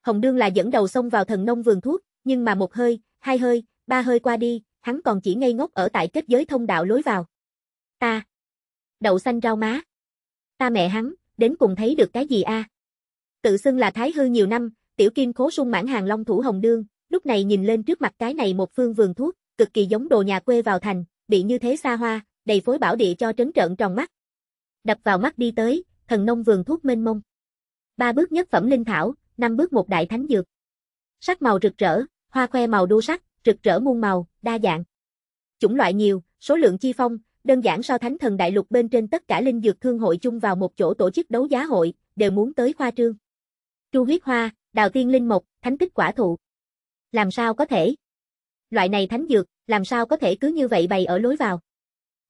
Hồng Dương là dẫn đầu xông vào thần nông vườn thuốc, nhưng mà một hơi, hai hơi, ba hơi qua đi, hắn còn chỉ ngây ngốc ở tại kết giới thông đạo lối vào. Ta. Đậu xanh rau má. Ta mẹ hắn, đến cùng thấy được cái gì a? Tự xưng là thái hư nhiều năm, tiểu kim cố sung mãn hàng long thủ Hồng Dương, lúc này nhìn lên trước mặt cái này một phương vườn thuốc, cực kỳ giống đồ nhà quê vào thành, bị như thế xa hoa, đầy phối bảo địa cho trấn trợn tròn mắt. Đập vào mắt đi tới, thần nông vườn thuốc mênh mông. Ba bước nhất phẩm linh thảo, năm bước một đại thánh dược. Sắc màu rực rỡ, hoa khoe màu đua sắc, rực rỡ muôn màu, đa dạng. Chủng loại nhiều, số lượng chi phong, đơn giản so thánh thần đại lục bên trên tất cả linh dược thương hội chung vào một chỗ tổ chức đấu giá hội, đều muốn tới khoa trương. Chu huyết hoa, đào tiên linh mộc, thánh tích quả thụ. Làm sao có thể? Loại này thánh dược, làm sao có thể cứ như vậy bày ở lối vào?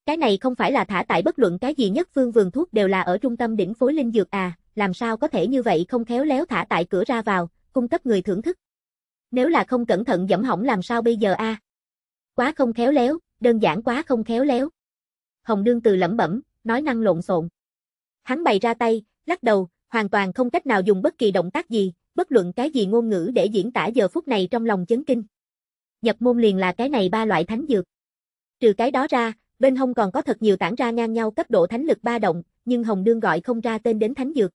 Cái này không phải là thả tại bất luận cái gì nhất phương vườn thuốc đều là ở trung tâm đỉnh phối linh dược à, làm sao có thể như vậy không khéo léo thả tại cửa ra vào, cung cấp người thưởng thức. Nếu là không cẩn thận dẫm hỏng làm sao bây giờ a? Quá không khéo léo, đơn giản quá không khéo léo. Hồng đương từ lẩm bẩm, nói năng lộn xộn. Hắn bày ra tay, lắc đầu, hoàn toàn không cách nào dùng bất kỳ động tác gì, bất luận cái gì ngôn ngữ để diễn tả giờ phút này trong lòng chấn kinh. Nhập môn liền là cái này ba loại thánh dược. Trừ cái đó ra, bên hông còn có thật nhiều tản ra ngang nhau cấp độ thánh lực ba động, nhưng Hồng Đương gọi không ra tên đến thánh dược.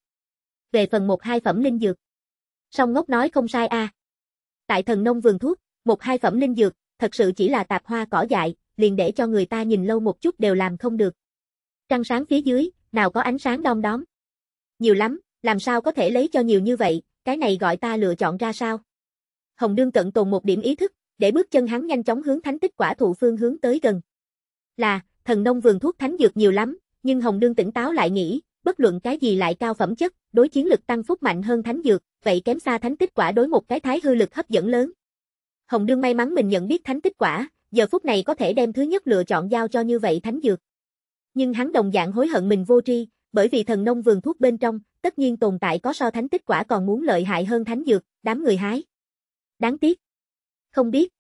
Về phần một hai phẩm linh dược. Song ngốc nói không sai a. À. Tại thần nông vườn thuốc, một hai phẩm linh dược, thật sự chỉ là tạp hoa cỏ dại, liền để cho người ta nhìn lâu một chút đều làm không được. Trăng sáng phía dưới, nào có ánh sáng đom đóm. Nhiều lắm, làm sao có thể lấy cho nhiều như vậy, cái này gọi ta lựa chọn ra sao? Hồng Đương tận tồn một điểm ý thức, để bước chân hắn nhanh chóng hướng thánh tích quả thụ phương hướng tới gần. Là, thần nông vườn thuốc thánh dược nhiều lắm, nhưng Hồng Đương tỉnh táo lại nghĩ, bất luận cái gì lại cao phẩm chất, đối chiến lực tăng phúc mạnh hơn thánh dược, vậy kém xa thánh tích quả đối một cái thái hư lực hấp dẫn lớn. Hồng Đương may mắn mình nhận biết thánh tích quả, giờ phút này có thể đem thứ nhất lựa chọn giao cho như vậy thánh dược. Nhưng hắn đồng dạng hối hận mình vô tri, bởi vì thần nông vườn thuốc bên trong, tất nhiên tồn tại có so thánh tích quả còn muốn lợi hại hơn thánh dược, đám người hái. Đáng tiếc. Không biết.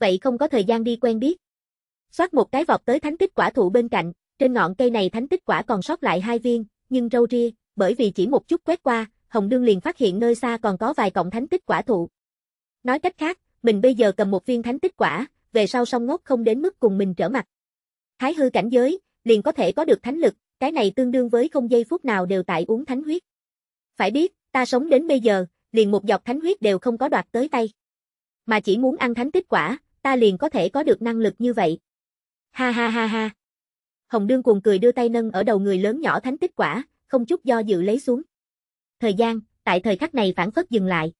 Vậy không có thời gian đi quen biết. Xoát một cái vọt tới thánh tích quả thụ bên cạnh, trên ngọn cây này thánh tích quả còn sót lại hai viên, nhưng râu ria, bởi vì chỉ một chút quét qua, Hồng Đương liền phát hiện nơi xa còn có vài cọng thánh tích quả thụ. Nói cách khác, mình bây giờ cầm một viên thánh tích quả, về sau song ngốc không đến mức cùng mình trở mặt. Thái hư cảnh giới, liền có thể có được thánh lực, cái này tương đương với không giây phút nào đều tại uống thánh huyết. Phải biết, ta sống đến bây giờ, liền một giọt thánh huyết đều không có đoạt tới tay. Mà chỉ muốn ăn thánh tích quả, ta liền có thể có được năng lực như vậy. Ha ha ha ha. Hồng Đương cuồng cười đưa tay nâng ở đầu người lớn nhỏ thánh tích quả, không chút do dự lấy xuống. Thời gian, tại thời khắc này phản phất dừng lại.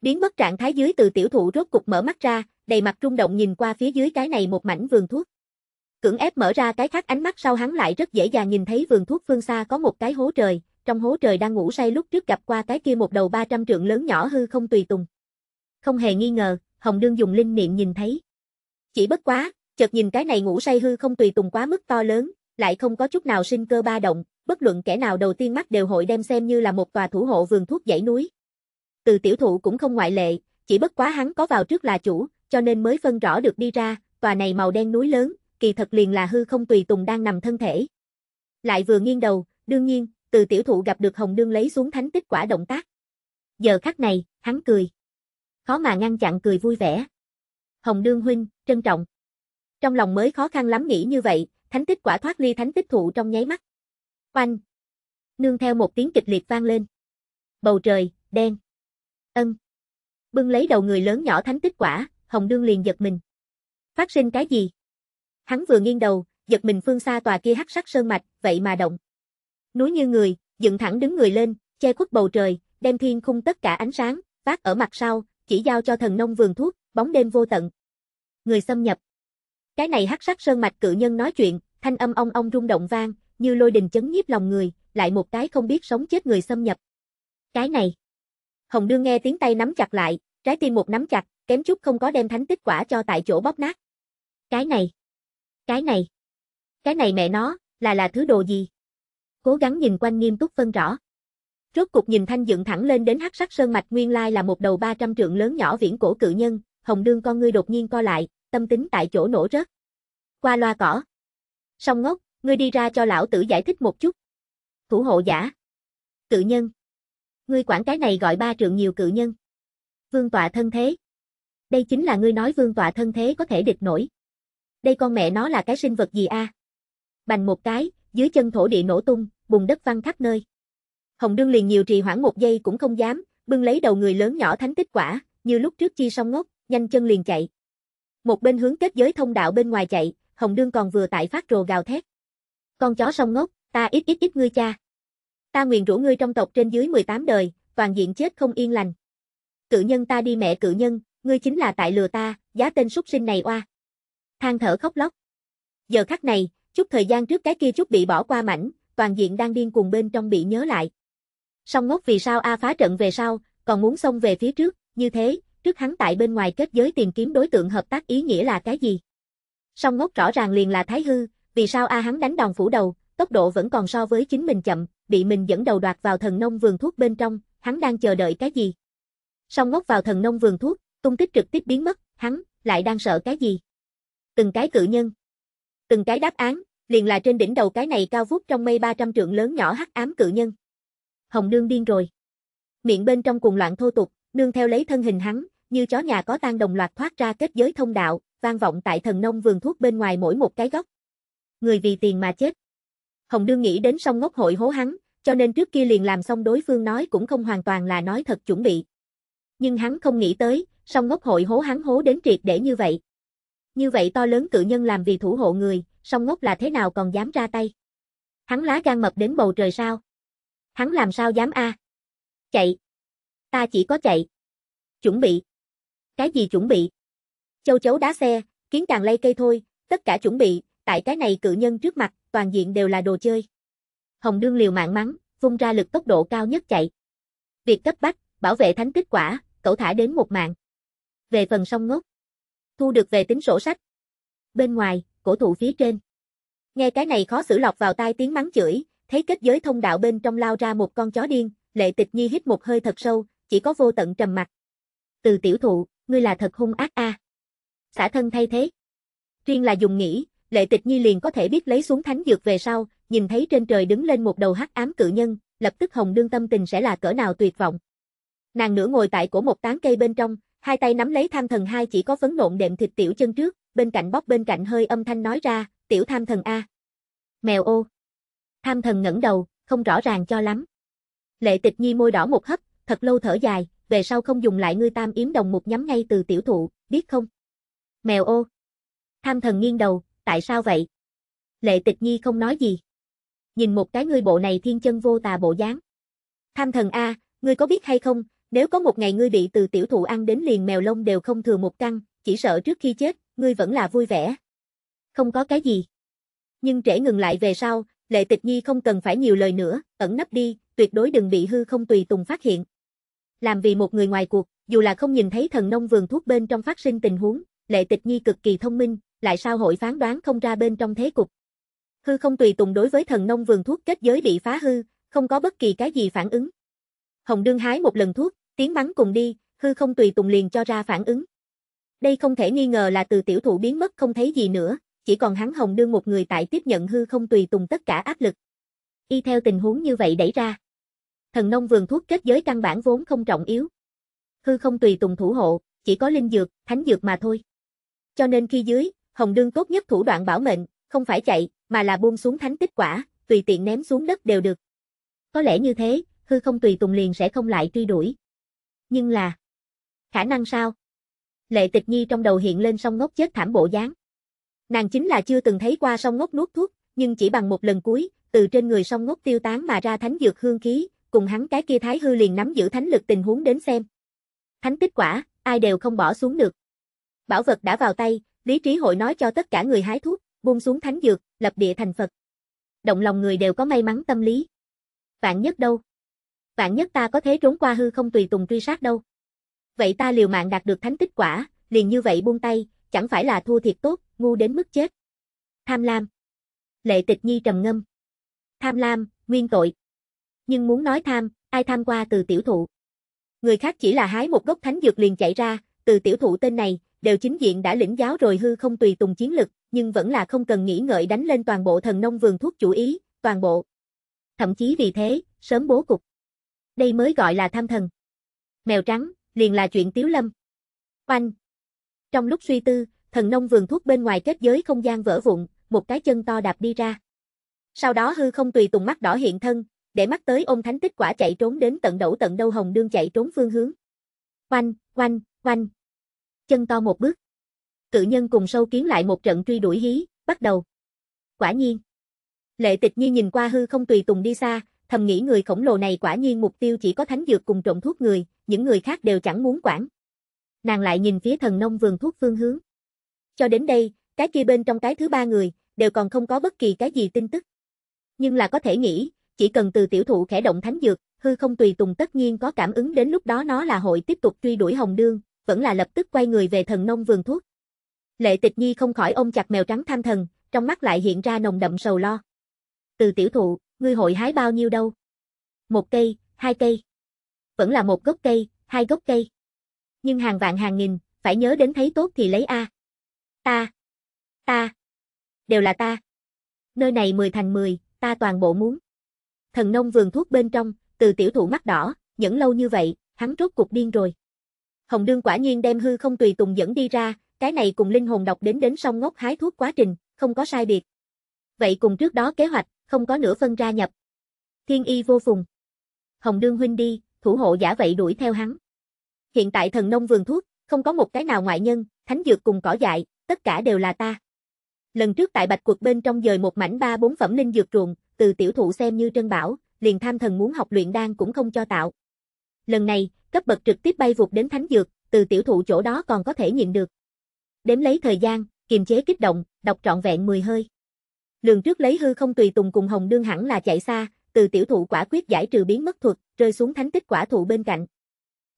Biến mất trạng thái dưới từ tiểu thụ rốt cục mở mắt ra, đầy mặt rung động nhìn qua phía dưới cái này một mảnh vườn thuốc. Cưỡng ép mở ra cái khác ánh mắt sau hắn lại rất dễ dàng nhìn thấy vườn thuốc phương xa có một cái hố trời, trong hố trời đang ngủ say lúc trước gặp qua cái kia một đầu 300 trượng lớn nhỏ hư không tùy tùng. Không hề nghi ngờ, Hồng Nương dùng linh niệm nhìn thấy. Chỉ bất quá, chợt nhìn cái này ngủ say hư không tùy tùng quá mức to lớn, lại không có chút nào sinh cơ ba động, bất luận kẻ nào đầu tiên mắt đều hội đem xem như là một tòa thủ hộ vườn thuốc dãy núi. Từ tiểu thụ cũng không ngoại lệ, chỉ bất quá hắn có vào trước là chủ, cho nên mới phân rõ được đi ra, tòa này màu đen núi lớn, kỳ thật liền là hư không tùy tùng đang nằm thân thể. Lại vừa nghiêng đầu, đương nhiên, từ tiểu thụ gặp được Hồng đương lấy xuống thánh tích quả động tác. Giờ khắc này, hắn cười. Khó mà ngăn chặn cười vui vẻ. Hồng đương huynh, trân trọng. Trong lòng mới khó khăn lắm nghĩ như vậy, thánh tích quả thoát ly thánh tích thụ trong nháy mắt. Oanh! Nương theo một tiếng kịch liệt vang lên. Bầu trời, đen. Ân. Bưng lấy đầu người lớn nhỏ thánh tích quả, Hồng đương liền giật mình. Phát sinh cái gì? Hắn vừa nghiêng đầu, giật mình phương xa tòa kia hắc sắc sơn mạch, vậy mà động. Núi như người, dựng thẳng đứng người lên, che khuất bầu trời, đem thiên khung tất cả ánh sáng, phát ở mặt sau, chỉ giao cho thần nông vườn thuốc, bóng đêm vô tận. Người xâm nhập. Cái này hắc sắc sơn mạch cự nhân nói chuyện, thanh âm ong ong rung động vang, như lôi đình chấn nhiếp lòng người, lại một cái không biết sống chết người xâm nhập. Cái này. Hồng đương nghe tiếng tay nắm chặt lại, trái tim một nắm chặt, kém chút không có đem thánh tích quả cho tại chỗ bóp nát. Cái này. Cái này. Cái này mẹ nó, là là thứ đồ gì? Cố gắng nhìn quanh nghiêm túc phân rõ. Rốt cục nhìn thanh dựng thẳng lên đến hắc sắc sơn mạch nguyên lai là một đầu 300 trượng lớn nhỏ viễn cổ cự nhân, hồng đương con ngươi đột nhiên co lại, tâm tính tại chỗ nổ rớt. Qua loa cỏ. Song ngốc, ngươi đi ra cho lão tử giải thích một chút. Thủ hộ giả. Cự nhân. Ngươi quản cái này gọi ba trượng nhiều cự nhân. Vương tọa thân thế. Đây chính là ngươi nói vương tọa thân thế có thể địch nổi đây con mẹ nó là cái sinh vật gì a? À? Bành một cái, dưới chân thổ địa nổ tung, bùn đất văng khắp nơi. Hồng Đương liền nhiều trì hoãn một giây cũng không dám, bưng lấy đầu người lớn nhỏ thánh tích quả, như lúc trước chi song ngốc, nhanh chân liền chạy. Một bên hướng kết giới thông đạo bên ngoài chạy, Hồng Đương còn vừa tại phát rồ gào thét. Con chó song ngốc, ta ít ít ít ngươi cha. Ta nguyện rủ ngươi trong tộc trên dưới 18 đời, toàn diện chết không yên lành. Cự nhân ta đi mẹ cự nhân, ngươi chính là tại lừa ta, giá tên súc sinh này oa than thở khóc lóc. Giờ khắc này, chút thời gian trước cái kia chút bị bỏ qua mảnh, toàn diện đang điên cuồng bên trong bị nhớ lại. Song ngốc vì sao A phá trận về sau, còn muốn xông về phía trước, như thế, trước hắn tại bên ngoài kết giới tìm kiếm đối tượng hợp tác ý nghĩa là cái gì? Song ngốc rõ ràng liền là Thái Hư, vì sao A hắn đánh đòn phủ đầu, tốc độ vẫn còn so với chính mình chậm, bị mình dẫn đầu đoạt vào thần nông vườn thuốc bên trong, hắn đang chờ đợi cái gì? Song ngốc vào thần nông vườn thuốc, tung tích trực tiếp biến mất, hắn, lại đang sợ cái gì? từng cái cự nhân. Từng cái đáp án, liền là trên đỉnh đầu cái này cao vút trong mây 300 trượng lớn nhỏ hắc ám cự nhân. Hồng nương điên rồi. Miệng bên trong cùng loạn thô tục, nương theo lấy thân hình hắn, như chó nhà có tan đồng loạt thoát ra kết giới thông đạo, vang vọng tại thần nông vườn thuốc bên ngoài mỗi một cái góc. Người vì tiền mà chết. Hồng đương nghĩ đến song ngốc hội hố hắn, cho nên trước kia liền làm xong đối phương nói cũng không hoàn toàn là nói thật chuẩn bị. Nhưng hắn không nghĩ tới, song ngốc hội hố hắn hố đến triệt để như vậy. Như vậy to lớn cự nhân làm vì thủ hộ người, song ngốc là thế nào còn dám ra tay? Hắn lá gan mập đến bầu trời sao? Hắn làm sao dám a? À? Chạy. Ta chỉ có chạy. Chuẩn bị. Cái gì chuẩn bị? Châu chấu đá xe, kiến càng lay cây thôi, tất cả chuẩn bị, tại cái này cự nhân trước mặt, toàn diện đều là đồ chơi. Hồng đương liều mạng mắng, vung ra lực tốc độ cao nhất chạy. Việc cấp bách, bảo vệ thánh kết quả, cậu thả đến một mạng. Về phần song ngốc, thu được về tính sổ sách. Bên ngoài, cổ thụ phía trên. Nghe cái này khó xử lọt vào tai tiếng mắng chửi, thấy kết giới thông đạo bên trong lao ra một con chó điên, lệ tịch nhi hít một hơi thật sâu, chỉ có vô tận trầm mặt. Từ tiểu thụ, ngươi là thật hung ác a. À. thân thay thế. Riêng là dùng nghĩ, lệ tịch nhi liền có thể biết lấy xuống thánh dược về sau, nhìn thấy trên trời đứng lên một đầu hắc ám cự nhân, lập tức hồng đương tâm tình sẽ là cỡ nào tuyệt vọng. Nàng nửa ngồi tại cổ một tán cây bên trong, Hai tay nắm lấy tham thần hai chỉ có phấn nộn đệm thịt tiểu chân trước, bên cạnh bóp bên cạnh hơi âm thanh nói ra, tiểu tham thần A. Mèo ô. Tham thần ngẩng đầu, không rõ ràng cho lắm. Lệ tịch nhi môi đỏ một hấp, thật lâu thở dài, về sau không dùng lại ngươi tam yếm đồng một nhắm ngay từ tiểu thụ, biết không? Mèo ô. Tham thần nghiêng đầu, tại sao vậy? Lệ tịch nhi không nói gì. Nhìn một cái ngươi bộ này thiên chân vô tà bộ dáng. Tham thần A, ngươi có biết hay không, nếu có một ngày ngươi bị từ tiểu thụ ăn đến liền mèo lông đều không thừa một căn, chỉ sợ trước khi chết, ngươi vẫn là vui vẻ. Không có cái gì. Nhưng trễ ngừng lại về sau, Lệ Tịch Nhi không cần phải nhiều lời nữa, ẩn nấp đi, tuyệt đối đừng bị hư không tùy tùng phát hiện. Làm vì một người ngoài cuộc, dù là không nhìn thấy thần nông vườn thuốc bên trong phát sinh tình huống, Lệ Tịch Nhi cực kỳ thông minh, lại sao hội phán đoán không ra bên trong thế cục. Hư không tùy tùng đối với thần nông vườn thuốc kết giới bị phá hư, không có bất kỳ cái gì phản ứng. Hồng Đương hái một lần thuốc, Tiếng mắng cùng đi, hư không tùy tùng liền cho ra phản ứng. Đây không thể nghi ngờ là từ tiểu thụ biến mất không thấy gì nữa, chỉ còn hắn hồng đương một người tại tiếp nhận hư không tùy tùng tất cả áp lực. Y theo tình huống như vậy đẩy ra. Thần nông vườn thuốc kết giới căn bản vốn không trọng yếu. Hư không tùy tùng thủ hộ, chỉ có linh dược, thánh dược mà thôi. Cho nên khi dưới, hồng đương tốt nhất thủ đoạn bảo mệnh, không phải chạy, mà là buông xuống thánh tích quả, tùy tiện ném xuống đất đều được. Có lẽ như thế, hư không tùy tùng liền sẽ không lại truy đuổi, nhưng là... Khả năng sao? Lệ tịch nhi trong đầu hiện lên sông ngốc chết thảm bộ dáng. Nàng chính là chưa từng thấy qua sông ngốc nuốt thuốc, nhưng chỉ bằng một lần cuối, từ trên người sông ngốc tiêu tán mà ra thánh dược hương khí, cùng hắn cái kia thái hư liền nắm giữ thánh lực tình huống đến xem. Thánh kết quả, ai đều không bỏ xuống được. Bảo vật đã vào tay, lý trí hội nói cho tất cả người hái thuốc, buông xuống thánh dược, lập địa thành Phật. Động lòng người đều có may mắn tâm lý. Vạn nhất đâu vạn nhất ta có thế trốn qua hư không tùy tùng truy sát đâu. Vậy ta liều mạng đạt được thánh tích quả, liền như vậy buông tay, chẳng phải là thua thiệt tốt, ngu đến mức chết. Tham lam. Lệ tịch nhi trầm ngâm. Tham lam, nguyên tội. Nhưng muốn nói tham, ai tham qua từ tiểu thụ. Người khác chỉ là hái một gốc thánh dược liền chạy ra, từ tiểu thụ tên này, đều chính diện đã lĩnh giáo rồi hư không tùy tùng chiến lực, nhưng vẫn là không cần nghĩ ngợi đánh lên toàn bộ thần nông vườn thuốc chủ ý, toàn bộ. Thậm chí vì thế, sớm bố cục đây mới gọi là tham thần. Mèo trắng, liền là chuyện Tiếu Lâm. Oanh! Trong lúc suy tư, thần nông vườn thuốc bên ngoài kết giới không gian vỡ vụn, một cái chân to đạp đi ra. Sau đó hư không tùy tùng mắt đỏ hiện thân, để mắt tới ôm thánh tích quả chạy trốn đến tận đẩu tận đâu hồng đương chạy trốn phương hướng. Oanh, oanh, oanh. Chân to một bước. Cự nhân cùng sâu kiến lại một trận truy đuổi hí, bắt đầu. Quả nhiên. Lệ tịch nhiên nhìn qua hư không tùy tùng đi xa, thầm nghĩ người khổng lồ này quả nhiên mục tiêu chỉ có thánh dược cùng trộm thuốc người, những người khác đều chẳng muốn quản. Nàng lại nhìn phía thần nông vườn thuốc phương hướng. Cho đến đây, cái kia bên trong cái thứ ba người, đều còn không có bất kỳ cái gì tin tức. Nhưng là có thể nghĩ, chỉ cần từ tiểu thụ khẽ động thánh dược, hư không tùy tùng tất nhiên có cảm ứng đến lúc đó nó là hội tiếp tục truy đuổi hồng đương, vẫn là lập tức quay người về thần nông vườn thuốc. Lệ tịch nhi không khỏi ôm chặt mèo trắng tham thần, trong mắt lại hiện ra nồng đậm sầu lo. Từ tiểu thụ, ngươi hội hái bao nhiêu đâu? Một cây, hai cây. Vẫn là một gốc cây, hai gốc cây. Nhưng hàng vạn hàng nghìn, phải nhớ đến thấy tốt thì lấy A. Ta. Ta. Đều là ta. Nơi này mười thành mười, ta toàn bộ muốn. Thần nông vườn thuốc bên trong, từ tiểu thụ mắt đỏ, nhẫn lâu như vậy, hắn rốt cục điên rồi. Hồng đương quả nhiên đem hư không tùy tùng dẫn đi ra, cái này cùng linh hồn đọc đến đến sông ngốc hái thuốc quá trình, không có sai biệt. Vậy cùng trước đó kế hoạch, không có nửa phân ra nhập. Thiên y vô phùng. Hồng đương huynh đi, thủ hộ giả vậy đuổi theo hắn. Hiện tại thần nông vườn thuốc, không có một cái nào ngoại nhân, thánh dược cùng cỏ dại, tất cả đều là ta. Lần trước tại Bạch Quật bên trong dời một mảnh ba bốn phẩm linh dược ruộng, từ tiểu thụ xem như trân bảo, liền tham thần muốn học luyện đan cũng không cho tạo. Lần này, cấp bậc trực tiếp bay vụt đến thánh dược, từ tiểu thụ chỗ đó còn có thể nhìn được. Đếm lấy thời gian, kiềm chế kích động, đọc trọn vẹn 10 hơi. Lường trước lấy hư không tùy tùng cùng Hồng Nương hẳn là chạy xa, từ tiểu thụ quả quyết giải trừ biến mất thuật, rơi xuống thánh tích quả thụ bên cạnh.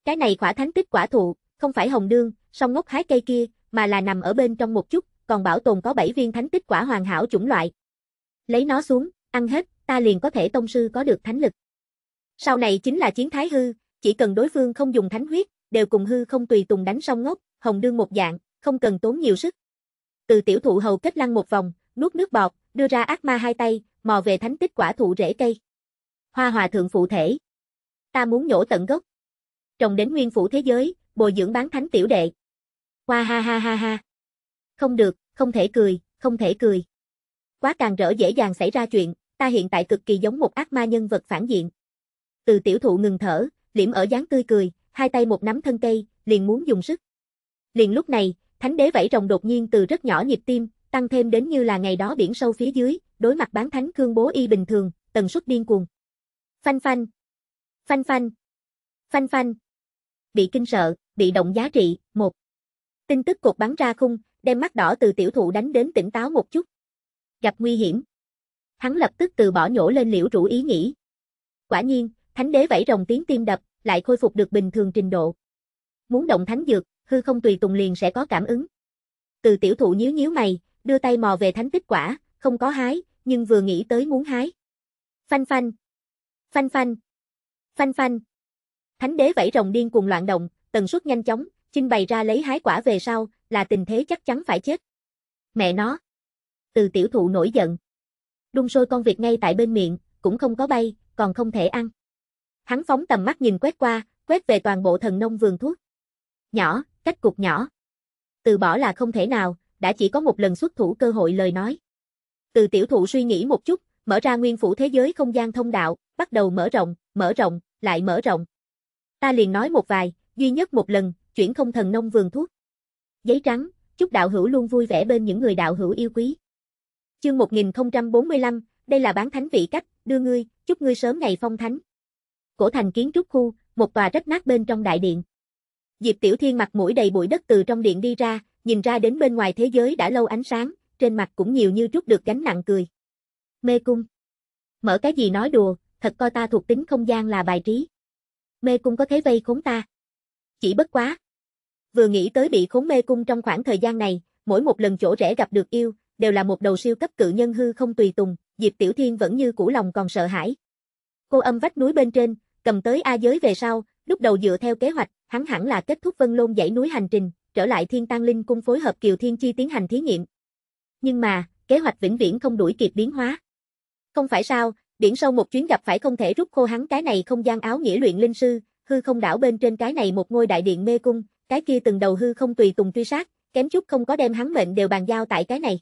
Cái này quả thánh tích quả thụ, không phải Hồng Nương, song ngốc hái cây kia, mà là nằm ở bên trong một chút, còn bảo tồn có 7 viên thánh tích quả hoàn hảo chủng loại. Lấy nó xuống, ăn hết, ta liền có thể tông sư có được thánh lực. Sau này chính là chiến thái hư, chỉ cần đối phương không dùng thánh huyết, đều cùng hư không tùy tùng đánh song ngốc, hồng đương một dạng, không cần tốn nhiều sức. Từ tiểu thụ hầu kết lăn một vòng, nuốt nước bọt, đưa ra ác ma hai tay, mò về thánh tích quả thụ rễ cây. Hoa hòa thượng phụ thể. Ta muốn nhổ tận gốc. Trồng đến nguyên phủ thế giới, bồi dưỡng bán thánh tiểu đệ. Hoa ha ha ha ha. Không được, không thể cười, không thể cười. Quá càng rỡ dễ dàng xảy ra chuyện, ta hiện tại cực kỳ giống một ác ma nhân vật phản diện. Từ tiểu thụ ngừng thở, liễm ở dáng tươi cười, hai tay một nắm thân cây, liền muốn dùng sức. Liền lúc này, thánh đế vẫy rồng đột nhiên từ rất nhỏ nhịp tim, tăng thêm đến như là ngày đó biển sâu phía dưới, đối mặt bán thánh cương bố y bình thường, tần suất điên cuồng. Phanh phanh, phanh phanh, phanh phanh, bị kinh sợ, bị động giá trị, một. Tin tức cột bắn ra khung, đem mắt đỏ từ tiểu thụ đánh đến tỉnh táo một chút. Gặp nguy hiểm. Hắn lập tức từ bỏ nhổ lên liễu rủ ý nghĩ. Quả nhiên, thánh đế vẫy rồng tiếng tim đập, lại khôi phục được bình thường trình độ. Muốn động thánh dược, hư không tùy tùng liền sẽ có cảm ứng. Từ tiểu thụ nhíu nhíu mày, đưa tay mò về thánh tích quả, không có hái, nhưng vừa nghĩ tới muốn hái. Phanh phanh. Phanh phanh. Phanh phanh. Thánh đế vẫy rồng điên cuồng loạn động, tần suất nhanh chóng, trình bày ra lấy hái quả về sau, là tình thế chắc chắn phải chết. Mẹ nó. Từ tiểu thụ nổi giận. Đun sôi con vịt ngay tại bên miệng, cũng không có bay, còn không thể ăn. Hắn phóng tầm mắt nhìn quét qua, quét về toàn bộ thần nông vườn thuốc. Nhỏ, cách cục nhỏ. Từ bỏ là không thể nào, đã chỉ có một lần xuất thủ cơ hội lời nói. Từ tiểu thụ suy nghĩ một chút, mở ra nguyên phủ thế giới không gian thông đạo, bắt đầu mở rộng, mở rộng, lại mở rộng. Ta liền nói một vài, duy nhất một lần, chuyển không thần nông vườn thuốc. Giấy trắng, chúc đạo hữu luôn vui vẻ bên những người đạo hữu yêu quý. Chương 1045, đây là bán thánh vị cách, đưa ngươi, chúc ngươi sớm ngày phong thánh. Cổ thành kiến trúc khu, một tòa rách nát bên trong đại điện. Diệp Tiểu Thiên mặt mũi đầy bụi đất từ trong điện đi ra, nhìn ra đến bên ngoài thế giới đã lâu ánh sáng, trên mặt cũng nhiều như trút được gánh nặng cười. Mê cung. Mở cái gì nói đùa, thật coi ta thuộc tính không gian là bài trí. Mê cung có thế vây khốn ta. Chỉ bất quá. Vừa nghĩ tới bị khốn mê cung trong khoảng thời gian này, mỗi một lần chỗ rẽ gặp được yêu, đều là một đầu siêu cấp cự nhân hư không tùy tùng, Diệp Tiểu Thiên vẫn như cũ lòng còn sợ hãi. Cô âm vách núi bên trên, cầm tới A giới về sau, lúc đầu dựa theo kế hoạch, hắn hẳn là kết thúc vân lôn dãy núi hành trình, trở lại Thiên Tăng Linh Cung phối hợp Kiều Thiên Chi tiến hành thí nghiệm. Nhưng mà, kế hoạch vĩnh viễn không đuổi kịp biến hóa. Không phải sao, biển sâu một chuyến gặp phải không thể rút khô hắn cái này không gian áo nghĩa luyện linh sư, hư không đảo bên trên cái này một ngôi đại điện mê cung, cái kia từng đầu hư không tùy tùng truy sát, kém chút không có đem hắn mệnh đều bàn giao tại cái này.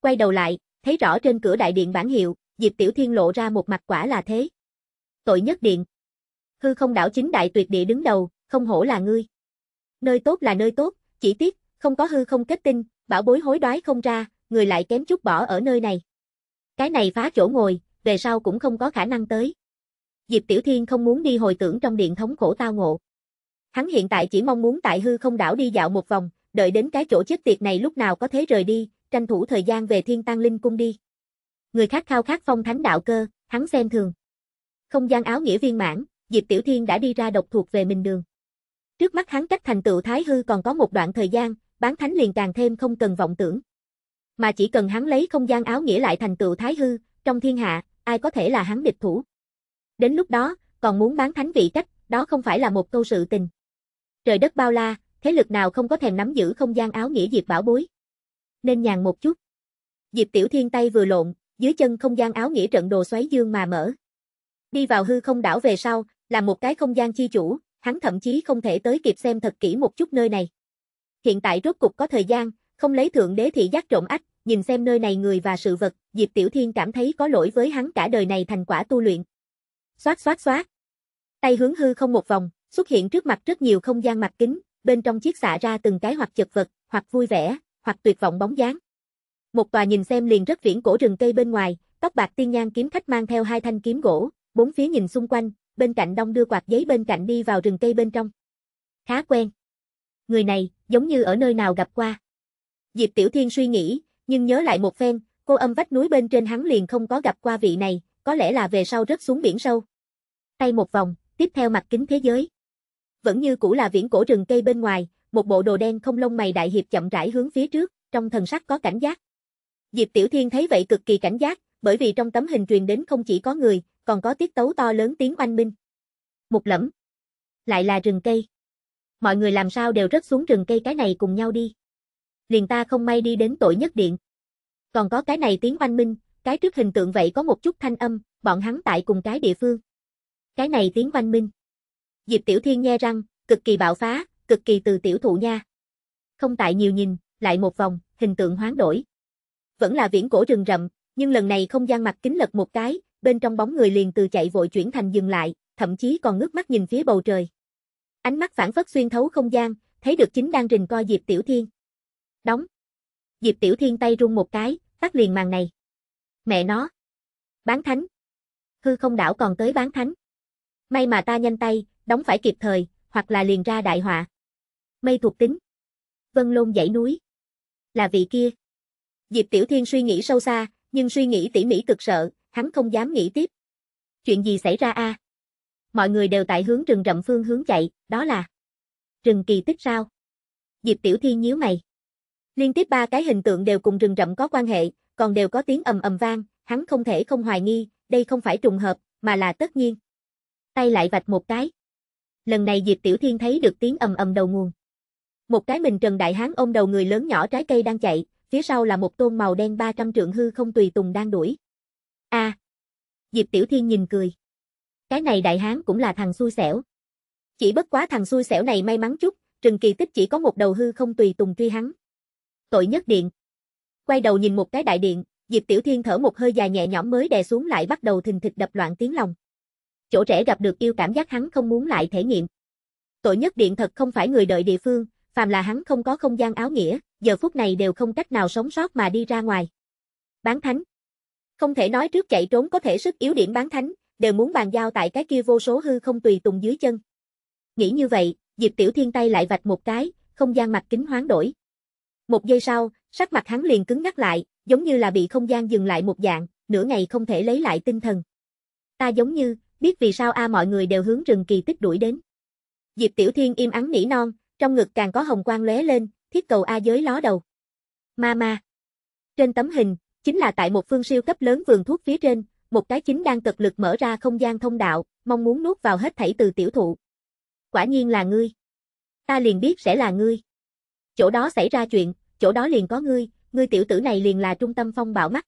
Quay đầu lại, thấy rõ trên cửa đại điện bản hiệu, Diệp Tiểu Thiên lộ ra một mặt quả là thế. Tội nhất điện. Hư không đảo chính đại tuyệt địa đứng đầu, không hổ là ngươi. Nơi tốt là nơi tốt, chỉ tiếc, không có hư không kết tinh, bảo bối hối đoái không ra, người lại kém chút bỏ ở nơi này. Cái này phá chỗ ngồi, về sau cũng không có khả năng tới. Diệp Tiểu Thiên không muốn đi hồi tưởng trong điện thống khổ tao ngộ. Hắn hiện tại chỉ mong muốn tại hư không đảo đi dạo một vòng, đợi đến cái chỗ chết tiệt này lúc nào có thế rời đi, tranh thủ thời gian về Thiên Tăng Linh Cung đi. Người khác khao khát phong thánh đạo cơ, hắn xem thường. Không gian áo nghĩa viên mãn, Diệp Tiểu Thiên đã đi ra độc thuộc về mình đường. Trước mắt hắn cách thành tựu thái hư còn có một đoạn thời gian, bán thánh liền càng thêm không cần vọng tưởng. Mà chỉ cần hắn lấy không gian áo nghĩa lại thành tựu thái hư, trong thiên hạ, ai có thể là hắn địch thủ. Đến lúc đó, còn muốn bán thánh vị cách, đó không phải là một câu sự tình. Trời đất bao la, thế lực nào không có thèm nắm giữ không gian áo nghĩa Diệp Bảo Bối. Nên nhàn một chút. Diệp Tiểu Thiên tay vừa lộn, dưới chân không gian áo nghĩa trận đồ xoáy dương mà mở. Đi vào hư không đảo về sau, là một cái không gian chi chủ, hắn thậm chí không thể tới kịp xem thật kỹ một chút nơi này. Hiện tại rốt cục có thời gian, không lấy thượng đế thị giác trộm ách, nhìn xem nơi này người và sự vật, Diệp Tiểu Thiên cảm thấy có lỗi với hắn cả đời này thành quả tu luyện. Xoát xoát xoát. Tay hướng hư không một vòng, xuất hiện trước mặt rất nhiều không gian mặt kính, bên trong chiếc xạ ra từng cái hoặc chật vật, hoặc vui vẻ, hoặc tuyệt vọng bóng dáng. Một tòa nhìn xem liền rất viễn cổ rừng cây bên ngoài, tóc bạc tiên nhan kiếm khách mang theo hai thanh kiếm gỗ, bốn phía nhìn xung quanh, bên cạnh Đông đưa quạt giấy bên cạnh đi vào rừng cây bên trong. Khá quen. Người này, giống như ở nơi nào gặp qua. Diệp Tiểu Thiên suy nghĩ, nhưng nhớ lại một phen, cô âm vách núi bên trên hắn liền không có gặp qua vị này, có lẽ là về sau rớt xuống biển sâu. Tay một vòng, tiếp theo mặt kính thế giới. Vẫn như cũ là viễn cổ rừng cây bên ngoài, một bộ đồ đen không lông mày đại hiệp chậm rãi hướng phía trước, trong thần sắc có cảnh giác. Diệp Tiểu Thiên thấy vậy cực kỳ cảnh giác, bởi vì trong tấm hình truyền đến không chỉ có người, còn có tiết tấu to lớn tiếng oanh binh Một lẫm. Lại là rừng cây. Mọi người làm sao đều rớt xuống rừng cây cái này cùng nhau đi. Liền ta không may đi đến tội nhất điện. Còn có cái này tiếng oanh minh, cái trước hình tượng vậy có một chút thanh âm, bọn hắn tại cùng cái địa phương. Cái này tiếng oanh minh. Diệp Tiểu Thiên nghe răng, cực kỳ bạo phá, cực kỳ từ tiểu thụ nha. Không tại nhiều nhìn, lại một vòng, hình tượng hoán đổi. Vẫn là viễn cổ rừng rậm, nhưng lần này không gian mặt kính lật một cái, bên trong bóng người liền từ chạy vội chuyển thành dừng lại, thậm chí còn ngước mắt nhìn phía bầu trời. Ánh mắt phản phất xuyên thấu không gian, thấy được chính đang rình coi Diệp Tiểu Thiên. Đóng. Diệp Tiểu Thiên tay rung một cái, tắt liền màn này. Mẹ nó. Bán thánh. Hư không đảo còn tới bán thánh. May mà ta nhanh tay, đóng phải kịp thời, hoặc là liền ra đại họa. Mây thuộc tính. Vân lôn dãy núi. Là vị kia. Diệp Tiểu Thiên suy nghĩ sâu xa, nhưng suy nghĩ tỉ mỉ cực sợ, hắn không dám nghĩ tiếp. Chuyện gì xảy ra a? Mọi người đều tại hướng rừng rậm phương hướng chạy, đó là rừng kỳ tích sao? Diệp Tiểu Thi nhíu mày. Liên tiếp ba cái hình tượng đều cùng rừng rậm có quan hệ, còn đều có tiếng ầm ầm vang, hắn không thể không hoài nghi, đây không phải trùng hợp, mà là tất nhiên. Tay lại vạch một cái. Lần này Diệp Tiểu Thiên thấy được tiếng ầm ầm đầu nguồn. Một cái mình Trần Đại Hán ôm đầu người lớn nhỏ trái cây đang chạy, phía sau là một tôn màu đen 300 trượng hư không tùy tùng đang đuổi a à. Diệp Tiểu Thiên nhìn cười. Cái này đại hán cũng là thằng xui xẻo. Chỉ bất quá thằng xui xẻo này may mắn chút, Trừng Kỳ Tích chỉ có một đầu hư không tùy tùng truy hắn. Tội nhất điện. Quay đầu nhìn một cái đại điện, Diệp Tiểu Thiên thở một hơi dài nhẹ nhõm mới đè xuống lại bắt đầu thình thịch đập loạn tiếng lòng. Chỗ trẻ gặp được yêu cảm giác hắn không muốn lại thể nghiệm. Tội nhất điện thật không phải người đợi địa phương, phàm là hắn không có không gian áo nghĩa, giờ phút này đều không cách nào sống sót mà đi ra ngoài. Bán thánh, không thể nói trước chạy trốn có thể sức yếu điểm bán thánh, đều muốn bàn giao tại cái kia vô số hư không tùy tùng dưới chân. Nghĩ như vậy, Diệp Tiểu Thiên tay lại vạch một cái, không gian mặt kính hoán đổi. Một giây sau, sắc mặt hắn liền cứng ngắt lại, giống như là bị không gian dừng lại một dạng, nửa ngày không thể lấy lại tinh thần. Ta giống như, biết vì sao a mọi người đều hướng rừng kỳ tích đuổi đến. Diệp Tiểu Thiên im ắng nỉ non, trong ngực càng có hồng quang lóe lên, thiết cầu a giới ló đầu. Ma ma. Trên tấm hình, Chính là tại một phương siêu cấp lớn vườn thuốc phía trên, một cái chính đang cực lực mở ra không gian thông đạo, mong muốn nuốt vào hết thảy từ tiểu thụ. Quả nhiên là ngươi. Ta liền biết sẽ là ngươi. Chỗ đó xảy ra chuyện, chỗ đó liền có ngươi, ngươi tiểu tử này liền là trung tâm phong bạo mắt.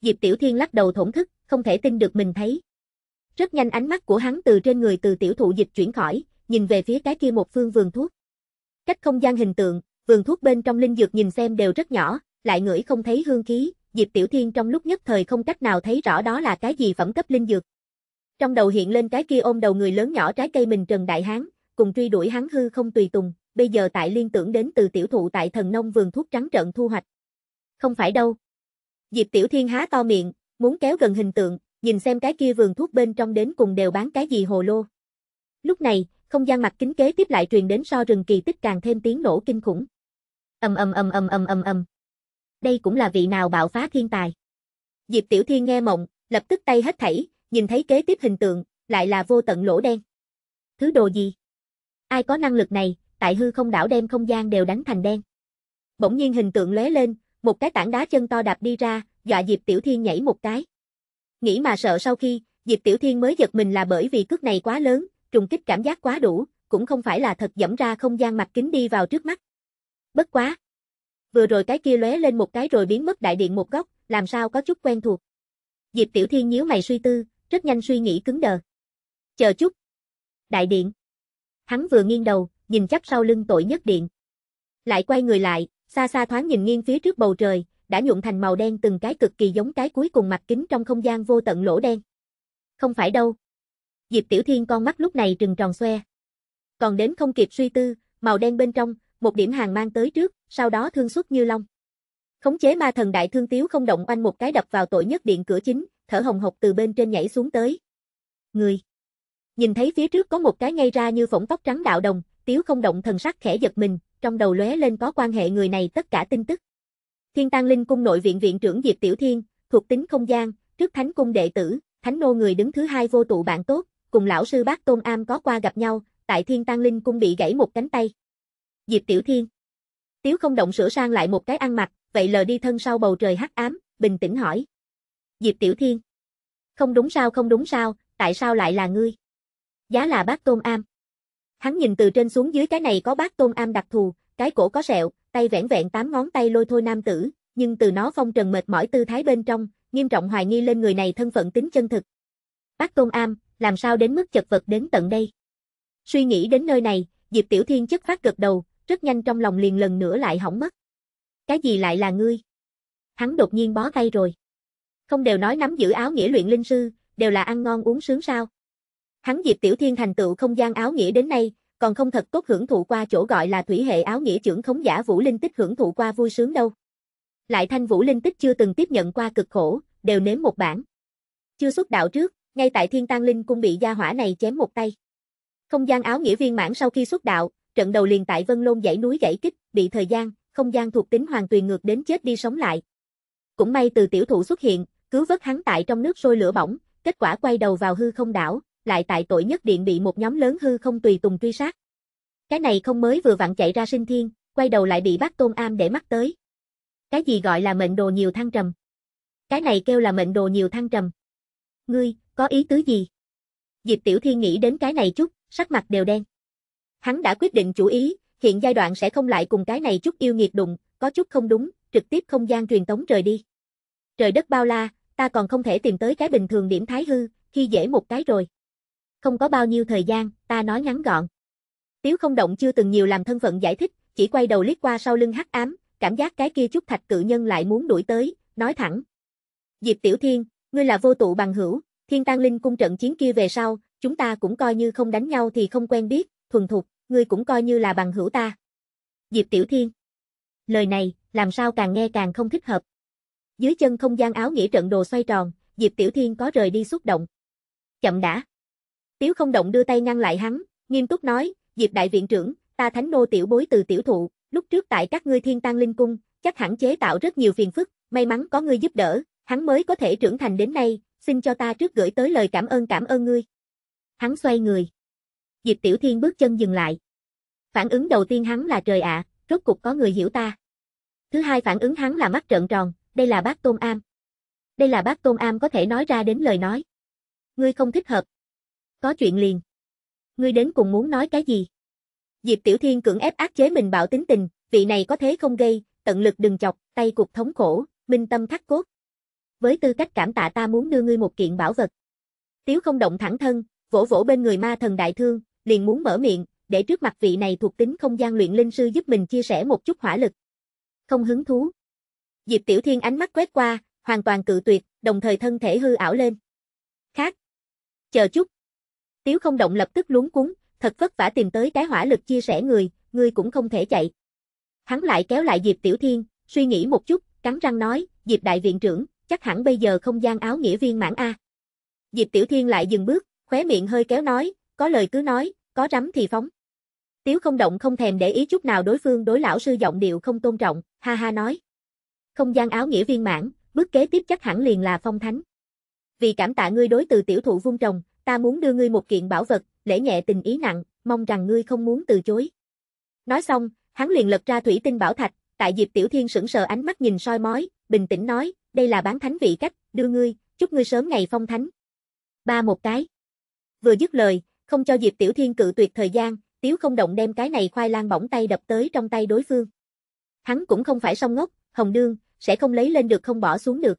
Diệp Tiểu Thiên lắc đầu thổn thức, không thể tin được mình thấy. Rất nhanh ánh mắt của hắn từ trên người từ tiểu thụ dịch chuyển khỏi, nhìn về phía cái kia một phương vườn thuốc. Cách không gian hình tượng, vườn thuốc bên trong linh dược nhìn xem đều rất nhỏ, lại ngửi không thấy hương khí, Diệp Tiểu Thiên trong lúc nhất thời không cách nào thấy rõ đó là cái gì phẩm cấp linh dược. Trong đầu hiện lên cái kia ôm đầu người lớn nhỏ trái cây mình Trần Đại Hán, cùng truy đuổi hắn hư không tùy tùng, bây giờ tại liên tưởng đến từ tiểu thụ tại thần nông vườn thuốc trắng trận thu hoạch. Không phải đâu. Diệp Tiểu Thiên há to miệng, muốn kéo gần hình tượng, nhìn xem cái kia vườn thuốc bên trong đến cùng đều bán cái gì hồ lô. Lúc này, không gian mặt kính kế tiếp lại truyền đến so rừng kỳ tích càng thêm tiếng nổ kinh khủng. Ầm ầm ầm ầm ầm ầm ầm đây cũng là vị nào bạo phá thiên tài. Diệp Tiểu Thiên nghe mộng, lập tức tay hết thảy, nhìn thấy kế tiếp hình tượng, lại là vô tận lỗ đen. Thứ đồ gì? Ai có năng lực này, tại hư không đảo đem không gian đều đánh thành đen. Bỗng nhiên hình tượng lóe lên, một cái tảng đá chân to đạp đi ra, dọa Diệp Tiểu Thiên nhảy một cái. Nghĩ mà sợ sau khi, Diệp Tiểu Thiên mới giật mình là bởi vì cước này quá lớn, trùng kích cảm giác quá đủ, cũng không phải là thật dẫm ra không gian mặt kính đi vào trước mắt. Bất quá, vừa rồi cái kia lóe lên một cái rồi biến mất đại điện một góc, làm sao có chút quen thuộc. Diệp Tiểu Thiên nhíu mày suy tư, rất nhanh suy nghĩ cứng đờ. Chờ chút. Đại điện. Hắn vừa nghiêng đầu, nhìn chắc sau lưng tội nhất điện. Lại quay người lại, xa xa thoáng nhìn nghiêng phía trước bầu trời, đã nhuộm thành màu đen từng cái cực kỳ giống cái cuối cùng mặt kính trong không gian vô tận lỗ đen. Không phải đâu. Diệp Tiểu Thiên con mắt lúc này trừng tròn xoe. Còn đến không kịp suy tư, màu đen bên trong, một điểm hàng mang tới trước, sau đó thương xuất như long. Khống chế ma thần đại thương tiếu không động oanh một cái đập vào tội nhất điện cửa chính, thở hồng hộc từ bên trên nhảy xuống tới. Người. Nhìn thấy phía trước có một cái ngay ra như phỏng tóc trắng đạo đồng, tiếu không động thần sắc khẽ giật mình, trong đầu lóe lên có quan hệ người này tất cả tin tức. Thiên Tăng Linh cung nội viện viện trưởng Diệp Tiểu Thiên, thuộc tính không gian, trước thánh cung đệ tử, thánh nô người đứng thứ hai vô tụ bạn tốt, cùng lão sư bác Tôn Am có qua gặp nhau, tại Thiên Tăng Linh cung bị gãy một cánh tay. Diệp Tiểu Thiên. Tiếu không động sửa sang lại một cái ăn mặc, vậy lờ đi thân sau bầu trời hắc ám, bình tĩnh hỏi. Diệp Tiểu Thiên. Không đúng sao không đúng sao, tại sao lại là ngươi? Giá là bác Tôn Am. Hắn nhìn từ trên xuống dưới cái này có bác Tôn Am đặc thù, cái cổ có sẹo, tay vẻn vẹn tám ngón tay lôi thôi nam tử, nhưng từ nó phong trần mệt mỏi tư thái bên trong, nghiêm trọng hoài nghi lên người này thân phận tính chân thực. Bác Tôn Am, làm sao đến mức chật vật đến tận đây? Suy nghĩ đến nơi này, Diệp Tiểu Thiên chất phát gật đầu, rất nhanh trong lòng liền lần nữa lại hỏng mất. Cái gì lại là ngươi? Hắn đột nhiên bó tay rồi. Không đều nói nắm giữ áo nghĩa luyện linh sư, đều là ăn ngon uống sướng sao? Hắn Diệp Tiểu Thiên thành tựu không gian áo nghĩa đến nay, còn không thật tốt hưởng thụ qua chỗ gọi là thủy hệ áo nghĩa trưởng khống giả vũ linh tích hưởng thụ qua vui sướng đâu. Lại thanh vũ linh tích chưa từng tiếp nhận qua cực khổ, đều nếm một bản. Chưa xuất đạo trước, ngay tại Thiên Tăng Linh cung bị gia hỏa này chém một tay. Không gian áo nghĩa viên mãn sau khi xuất đạo, trận đầu liền tại Vân Lôn dãy núi gãy kích, bị thời gian, không gian thuộc tính hoàn tuyền ngược đến chết đi sống lại. Cũng may từ tiểu thụ xuất hiện, cứu vớt hắn tại trong nước sôi lửa bỏng, kết quả quay đầu vào hư không đảo, lại tại tội nhất điện bị một nhóm lớn hư không tùy tùng truy sát. Cái này không mới vừa vặn chạy ra sinh thiên, quay đầu lại bị bắt tôn am để mắt tới. Cái gì gọi là mệnh đồ nhiều thăng trầm? Cái này kêu là mệnh đồ nhiều thăng trầm. Ngươi, có ý tứ gì? Diệp Tiểu Thiên nghĩ đến cái này chút, sắc mặt đều đen. Hắn đã quyết định chủ ý, hiện giai đoạn sẽ không lại cùng cái này chút yêu nghiệt đụng, có chút không đúng, trực tiếp không gian truyền tống rời đi. Trời đất bao la, ta còn không thể tìm tới cái bình thường điểm thái hư, khi dễ một cái rồi. Không có bao nhiêu thời gian, ta nói ngắn gọn. Tiếu không động chưa từng nhiều làm thân phận giải thích, chỉ quay đầu liếc qua sau lưng hắc ám, cảm giác cái kia chút thạch cự nhân lại muốn đuổi tới, nói thẳng. Diệp Tiểu Thiên, ngươi là vô tụ bằng hữu, thiên tăng linh cung trận chiến kia về sau, chúng ta cũng coi như không đánh nhau thì không quen biết, thuần thục, ngươi cũng coi như là bằng hữu ta. Diệp Tiểu Thiên. Lời này, làm sao càng nghe càng không thích hợp. Dưới chân không gian áo nghĩa trận đồ xoay tròn, Diệp Tiểu Thiên có rời đi xúc động. Chậm đã. Tiếu không động đưa tay ngăn lại hắn, nghiêm túc nói, Diệp Đại Viện trưởng, ta thánh nô tiểu bối từ tiểu thụ, lúc trước tại các ngươi thiên tăng linh cung, chắc hẳn chế tạo rất nhiều phiền phức, may mắn có ngươi giúp đỡ, hắn mới có thể trưởng thành đến nay, xin cho ta trước gửi tới lời cảm ơn cảm ơn ngươi. Hắn xoay người. Diệp Tiểu Thiên bước chân dừng lại. Phản ứng đầu tiên hắn là trời ạ, à, rốt cục có người hiểu ta. Thứ hai phản ứng hắn là mắt trợn tròn, đây là bác Tôn Am. Đây là bác Tôn Am có thể nói ra đến lời nói. Ngươi không thích hợp. Có chuyện liền. Ngươi đến cùng muốn nói cái gì? Diệp Tiểu Thiên cưỡng ép ác chế mình bảo tính tình, vị này có thế không gây, tận lực đừng chọc, tay cục thống khổ, minh tâm khắc cốt. Với tư cách cảm tạ ta muốn đưa ngươi một kiện bảo vật. Tiếu không động thẳng thân, vỗ vỗ bên người ma thần đại thương, liền muốn mở miệng, để trước mặt vị này thuộc tính không gian luyện linh sư giúp mình chia sẻ một chút hỏa lực. Không hứng thú. Diệp Tiểu Thiên ánh mắt quét qua, hoàn toàn cự tuyệt, đồng thời thân thể hư ảo lên. Khác. Chờ chút. Tiếu không động lập tức luống cuốn, thật vất vả tìm tới cái hỏa lực chia sẻ người, người cũng không thể chạy. Hắn lại kéo lại Diệp Tiểu Thiên, suy nghĩ một chút, cắn răng nói, Diệp đại viện trưởng, chắc hẳn bây giờ không gian áo nghĩa viên mãn A. Diệp Tiểu Thiên lại dừng bước, khóe miệng hơi kéo nói, có lời cứ nói, có rắm thì phóng. Tiếu không động không thèm để ý chút nào đối phương đối lão sư giọng điệu không tôn trọng, ha ha nói. Không gian áo nghĩa viên mãn, bước kế tiếp chắc hẳn liền là phong thánh. Vì cảm tạ ngươi đối từ tiểu thụ vung trồng, ta muốn đưa ngươi một kiện bảo vật, lễ nhẹ tình ý nặng, mong rằng ngươi không muốn từ chối. Nói xong, hắn liền lật ra thủy tinh bảo thạch, tại Diệp Tiểu Thiên sững sờ ánh mắt nhìn soi mói, bình tĩnh nói, đây là bán thánh vị cách, đưa ngươi, chúc ngươi sớm ngày phong thánh. Ba một cái. Vừa dứt lời, không cho Diệp Tiểu Thiên cự tuyệt thời gian, Tiếu không động đem cái này khoai lang bỏng tay đập tới trong tay đối phương. Hắn cũng không phải song ngốc, Hồng đương sẽ không lấy lên được không bỏ xuống được.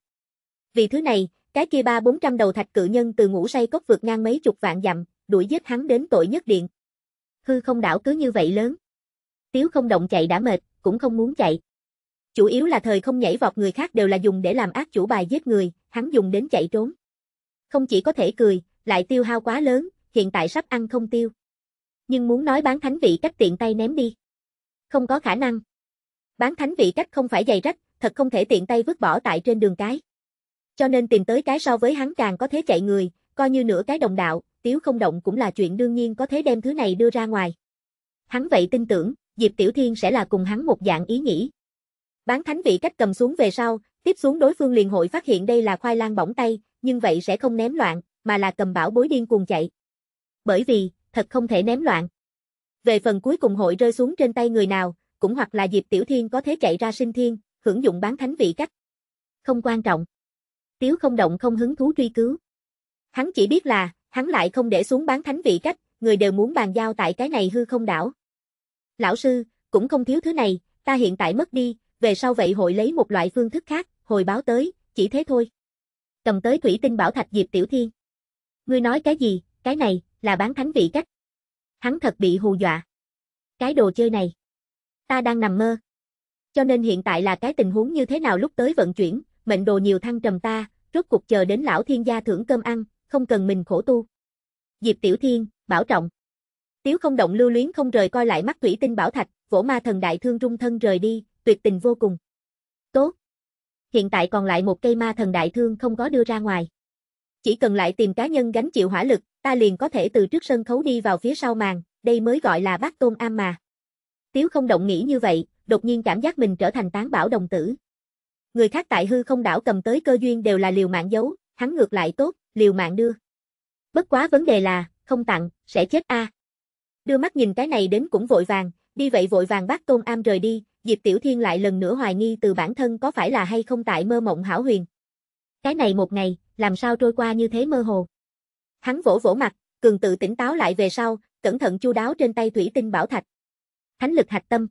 Vì thứ này, cái kia ba bốn trăm đầu thạch cự nhân từ ngủ say cốc vượt ngang mấy chục vạn dặm, đuổi giết hắn đến tội nhất điện. Hư không đảo cứ như vậy lớn. Tiếu không động chạy đã mệt, cũng không muốn chạy. Chủ yếu là thời không nhảy vọt người khác đều là dùng để làm ác chủ bài giết người, hắn dùng đến chạy trốn. Không chỉ có thể cười, lại tiêu hao quá lớn, hiện tại sắp ăn không tiêu. Nhưng muốn nói bán thánh vị cách tiện tay ném đi. Không có khả năng. Bán thánh vị cách không phải dày rách, thật không thể tiện tay vứt bỏ tại trên đường cái. Cho nên tìm tới cái so với hắn càng có thế chạy người, coi như nửa cái đồng đạo, tiếu không động cũng là chuyện đương nhiên có thế đem thứ này đưa ra ngoài. Hắn vậy tin tưởng, Diệp Tiểu Thiên sẽ là cùng hắn một dạng ý nghĩ. Bán thánh vị cách cầm xuống về sau, tiếp xuống đối phương liền hội phát hiện đây là khoai lang bỏng tay, nhưng vậy sẽ không ném loạn, mà là cầm bảo bối điên cuồng chạy bởi vì, thật không thể ném loạn. Về phần cuối cùng hội rơi xuống trên tay người nào, cũng hoặc là Diệp Tiểu Thiên có thế chạy ra sinh thiên, hưởng dụng bán thánh vị cách. Không quan trọng. Tiếu không động không hứng thú truy cứu. Hắn chỉ biết là, hắn lại không để xuống bán thánh vị cách, người đều muốn bàn giao tại cái này hư không đảo. Lão sư, cũng không thiếu thứ này, ta hiện tại mất đi, về sau vậy hội lấy một loại phương thức khác, hồi báo tới, chỉ thế thôi. Cầm tới thủy tinh bảo thạch Diệp Tiểu Thiên. Ngươi nói cái gì, cái này, là bán thánh vị cách. Hắn thật bị hù dọa. Cái đồ chơi này. Ta đang nằm mơ. Cho nên hiện tại là cái tình huống như thế nào lúc tới vận chuyển, mệnh đồ nhiều thăng trầm ta, rốt cuộc chờ đến lão thiên gia thưởng cơm ăn, không cần mình khổ tu. Diệp Tiểu Thiên, bảo trọng. Tiếu không động lưu luyến không rời coi lại mắt thủy tinh bảo thạch, vỗ ma thần đại thương rung thân rời đi, tuyệt tình vô cùng. Tốt. Hiện tại còn lại một cây ma thần đại thương không có đưa ra ngoài. Chỉ cần lại tìm cá nhân gánh chịu hỏa lực, ta liền có thể từ trước sân khấu đi vào phía sau màn, đây mới gọi là bát tôn am mà. Tiếu không động nghĩ như vậy, đột nhiên cảm giác mình trở thành tán bảo đồng tử. Người khác tại hư không đảo cầm tới cơ duyên đều là liều mạng giấu, hắn ngược lại tốt, liều mạng đưa. Bất quá vấn đề là, không tặng, sẽ chết a. À. Đưa mắt nhìn cái này đến cũng vội vàng, đi vậy vội vàng bác Tôn Am rời đi, Diệp Tiểu Thiên lại lần nữa hoài nghi từ bản thân có phải là hay không tại mơ mộng hảo huyền. Cái này một ngày, làm sao trôi qua như thế mơ hồ. Hắn vỗ vỗ mặt, cường tự tỉnh táo lại về sau, cẩn thận chu đáo trên tay thủy tinh bảo thạch. Thánh lực hạch tâm.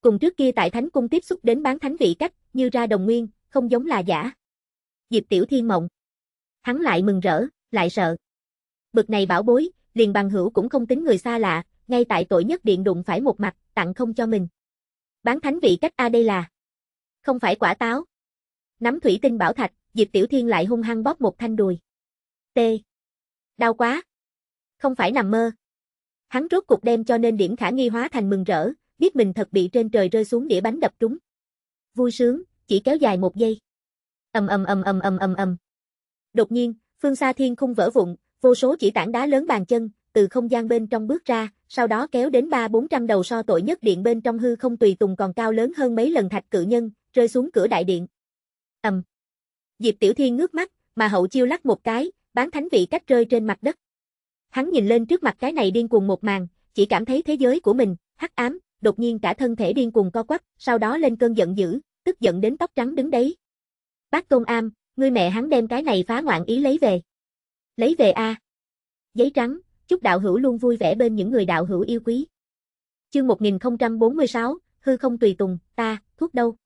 Cùng trước kia tại thánh cung tiếp xúc đến bán thánh vị cách, như ra đồng nguyên, không giống là giả. Diệp Tiểu Thiên mộng. Hắn lại mừng rỡ, lại sợ. Bực này bảo bối, liền bằng hữu cũng không tính người xa lạ, ngay tại tội nhất điện đụng phải một mặt, tặng không cho mình. Bán thánh vị cách A đây là. Không phải quả táo. Nắm thủy tinh bảo thạch, Diệp Tiểu Thiên lại hung hăng bóp một thanh đùi. T. Đau quá. Không phải nằm mơ. Hắn rốt cục đem cho nên điểm khả nghi hóa thành mừng rỡ, biết mình thật bị trên trời rơi xuống đĩa bánh đập trúng. Vui sướng, chỉ kéo dài một giây. Ầm ầm ầm ầm ầm ầm ầm. Đột nhiên, phương xa thiên khung vỡ vụn, vô số chỉ tảng đá lớn bàn chân, từ không gian bên trong bước ra, sau đó kéo đến ba bốn trăm đầu so tội nhất điện bên trong hư không tùy tùng còn cao lớn hơn mấy lần thạch cự nhân, rơi xuống cửa đại điện. Ầm. Diệp Tiểu Thiên ngước mắt, mà hậu chiêu lắc một cái, bán thánh vị cách rơi trên mặt đất. Hắn nhìn lên trước mặt cái này điên cuồng một màn, chỉ cảm thấy thế giới của mình, hắc ám, đột nhiên cả thân thể điên cuồng co quắp, sau đó lên cơn giận dữ, tức giận đến tóc trắng đứng đấy. Bác Tôn Am, ngươi mẹ hắn đem cái này phá ngoạn ý lấy về. Lấy về a. À. Giấy trắng, chúc đạo hữu luôn vui vẻ bên những người đạo hữu yêu quý. Chương 1046, hư không tùy tùng, ta, thuốc đâu?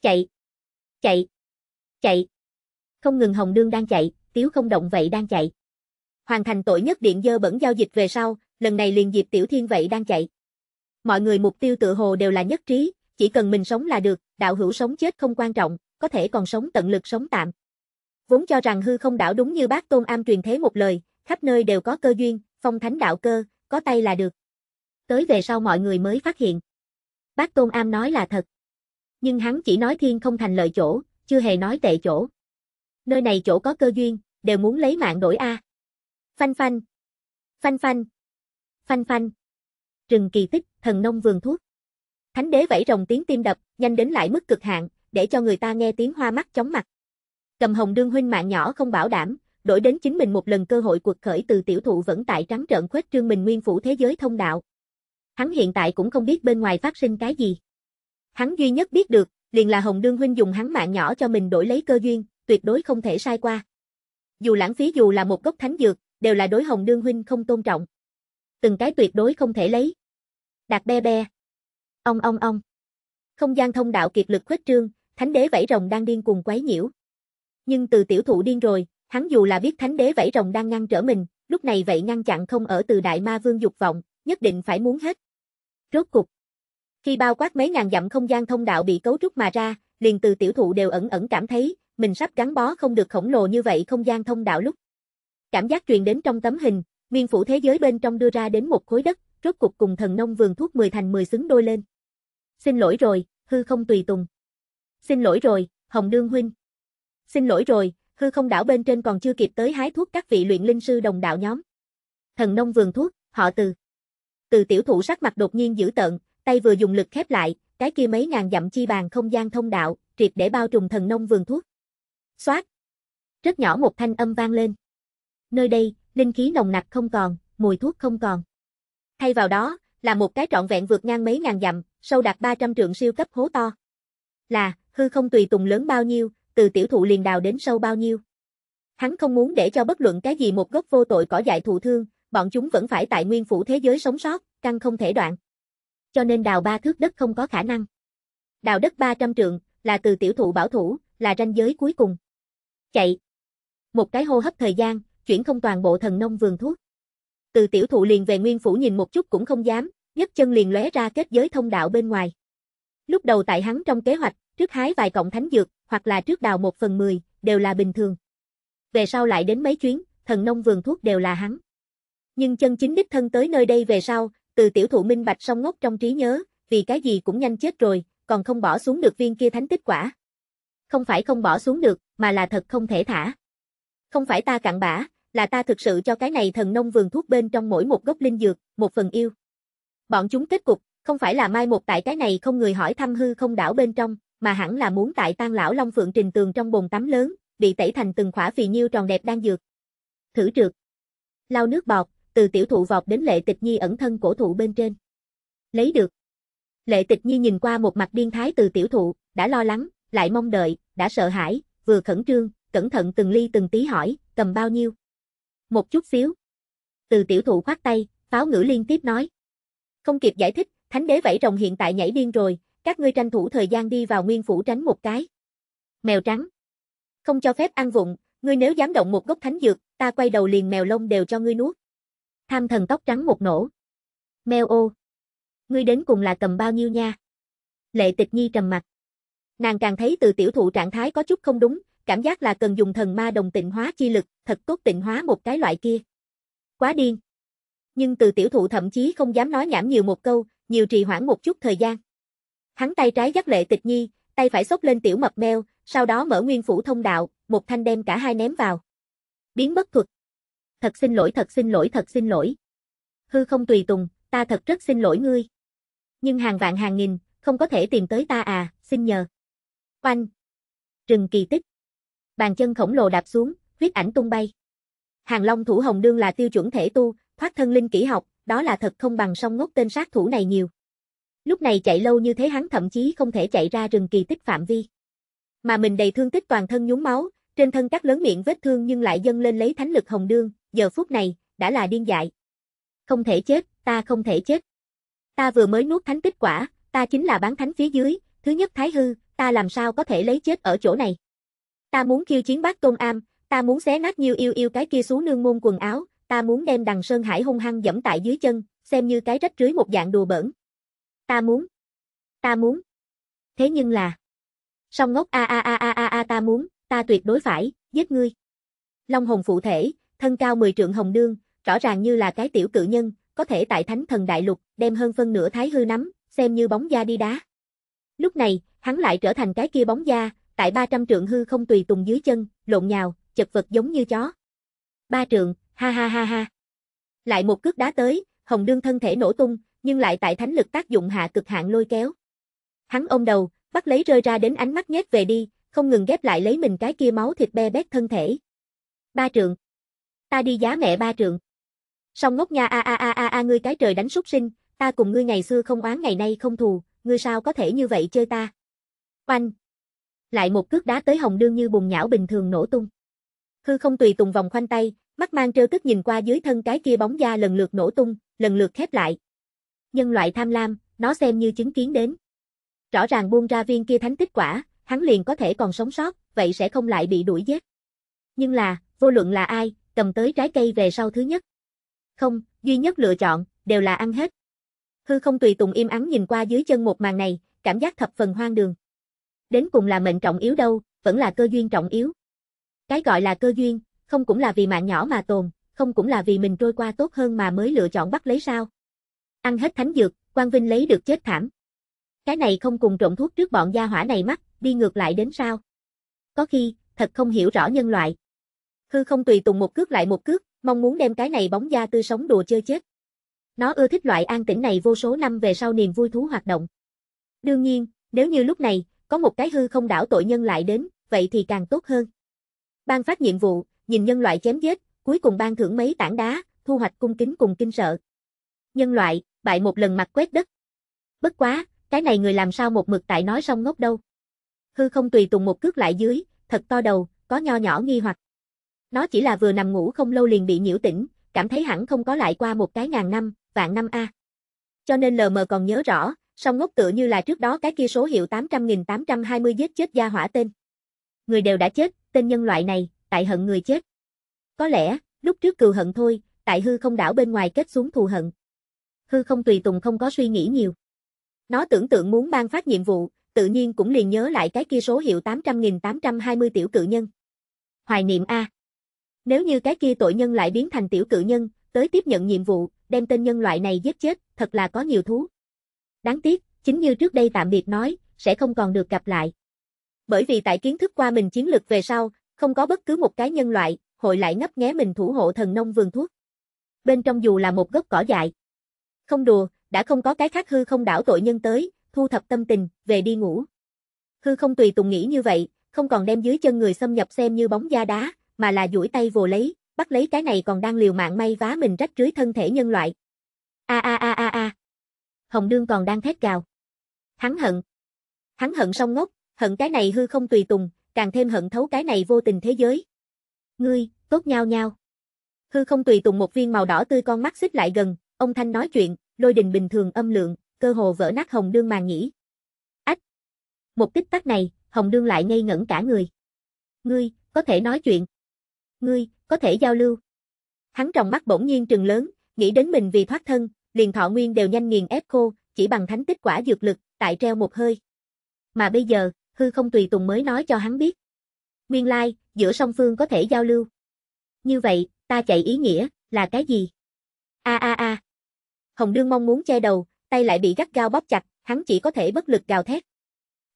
Chạy. Chạy. Chạy. Không ngừng Hồng Đương đang chạy, tiếu không động vậy đang chạy. Hoàn thành tội nhất điện dơ bẩn giao dịch về sau, lần này liền dịp Tiểu Thiên vậy đang chạy. Mọi người mục tiêu tự hồ đều là nhất trí, chỉ cần mình sống là được, đạo hữu sống chết không quan trọng, có thể còn sống tận lực sống tạm. Vốn cho rằng hư không đảo đúng như bác Tôn Am truyền thế một lời, khắp nơi đều có cơ duyên, phong thánh đạo cơ, có tay là được. Tới về sau mọi người mới phát hiện. Bác Tôn Am nói là thật. Nhưng hắn chỉ nói thiên không thành lợi chỗ, chưa hề nói tệ chỗ. Nơi này chỗ có cơ duyên, đều muốn lấy mạng đổi a. Phanh phanh. Phanh phanh. Phanh phanh. Rừng kỳ tích, thần nông vườn thuốc. Thánh đế vẫy rồng tiếng tim đập, nhanh đến lại mức cực hạn, để cho người ta nghe tiếng hoa mắt chóng mặt. Cầm hồng đương huynh mạng nhỏ không bảo đảm, đổi đến chính mình một lần cơ hội cuộc khởi từ tiểu thụ vẫn tại trắng trợn khuếch trương mình nguyên phủ thế giới thông đạo. Hắn hiện tại cũng không biết bên ngoài phát sinh cái gì. Hắn duy nhất biết được, liền là Hồng Đương Huynh dùng hắn mạng nhỏ cho mình đổi lấy cơ duyên, tuyệt đối không thể sai qua. Dù lãng phí dù là một gốc thánh dược, đều là đối Hồng đương huynh không tôn trọng. Từng cái tuyệt đối không thể lấy. Đạt be be. Ong ong ong. Không gian thông đạo kiệt lực khuếch trương, thánh đế vẫy rồng đang điên cuồng quấy nhiễu. Nhưng từ tiểu thụ điên rồi, hắn dù là biết thánh đế vẫy rồng đang ngăn trở mình, lúc này vậy ngăn chặn không ở từ đại ma vương dục vọng, nhất định phải muốn hết. Rốt cục. Khi bao quát mấy ngàn dặm không gian thông đạo bị cấu trúc mà ra, liền từ tiểu thụ đều ẩn ẩn cảm thấy, mình sắp gắn bó không được khổng lồ như vậy không gian thông đạo lúc. Cảm giác truyền đến trong tấm hình, nguyên phủ thế giới bên trong đưa ra đến một khối đất, rốt cục cùng thần nông vườn thuốc 10 thành 10 xứng đôi lên. Xin lỗi rồi, hư không tùy tùng. Xin lỗi rồi, Hồng Đương Huynh. Xin lỗi rồi, hư không đảo bên trên còn chưa kịp tới hái thuốc các vị luyện linh sư đồng đạo nhóm. Thần nông vườn thuốc, họ từ. Từ tiểu thủ sắc mặt đột nhiên dữ tợn, tay vừa dùng lực khép lại, cái kia mấy ngàn dặm chi bàn không gian thông đạo, triệt để bao trùm thần nông vườn thuốc. Xoát. Rất nhỏ một thanh âm vang lên. Nơi đây, linh khí nồng nặc không còn, mùi thuốc không còn. Thay vào đó, là một cái trọn vẹn vượt ngang mấy ngàn dặm, sâu đạt 300 trượng siêu cấp hố to. Là, hư không tùy tùng lớn bao nhiêu, từ tiểu thụ liền đào đến sâu bao nhiêu. Hắn không muốn để cho bất luận cái gì một gốc vô tội cỏ dại thụ thương, bọn chúng vẫn phải tại nguyên phủ thế giới sống sót, căn không thể đoạn. Cho nên đào ba thước đất không có khả năng. Đào đất 300 trượng, là từ tiểu thụ bảo thủ, là ranh giới cuối cùng. Chạy. Một cái hô hấp thời gian, chuyển không toàn bộ thần nông vườn thuốc. Từ tiểu thụ liền về nguyên phủ nhìn một chút cũng không dám, nhấc chân liền lóe ra kết giới thông đạo bên ngoài. Lúc đầu tại hắn trong kế hoạch, trước hái vài cọng thánh dược, hoặc là trước đào một phần mười, đều là bình thường. Về sau lại đến mấy chuyến, thần nông vườn thuốc đều là hắn. Nhưng chân chính đích thân tới nơi đây về sau, từ tiểu thụ minh bạch song ngốc trong trí nhớ, vì cái gì cũng nhanh chết rồi, còn không bỏ xuống được viên kia thánh tích quả. Không phải không bỏ xuống được, mà là thật không thể thả. Không phải ta cặn bã, là ta thực sự cho cái này thần nông vườn thuốc bên trong mỗi một gốc linh dược, một phần yêu. Bọn chúng kết cục, không phải là mai một tại cái này không người hỏi thăm hư không đảo bên trong, mà hẳn là muốn tại tan lão long phượng trình tường trong bồn tắm lớn, bị tẩy thành từng khỏa phì nhiêu tròn đẹp đang dược. Thử trượt. Lao nước bọt, từ tiểu thụ vọt đến lệ tịch nhi ẩn thân cổ thụ bên trên. Lấy được. Lệ tịch nhi nhìn qua một mặt điên thái từ tiểu thụ, đã lo lắng, lại mong đợi, đã sợ hãi, vừa khẩn trương, cẩn thận từng ly từng tí hỏi, cầm bao nhiêu? Một chút xíu. Từ tiểu thụ khoát tay, pháo ngữ liên tiếp nói. Không kịp giải thích, thánh đế vẫy rồng hiện tại nhảy điên rồi, các ngươi tranh thủ thời gian đi vào nguyên phủ tránh một cái. Mèo trắng. Không cho phép ăn vụng, ngươi nếu dám động một gốc thánh dược, ta quay đầu liền mèo lông đều cho ngươi nuốt. Tham thần tóc trắng một nổ. Mèo ô. Ngươi đến cùng là cầm bao nhiêu nha? Lệ tịch nhi trầm mặt. Nàng càng thấy từ tiểu thụ trạng thái có chút không đúng, cảm giác là cần dùng thần ma đồng tịnh hóa chi lực, thật tốt tịnh hóa một cái loại kia. Quá điên. Nhưng từ tiểu thụ thậm chí không dám nói nhảm nhiều một câu, nhiều trì hoãn một chút thời gian. Hắn tay trái dắt lệ tịch nhi, tay phải xốc lên tiểu mập meo, sau đó mở nguyên phủ thông đạo, một thanh đem cả hai ném vào. Biến bất thuật. Thật xin lỗi, thật xin lỗi, thật xin lỗi. Hư không tùy tùng, ta thật rất xin lỗi ngươi. Nhưng hàng vạn hàng nghìn, không có thể tìm tới ta à, xin nhờ. Oanh! Rừng kỳ tích. Bàn chân khổng lồ đạp xuống, huyết ảnh tung bay. Hàng Long thủ Hồng Đương là tiêu chuẩn thể tu, thoát thân linh kỹ học, đó là thật không bằng song ngốc tên sát thủ này nhiều. Lúc này chạy lâu như thế hắn thậm chí không thể chạy ra rừng kỳ tích phạm vi. Mà mình đầy thương tích toàn thân nhúng máu, trên thân các lớn miệng vết thương nhưng lại dâng lên lấy thánh lực Hồng Đương, giờ phút này, đã là điên dại. Không thể chết, ta không thể chết. Ta vừa mới nuốt thánh tích quả, ta chính là bán thánh phía dưới, thứ nhất thái hư, ta làm sao có thể lấy chết ở chỗ này. Ta muốn khiêu chiến bác công am, ta muốn xé nát nhiều yêu yêu cái kia xuống nương môn quần áo, ta muốn đem đằng Sơn Hải hung hăng dẫm tại dưới chân, xem như cái rách rưới một dạng đùa bỡn. Ta muốn. Ta muốn. Thế nhưng là. Song ngốc a a a a a a ta muốn, ta tuyệt đối phải, giết ngươi. Long hồn phụ thể, thân cao 10 trượng hồng đương, rõ ràng như là cái tiểu cự nhân, có thể tại thánh thần đại lục, đem hơn phân nửa thái hư nắm, xem như bóng da đi đá. Lúc này, hắn lại trở thành cái kia bóng da, tại 300 trượng hư không tùy tùng dưới chân, lộn nhào, chật vật giống như chó. Ba trượng, ha ha ha ha. Lại một cước đá tới, Hồng Đương thân thể nổ tung, nhưng lại tại thánh lực tác dụng hạ cực hạn lôi kéo. Hắn ôm đầu, bắt lấy rơi ra đến ánh mắt nhét về đi, không ngừng ghép lại lấy mình cái kia máu thịt be bét thân thể. Ba trượng. Ta đi giá mẹ ba trượng. Song ngốc nha a a a a a ngươi cái trời đánh súc sinh, ta cùng ngươi ngày xưa không oán ngày nay không thù, ngươi sao có thể như vậy chơi ta? Oanh! Lại một cước đá tới Hồng Đương như bùng nhão bình thường nổ tung. Hư không tùy tùng vòng khoanh tay, mắt mang trêu tức nhìn qua dưới thân cái kia bóng da lần lượt nổ tung, lần lượt khép lại. Nhân loại tham lam, nó xem như chứng kiến đến. Rõ ràng buông ra viên kia thánh tích quả, hắn liền có thể còn sống sót, vậy sẽ không lại bị đuổi giết. Nhưng là, vô luận là ai, cầm tới trái cây về sau thứ nhất. Không, duy nhất lựa chọn, đều là ăn hết. Hư không tùy tùng im ắng nhìn qua dưới chân một màn này, cảm giác thập phần hoang đường. Đến cùng là mệnh trọng yếu đâu, vẫn là cơ duyên trọng yếu. Cái gọi là cơ duyên, không cũng là vì mạng nhỏ mà tồn, không cũng là vì mình trôi qua tốt hơn mà mới lựa chọn bắt lấy sao. Ăn hết thánh dược, Quang Vinh lấy được chết thảm. Cái này không cùng trộn thuốc trước bọn gia hỏa này mắt, đi ngược lại đến sao. Có khi, thật không hiểu rõ nhân loại. Hư không tùy tùng một cước lại một cước, mong muốn đem cái này bóng da tư sống đùa chơi chết. Nó ưa thích loại an tĩnh này vô số năm về sau niềm vui thú hoạt động. Đương nhiên, nếu như lúc này, có một cái hư không đảo tội nhân lại đến, vậy thì càng tốt hơn. Ban phát nhiệm vụ, nhìn nhân loại chém giết, cuối cùng ban thưởng mấy tảng đá, thu hoạch cung kính cùng kinh sợ. Nhân loại, bại một lần mặt quét đất. Bất quá, cái này người làm sao một mực tại nói xong ngốc đâu. Hư không tùy tùng một cước lại dưới, thật to đầu, có nho nhỏ nghi hoặc. Nó chỉ là vừa nằm ngủ không lâu liền bị nhiễu tỉnh, cảm thấy hẳn không có lại qua một cái ngàn năm, vạn năm a. Cho nên lờ mờ còn nhớ rõ, song ngốc tựa như là trước đó cái kia số hiệu 800.820 giết chết gia hỏa tên. Người đều đã chết, tên nhân loại này, tại hận người chết. Có lẽ, lúc trước cừu hận thôi, tại hư không đảo bên ngoài kết xuống thù hận. Hư không tùy tùng không có suy nghĩ nhiều. Nó tưởng tượng muốn ban phát nhiệm vụ, tự nhiên cũng liền nhớ lại cái kia số hiệu 800.820 tiểu cự nhân. Hoài niệm A. Nếu như cái kia tội nhân lại biến thành tiểu cự nhân, tới tiếp nhận nhiệm vụ, đem tên nhân loại này giết chết, thật là có nhiều thú đáng tiếc, chính như trước đây tạm biệt nói, sẽ không còn được gặp lại. Bởi vì tại kiến thức qua mình chiến lược về sau, không có bất cứ một cái nhân loại, hội lại ngấp nghé mình thủ hộ thần nông vườn thuốc. Bên trong dù là một gốc cỏ dại. Không đùa, đã không có cái khác hư không đảo tội nhân tới, thu thập tâm tình, về đi ngủ. Hư không tùy tùng nghĩ như vậy, không còn đem dưới chân người xâm nhập xem như bóng da đá, mà là duỗi tay vồ lấy, bắt lấy cái này còn đang liều mạng may vá mình rách rưới thân thể nhân loại. A a a Hồng Dương còn đang thét gào. Hắn hận. Hắn hận song ngốc, hận cái này hư không tùy tùng, càng thêm hận thấu cái này vô tình thế giới. Ngươi, tốt nhau nhau. Hư không tùy tùng một viên màu đỏ tươi con mắt xích lại gần, ông Thanh nói chuyện, lôi đình bình thường âm lượng, cơ hồ vỡ nát Hồng Dương mà nhĩ. Ách! Một tích tắc này, Hồng Dương lại ngây ngẩn cả người. Ngươi, có thể nói chuyện. Ngươi, có thể giao lưu. Hắn trong mắt bỗng nhiên trừng lớn, nghĩ đến mình vì thoát thân, liền thọ nguyên đều nhanh nghiền ép khô, chỉ bằng thánh tích quả dược lực, tại treo một hơi. Mà bây giờ, hư không tùy tùng mới nói cho hắn biết. Nguyên lai, like, giữa song phương có thể giao lưu. Như vậy, ta chạy ý nghĩa, là cái gì? A a a. Hồng Đương mong muốn che đầu, tay lại bị gắt gao bóp chặt, hắn chỉ có thể bất lực gào thét.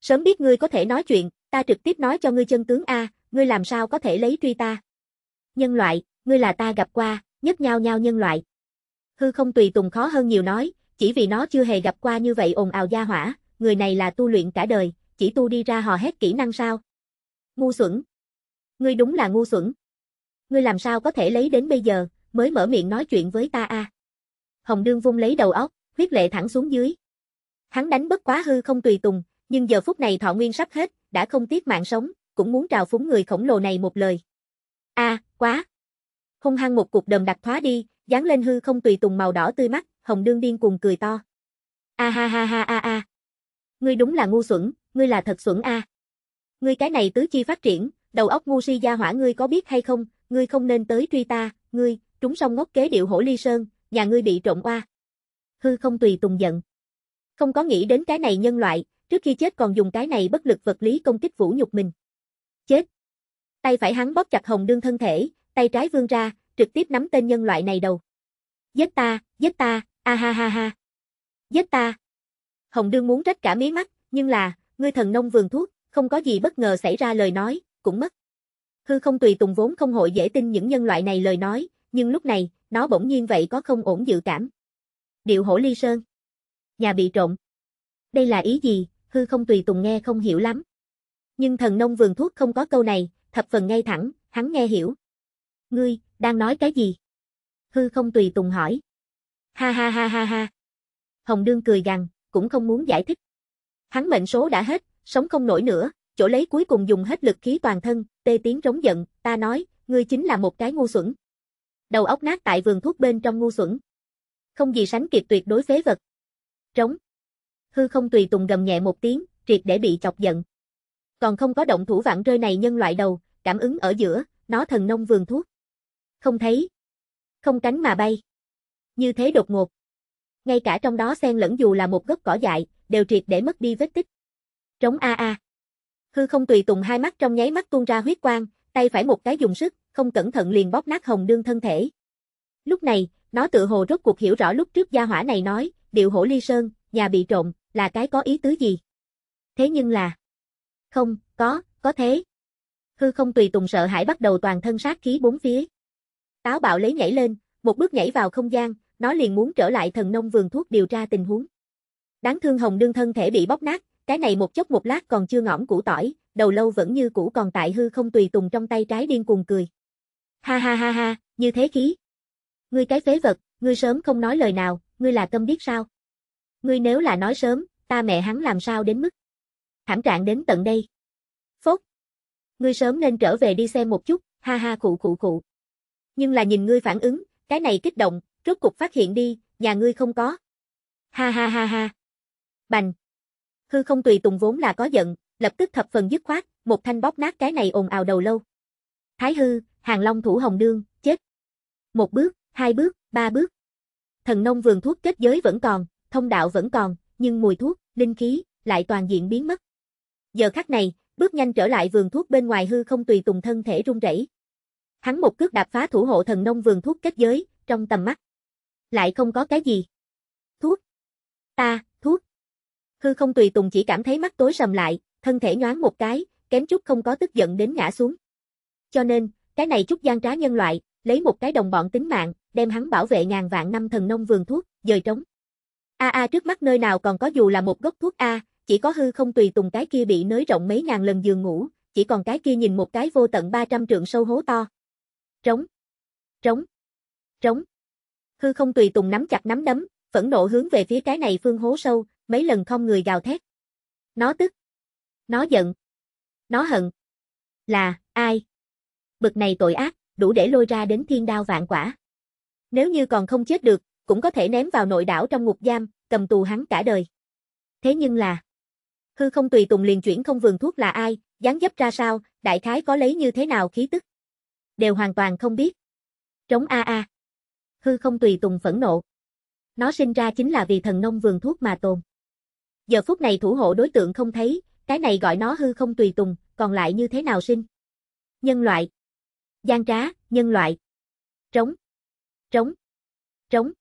Sớm biết ngươi có thể nói chuyện, ta trực tiếp nói cho ngươi chân tướng A, ngươi làm sao có thể lấy truy ta. Nhân loại, ngươi là ta gặp qua, nhất nhau nhau nhân loại hư không tùy tùng khó hơn nhiều nói, chỉ vì nó chưa hề gặp qua như vậy ồn ào gia hỏa, người này là tu luyện cả đời, chỉ tu đi ra hò hét kỹ năng sao. Ngu xuẩn. Ngươi đúng là ngu xuẩn. Ngươi làm sao có thể lấy đến bây giờ, mới mở miệng nói chuyện với ta a à? Hồng Đương vung lấy đầu óc, huyết lệ thẳng xuống dưới. Hắn đánh bất quá hư không tùy tùng, nhưng giờ phút này thọ nguyên sắp hết, đã không tiếc mạng sống, cũng muốn trào phúng người khổng lồ này một lời. a à, quá! Hung hăng một cục đầm đặt thoá đi, dán lên hư không tùy tùng màu đỏ tươi mắt, Hồng đương điên cuồng cười to. A ha ha ha a a. Ngươi đúng là ngu xuẩn, ngươi là thật xuẩn a. Ngươi cái này tứ chi phát triển, đầu óc ngu si gia hỏa ngươi có biết hay không, ngươi không nên tới truy ta, ngươi, trúng sông ngốc kế điệu hổ ly sơn, nhà ngươi bị trộm oa. Hư không tùy tùng giận. Không có nghĩ đến cái này nhân loại, trước khi chết còn dùng cái này bất lực vật lý công kích vũ nhục mình. Chết. Tay phải hắn bóp chặt hồng đương thân thể, tay trái vươn ra, trực tiếp nắm tên nhân loại này đầu. Giết ta, giết ta, a ha ha ha. Giết ta. Hồng đương muốn rách cả mí mắt, nhưng là, ngươi thần nông vườn thuốc, không có gì bất ngờ xảy ra lời nói, cũng mất. Hư không tùy tùng vốn không hội dễ tin những nhân loại này lời nói, nhưng lúc này, nó bỗng nhiên vậy có không ổn dự cảm. Điệu hổ ly sơn. Nhà bị trộm. Đây là ý gì, hư không tùy tùng nghe không hiểu lắm. Nhưng thần nông vườn thuốc không có câu này, thập phần ngay thẳng, hắn nghe hiểu. Ngươi, đang nói cái gì? Hư không tùy tùng hỏi. Ha ha ha ha ha. Hồng Đương cười gằn, cũng không muốn giải thích. Hắn mệnh số đã hết, sống không nổi nữa, chỗ lấy cuối cùng dùng hết lực khí toàn thân, tê tiếng rống giận, ta nói, ngươi chính là một cái ngu xuẩn. Đầu óc nát tại vườn thuốc bên trong ngu xuẩn. Không gì sánh kịp tuyệt đối phế vật. Trống. Hư không tùy tùng gầm nhẹ một tiếng, triệt để bị chọc giận. Còn không có động thủ vạn rơi này nhân loại đầu, cảm ứng ở giữa, nó thần nông vườn thuốc không thấy. Không cánh mà bay. Như thế đột ngột. Ngay cả trong đó xen lẫn dù là một gốc cỏ dại, đều triệt để mất đi vết tích. Trống a a. Hư không tùy tùng hai mắt trong nháy mắt tuôn ra huyết quang, tay phải một cái dùng sức, không cẩn thận liền bóp nát hồng đương thân thể. Lúc này, nó tự hồ rốt cuộc hiểu rõ lúc trước gia hỏa này nói, điệu hổ ly sơn, nhà bị trộm, là cái có ý tứ gì. Thế nhưng là... Không, có, có thế. Hư không tùy tùng sợ hãi bắt đầu toàn thân sát khí bốn phía. Táo bạo lấy nhảy lên, một bước nhảy vào không gian, nó liền muốn trở lại thần nông vườn thuốc điều tra tình huống. Đáng thương Hồng đương thân thể bị bóc nát, cái này một chốc một lát còn chưa ngõm củ tỏi, đầu lâu vẫn như cũ còn tại hư không tùy tùng trong tay trái điên cuồng cười. Ha ha ha ha, như thế khí. Ngươi cái phế vật, ngươi sớm không nói lời nào, ngươi là tâm biết sao? Ngươi nếu là nói sớm, ta mẹ hắn làm sao đến mức? Thảm trạng đến tận đây. Phốt. Ngươi sớm nên trở về đi xem một chút, ha ha khụ khụ khụ nhưng là nhìn ngươi phản ứng, cái này kích động, rốt cục phát hiện đi, nhà ngươi không có. Ha ha ha ha. Bành. Hư không tùy tùng vốn là có giận, lập tức thập phần dứt khoát, một thanh bóp nát cái này ồn ào đầu lâu. Thái hư, hàng long thủ hồng đương, chết. Một bước, hai bước, ba bước. Thần nông vườn thuốc kết giới vẫn còn, thông đạo vẫn còn, nhưng mùi thuốc, linh khí, lại toàn diện biến mất. Giờ khắc này, bước nhanh trở lại vườn thuốc bên ngoài hư không tùy tùng thân thể run rẩy. Hắn một cước đạp phá thủ hộ thần nông vườn thuốc kết giới, trong tầm mắt. Lại không có cái gì. Thuốc. Ta, thuốc. Hư không tùy tùng chỉ cảm thấy mắt tối sầm lại, thân thể nhoáng một cái, kém chút không có tức giận đến ngã xuống. Cho nên, cái này chút gian trá nhân loại, lấy một cái đồng bọn tính mạng, đem hắn bảo vệ ngàn vạn năm thần nông vườn thuốc, dời trống. A a trước mắt nơi nào còn có dù là một gốc thuốc a, chỉ có hư không tùy tùng cái kia bị nới rộng mấy ngàn lần giường ngủ, chỉ còn cái kia nhìn một cái vô tận 300 trượng sâu hố to. Trống. Trống. Trống. Hư không tùy tùng nắm chặt nắm đấm, phẫn nộ hướng về phía cái này phương hố sâu, mấy lần không người gào thét. Nó tức. Nó giận. Nó hận. Là, ai? Bực này tội ác, đủ để lôi ra đến thiên đao vạn quả. Nếu như còn không chết được, cũng có thể ném vào nội đảo trong ngục giam, cầm tù hắn cả đời. Thế nhưng là, hư không tùy tùng liền chuyển không vườn thuốc là ai, dáng dấp ra sao, đại khái có lấy như thế nào khí tức đều hoàn toàn không biết. Trống a a. Hư không tùy tùng phẫn nộ. Nó sinh ra chính là vì thần nông vườn thuốc mà tồn. Giờ phút này thủ hộ đối tượng không thấy, cái này gọi nó hư không tùy tùng, còn lại như thế nào sinh? Nhân loại. Gian trá, nhân loại. Trống. Trống. Trống.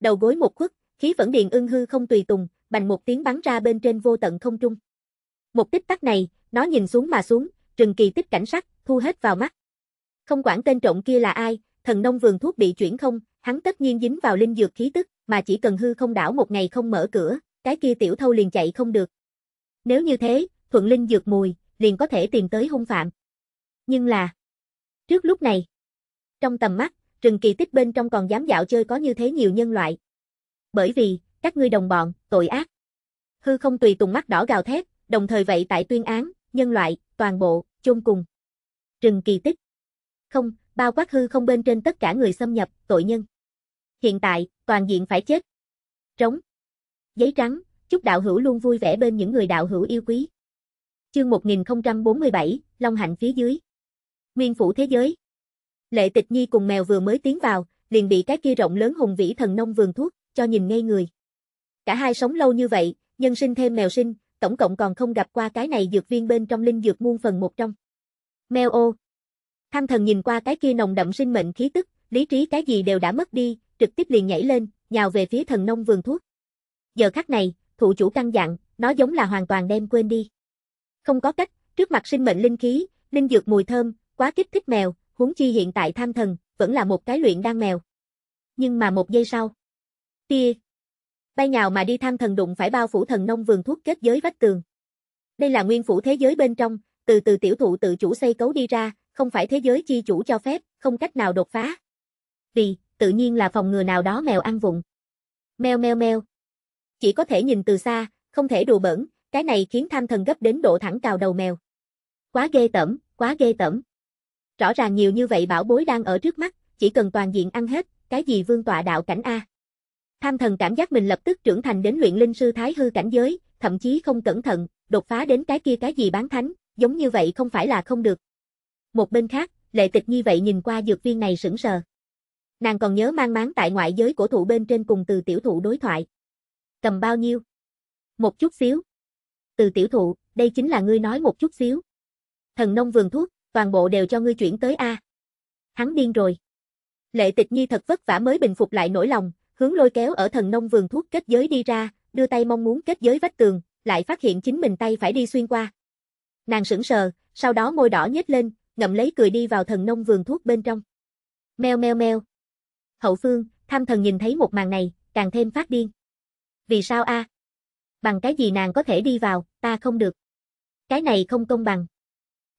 Đầu gối một khuất, khí vẫn điện ưng hư không tùy tùng, bành một tiếng bắn ra bên trên vô tận không trung. Một tích tắc này, nó nhìn xuống mà xuống, trừng kỳ tích cảnh sắc, thu hết vào mắt. Không quản tên trộm kia là ai, thần nông vườn thuốc bị chuyển không, hắn tất nhiên dính vào linh dược khí tức, mà chỉ cần hư không đảo một ngày không mở cửa, cái kia tiểu thâu liền chạy không được. Nếu như thế, thuận linh dược mùi, liền có thể tìm tới hung phạm. Nhưng là, trước lúc này, trong tầm mắt, rừng kỳ tích bên trong còn dám dạo chơi có như thế nhiều nhân loại. Bởi vì, các ngươi đồng bọn, tội ác. Hư không tùy tùng mắt đỏ gào thét, đồng thời vậy tại tuyên án, nhân loại, toàn bộ, chôn cùng. Rừng kỳ tích không, bao quát hư không bên trên tất cả người xâm nhập, tội nhân. Hiện tại, toàn diện phải chết. Trống. Giấy trắng, chúc đạo hữu luôn vui vẻ bên những người đạo hữu yêu quý. Chương 1047, Long Hạnh phía dưới. Nguyên phủ thế giới. Lệ tịch nhi cùng mèo vừa mới tiến vào, liền bị cái kia rộng lớn hùng vĩ thần nông vườn thuốc, cho nhìn ngây người. Cả hai sống lâu như vậy, nhân sinh thêm mèo sinh, tổng cộng còn không gặp qua cái này dược viên bên trong linh dược muôn phần một trong. Mèo ô, Tham thần nhìn qua cái kia nồng đậm sinh mệnh khí tức, lý trí cái gì đều đã mất đi, trực tiếp liền nhảy lên, nhào về phía thần nông vườn thuốc. Giờ khắc này, thụ chủ căng dặn, nó giống là hoàn toàn đem quên đi. Không có cách, trước mặt sinh mệnh linh khí, linh dược mùi thơm, quá kích thích mèo, huống chi hiện tại tham thần, vẫn là một cái luyện đan mèo. Nhưng mà một giây sau, tia bay nhào mà đi tham thần đụng phải bao phủ thần nông vườn thuốc kết giới vách tường. Đây là nguyên phủ thế giới bên trong, từ từ tiểu thụ tự chủ xây cấu đi ra, không phải thế giới chi chủ cho phép, không cách nào đột phá. Vì, tự nhiên là phòng ngừa nào đó mèo ăn vụng. mèo mèo mèo. Chỉ có thể nhìn từ xa, không thể đùa bẩn, cái này khiến tham thần gấp đến độ thẳng cào đầu mèo. Quá ghê tởm, quá ghê tởm. Rõ ràng nhiều như vậy bảo bối đang ở trước mắt, chỉ cần toàn diện ăn hết, cái gì vương tọa đạo cảnh A. Tham thần cảm giác mình lập tức trưởng thành đến luyện linh sư thái hư cảnh giới, thậm chí không cẩn thận, đột phá đến cái kia cái gì bán thánh, giống như vậy không phải là không được. Một bên khác, lệ tịch nhi vậy nhìn qua dược viên này sững sờ. Nàng còn nhớ mang máng tại ngoại giới cổ thụ bên trên cùng từ tiểu thụ đối thoại. Cầm bao nhiêu? Một chút xíu. Từ tiểu thụ, đây chính là ngươi nói một chút xíu. Thần nông vườn thuốc, toàn bộ đều cho ngươi chuyển tới A. Hắn điên rồi. Lệ tịch nhi thật vất vả mới bình phục lại nỗi lòng, hướng lôi kéo ở thần nông vườn thuốc kết giới đi ra, đưa tay mong muốn kết giới vách tường, lại phát hiện chính mình tay phải đi xuyên qua. Nàng sững sờ, sau đó môi đỏ nhếch lên, ngậm lấy cười đi vào thần nông vườn thuốc bên trong. Meo meo meo. Hậu phương, tham thần nhìn thấy một màn này, càng thêm phát điên. Vì sao a? Bằng cái gì nàng có thể đi vào, ta không được. Cái này không công bằng.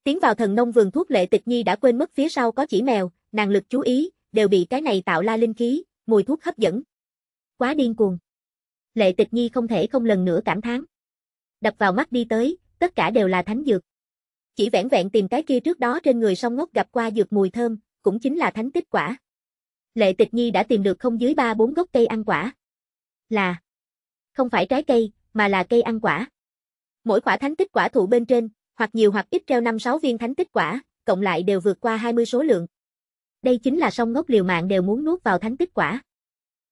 Tiến vào thần nông vườn thuốc lệ tịch nhi đã quên mất phía sau có chỉ mèo, nàng lực chú ý, đều bị cái này tạo la linh khí, mùi thuốc hấp dẫn. Quá điên cuồng. Lệ tịch nhi không thể không lần nữa cảm thán. Đập vào mắt đi tới, tất cả đều là thánh dược. Chỉ vẻn vẹn tìm cái kia trước đó trên người song ngốc gặp qua dược mùi thơm, cũng chính là thánh tích quả. Lệ tịch nhi đã tìm được không dưới ba bốn gốc cây ăn quả. Là không phải trái cây, mà là cây ăn quả. Mỗi quả thánh tích quả thụ bên trên, hoặc nhiều hoặc ít treo 5-6 viên thánh tích quả, cộng lại đều vượt qua 20 số lượng. Đây chính là song ngốc liều mạng đều muốn nuốt vào thánh tích quả.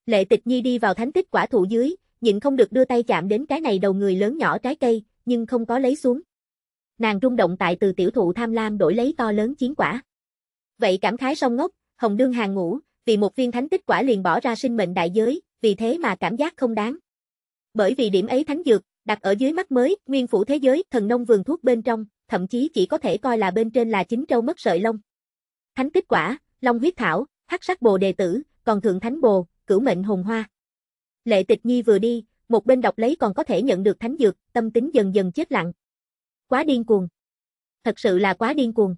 Lệ tịch nhi đi vào thánh tích quả thụ dưới, nhịn không được đưa tay chạm đến cái này đầu người lớn nhỏ trái cây, nhưng không có lấy xuống nàng rung động tại từ tiểu thụ tham lam đổi lấy to lớn chiến quả. Vậy cảm khái song ngốc, Hồng Đương hàng ngũ vì một viên thánh tích quả liền bỏ ra sinh mệnh đại giới, vì thế mà cảm giác không đáng. Bởi vì điểm ấy thánh dược, đặt ở dưới mắt mới, nguyên phủ thế giới, thần nông vườn thuốc bên trong, thậm chí chỉ có thể coi là bên trên là chính trâu mất sợi lông. Thánh tích quả, long huyết thảo, hắc sắc bồ đề tử, còn thượng thánh bồ, cửu mệnh hồn hoa. Lệ tịch nhi vừa đi, một bên đọc lấy còn có thể nhận được thánh dược, tâm tính dần dần chết lặng quá điên cuồng. Thật sự là quá điên cuồng.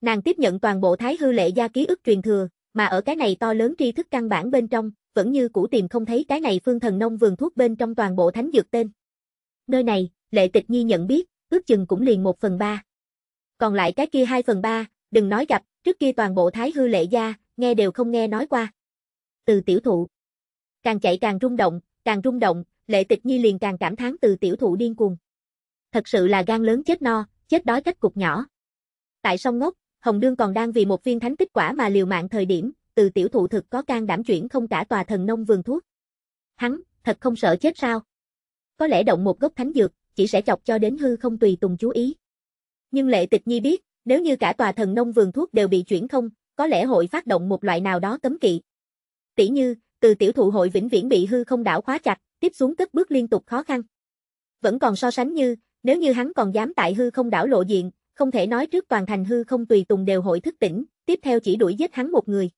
Nàng tiếp nhận toàn bộ thái hư lệ gia ký ức truyền thừa, mà ở cái này to lớn tri thức căn bản bên trong, vẫn như cũ tìm không thấy cái này phương thần nông vườn thuốc bên trong toàn bộ thánh dược tên. Nơi này, lệ tịch nhi nhận biết, ước chừng cũng liền một phần ba. Còn lại cái kia hai phần ba, đừng nói gặp, trước kia toàn bộ thái hư lệ gia, nghe đều không nghe nói qua. Từ tiểu thụ. Càng chạy càng rung động, càng rung động, lệ tịch nhi liền càng cảm thán từ tiểu thụ điên cuồng thật sự là gan lớn chết no, chết đói cách cục nhỏ. Tại sông ngốc, Hồng Đương còn đang vì một viên thánh tích quả mà liều mạng thời điểm, từ tiểu thụ thực có can đảm chuyển không cả tòa thần nông vườn thuốc. Hắn, thật không sợ chết sao? Có lẽ động một gốc thánh dược, chỉ sẽ chọc cho đến hư không tùy tùng chú ý. Nhưng Lệ Tịch Nhi biết, nếu như cả tòa thần nông vườn thuốc đều bị chuyển không, có lẽ hội phát động một loại nào đó cấm kỵ. Tỷ như, từ tiểu thụ hội vĩnh viễn bị hư không đảo khóa chặt, tiếp xuống cất bước liên tục khó khăn. Vẫn còn so sánh như, nếu như hắn còn dám tại hư không đảo lộ diện, không thể nói trước toàn thành hư không tùy tùng đều hội thức tỉnh, tiếp theo chỉ đuổi giết hắn một người.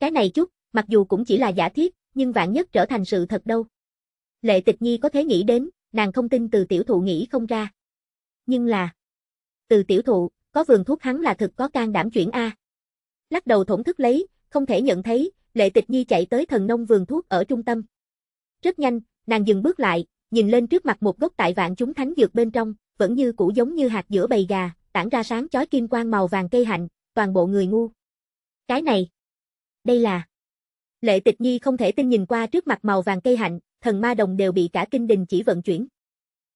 Cái này chút, mặc dù cũng chỉ là giả thiết, nhưng vạn nhất trở thành sự thật đâu. Lệ tịch nhi có thế nghĩ đến, nàng không tin từ tiểu thụ nghĩ không ra. Nhưng là, từ tiểu thụ, có vườn thuốc hắn là thực có can đảm chuyển A. Lắc đầu thổn thức lấy, không thể nhận thấy, lệ tịch nhi chạy tới thần nông vườn thuốc ở trung tâm. Rất nhanh, nàng dừng bước lại, nhìn lên trước mặt một gốc tại vạn chúng thánh dược bên trong, vẫn như cũ giống như hạt giữa bầy gà, tản ra sáng chói kim quang màu vàng cây hạnh, toàn bộ người ngu. Cái này, đây là Lệ Tịch Nhi không thể tin nhìn qua trước mặt màu vàng cây hạnh, thần ma đồng đều bị cả kinh đình chỉ vận chuyển.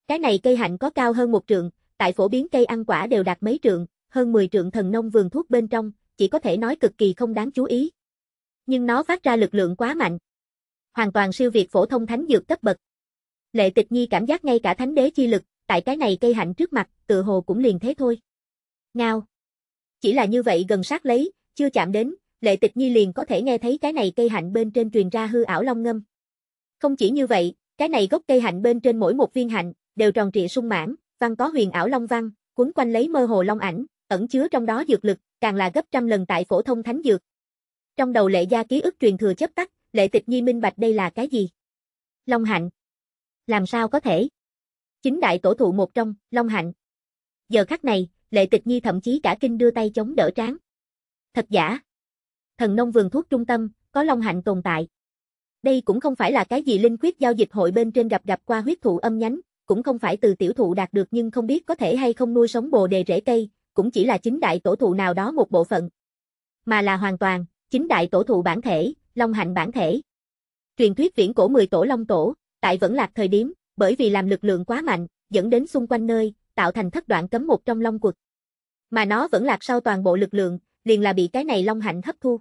Cái này cây hạnh có cao hơn một trượng, tại phổ biến cây ăn quả đều đạt mấy trượng, hơn 10 trượng thần nông vườn thuốc bên trong, chỉ có thể nói cực kỳ không đáng chú ý. Nhưng nó phát ra lực lượng quá mạnh. Hoàn toàn siêu việt phổ thông thánh dược cấp bậc. Lệ tịch nhi cảm giác ngay cả thánh đế chi lực, tại cái này cây hạnh trước mặt, tự hồ cũng liền thế thôi. Ngao. Chỉ là như vậy gần sát lấy, chưa chạm đến, lệ tịch nhi liền có thể nghe thấy cái này cây hạnh bên trên truyền ra hư ảo long ngâm. Không chỉ như vậy, cái này gốc cây hạnh bên trên mỗi một viên hạnh, đều tròn trịa sung mãn, văn có huyền ảo long văn, cuốn quanh lấy mơ hồ long ảnh, ẩn chứa trong đó dược lực, càng là gấp trăm lần tại phổ thông thánh dược. Trong đầu lệ gia ký ức truyền thừa chấp tắt, lệ tịch nhi minh bạch đây là cái gì? Long hạnh làm sao có thể? Chính đại tổ thụ một trong, Long Hạnh. Giờ khắc này, Lệ Tịch Nhi thậm chí cả kinh đưa tay chống đỡ trán. Thật giả? Thần nông vườn thuốc trung tâm, có Long Hạnh tồn tại. Đây cũng không phải là cái gì linh quyết giao dịch hội bên trên gặp gặp qua huyết thụ âm nhánh, cũng không phải từ tiểu thụ đạt được nhưng không biết có thể hay không nuôi sống bồ đề rễ cây, cũng chỉ là chính đại tổ thụ nào đó một bộ phận. Mà là hoàn toàn, chính đại tổ thụ bản thể, Long Hạnh bản thể. Truyền thuyết viễn cổ 10 tổ Long Tổ, Tại vẫn lạc thời điểm, bởi vì làm lực lượng quá mạnh, dẫn đến xung quanh nơi, tạo thành thất đoạn cấm một trong long quật. Mà nó vẫn lạc sau toàn bộ lực lượng, liền là bị cái này long hạnh hấp thu.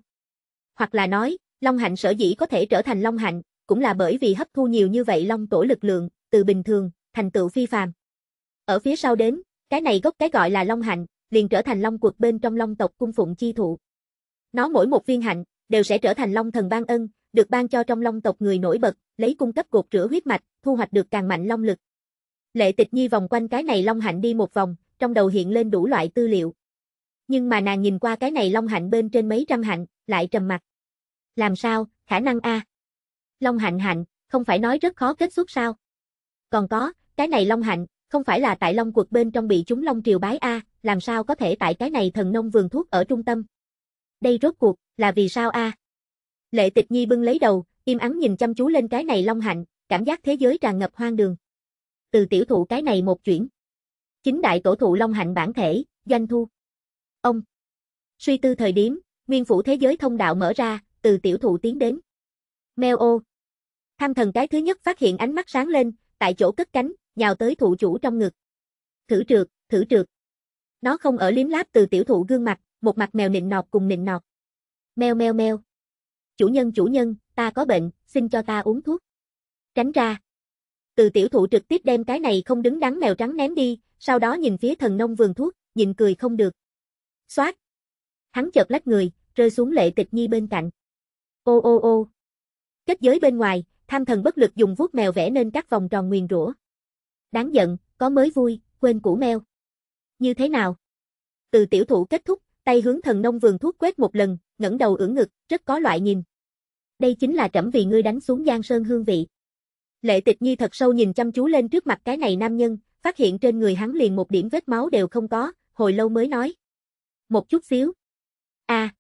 Hoặc là nói, long hạnh sở dĩ có thể trở thành long hạnh, cũng là bởi vì hấp thu nhiều như vậy long tổ lực lượng, từ bình thường, thành tựu phi phàm. Ở phía sau đến, cái này gốc cái gọi là long hạnh, liền trở thành long quật bên trong long tộc cung phụng chi thụ. Nó mỗi một viên hạnh, đều sẽ trở thành long thần ban ân, được ban cho trong long tộc người nổi bật, lấy cung cấp cột rửa huyết mạch, thu hoạch được càng mạnh long lực. Lệ tịch nhi vòng quanh cái này long hạnh đi một vòng, trong đầu hiện lên đủ loại tư liệu. Nhưng mà nàng nhìn qua cái này long hạnh bên trên mấy trăm hạnh, lại trầm mặt. Làm sao, khả năng A. Long hạnh hạnh, không phải nói rất khó kết xuất sao. Còn có, cái này long hạnh, không phải là tại long quật bên trong bị chúng long triều bái A, làm sao có thể tại cái này thần nông vườn thuốc ở trung tâm. Đây rốt cuộc, là vì sao A. Lệ tịch nhi bưng lấy đầu, Im ắng nhìn chăm chú lên cái này long hạnh, cảm giác thế giới tràn ngập hoang đường. Từ tiểu thụ cái này một chuyển. Chính đại tổ thụ long hạnh bản thể, doanh thu. Ông. Suy tư thời điểm, nguyên phủ thế giới thông đạo mở ra, từ tiểu thụ tiến đến. Mèo ô. Tham thần cái thứ nhất phát hiện ánh mắt sáng lên, tại chỗ cất cánh, nhào tới thụ chủ trong ngực. Thử trượt, thử trượt. Nó không ở liếm láp từ tiểu thụ gương mặt, một mặt mèo nịnh nọt cùng nịnh nọt. Mèo meo meo. Chủ nhân chủ nhân, ta có bệnh, xin cho ta uống thuốc. Tránh ra. Từ tiểu thụ trực tiếp đem cái này không đứng đắn mèo trắng ném đi, sau đó nhìn phía thần nông vườn thuốc, nhìn cười không được. Xoát. Hắn chợt lách người, rơi xuống lệ tịch nhi bên cạnh. Ô ô ô. Kết giới bên ngoài, tham thần bất lực dùng vuốt mèo vẽ nên các vòng tròn nguyền rủa. Đáng giận, có mới vui, quên cũ mèo. Như thế nào? Từ tiểu thụ kết thúc, tay hướng thần nông vườn thuốc quét một lần, ngẩng đầu ưỡn ngực, rất có loại nhìn đây chính là trẫm vì ngươi đánh xuống Giang Sơn hương vị. Lệ Tịch Nhi thật sâu nhìn chăm chú lên trước mặt cái này nam nhân, phát hiện trên người hắn liền một điểm vết máu đều không có, hồi lâu mới nói. Một chút xíu. a à.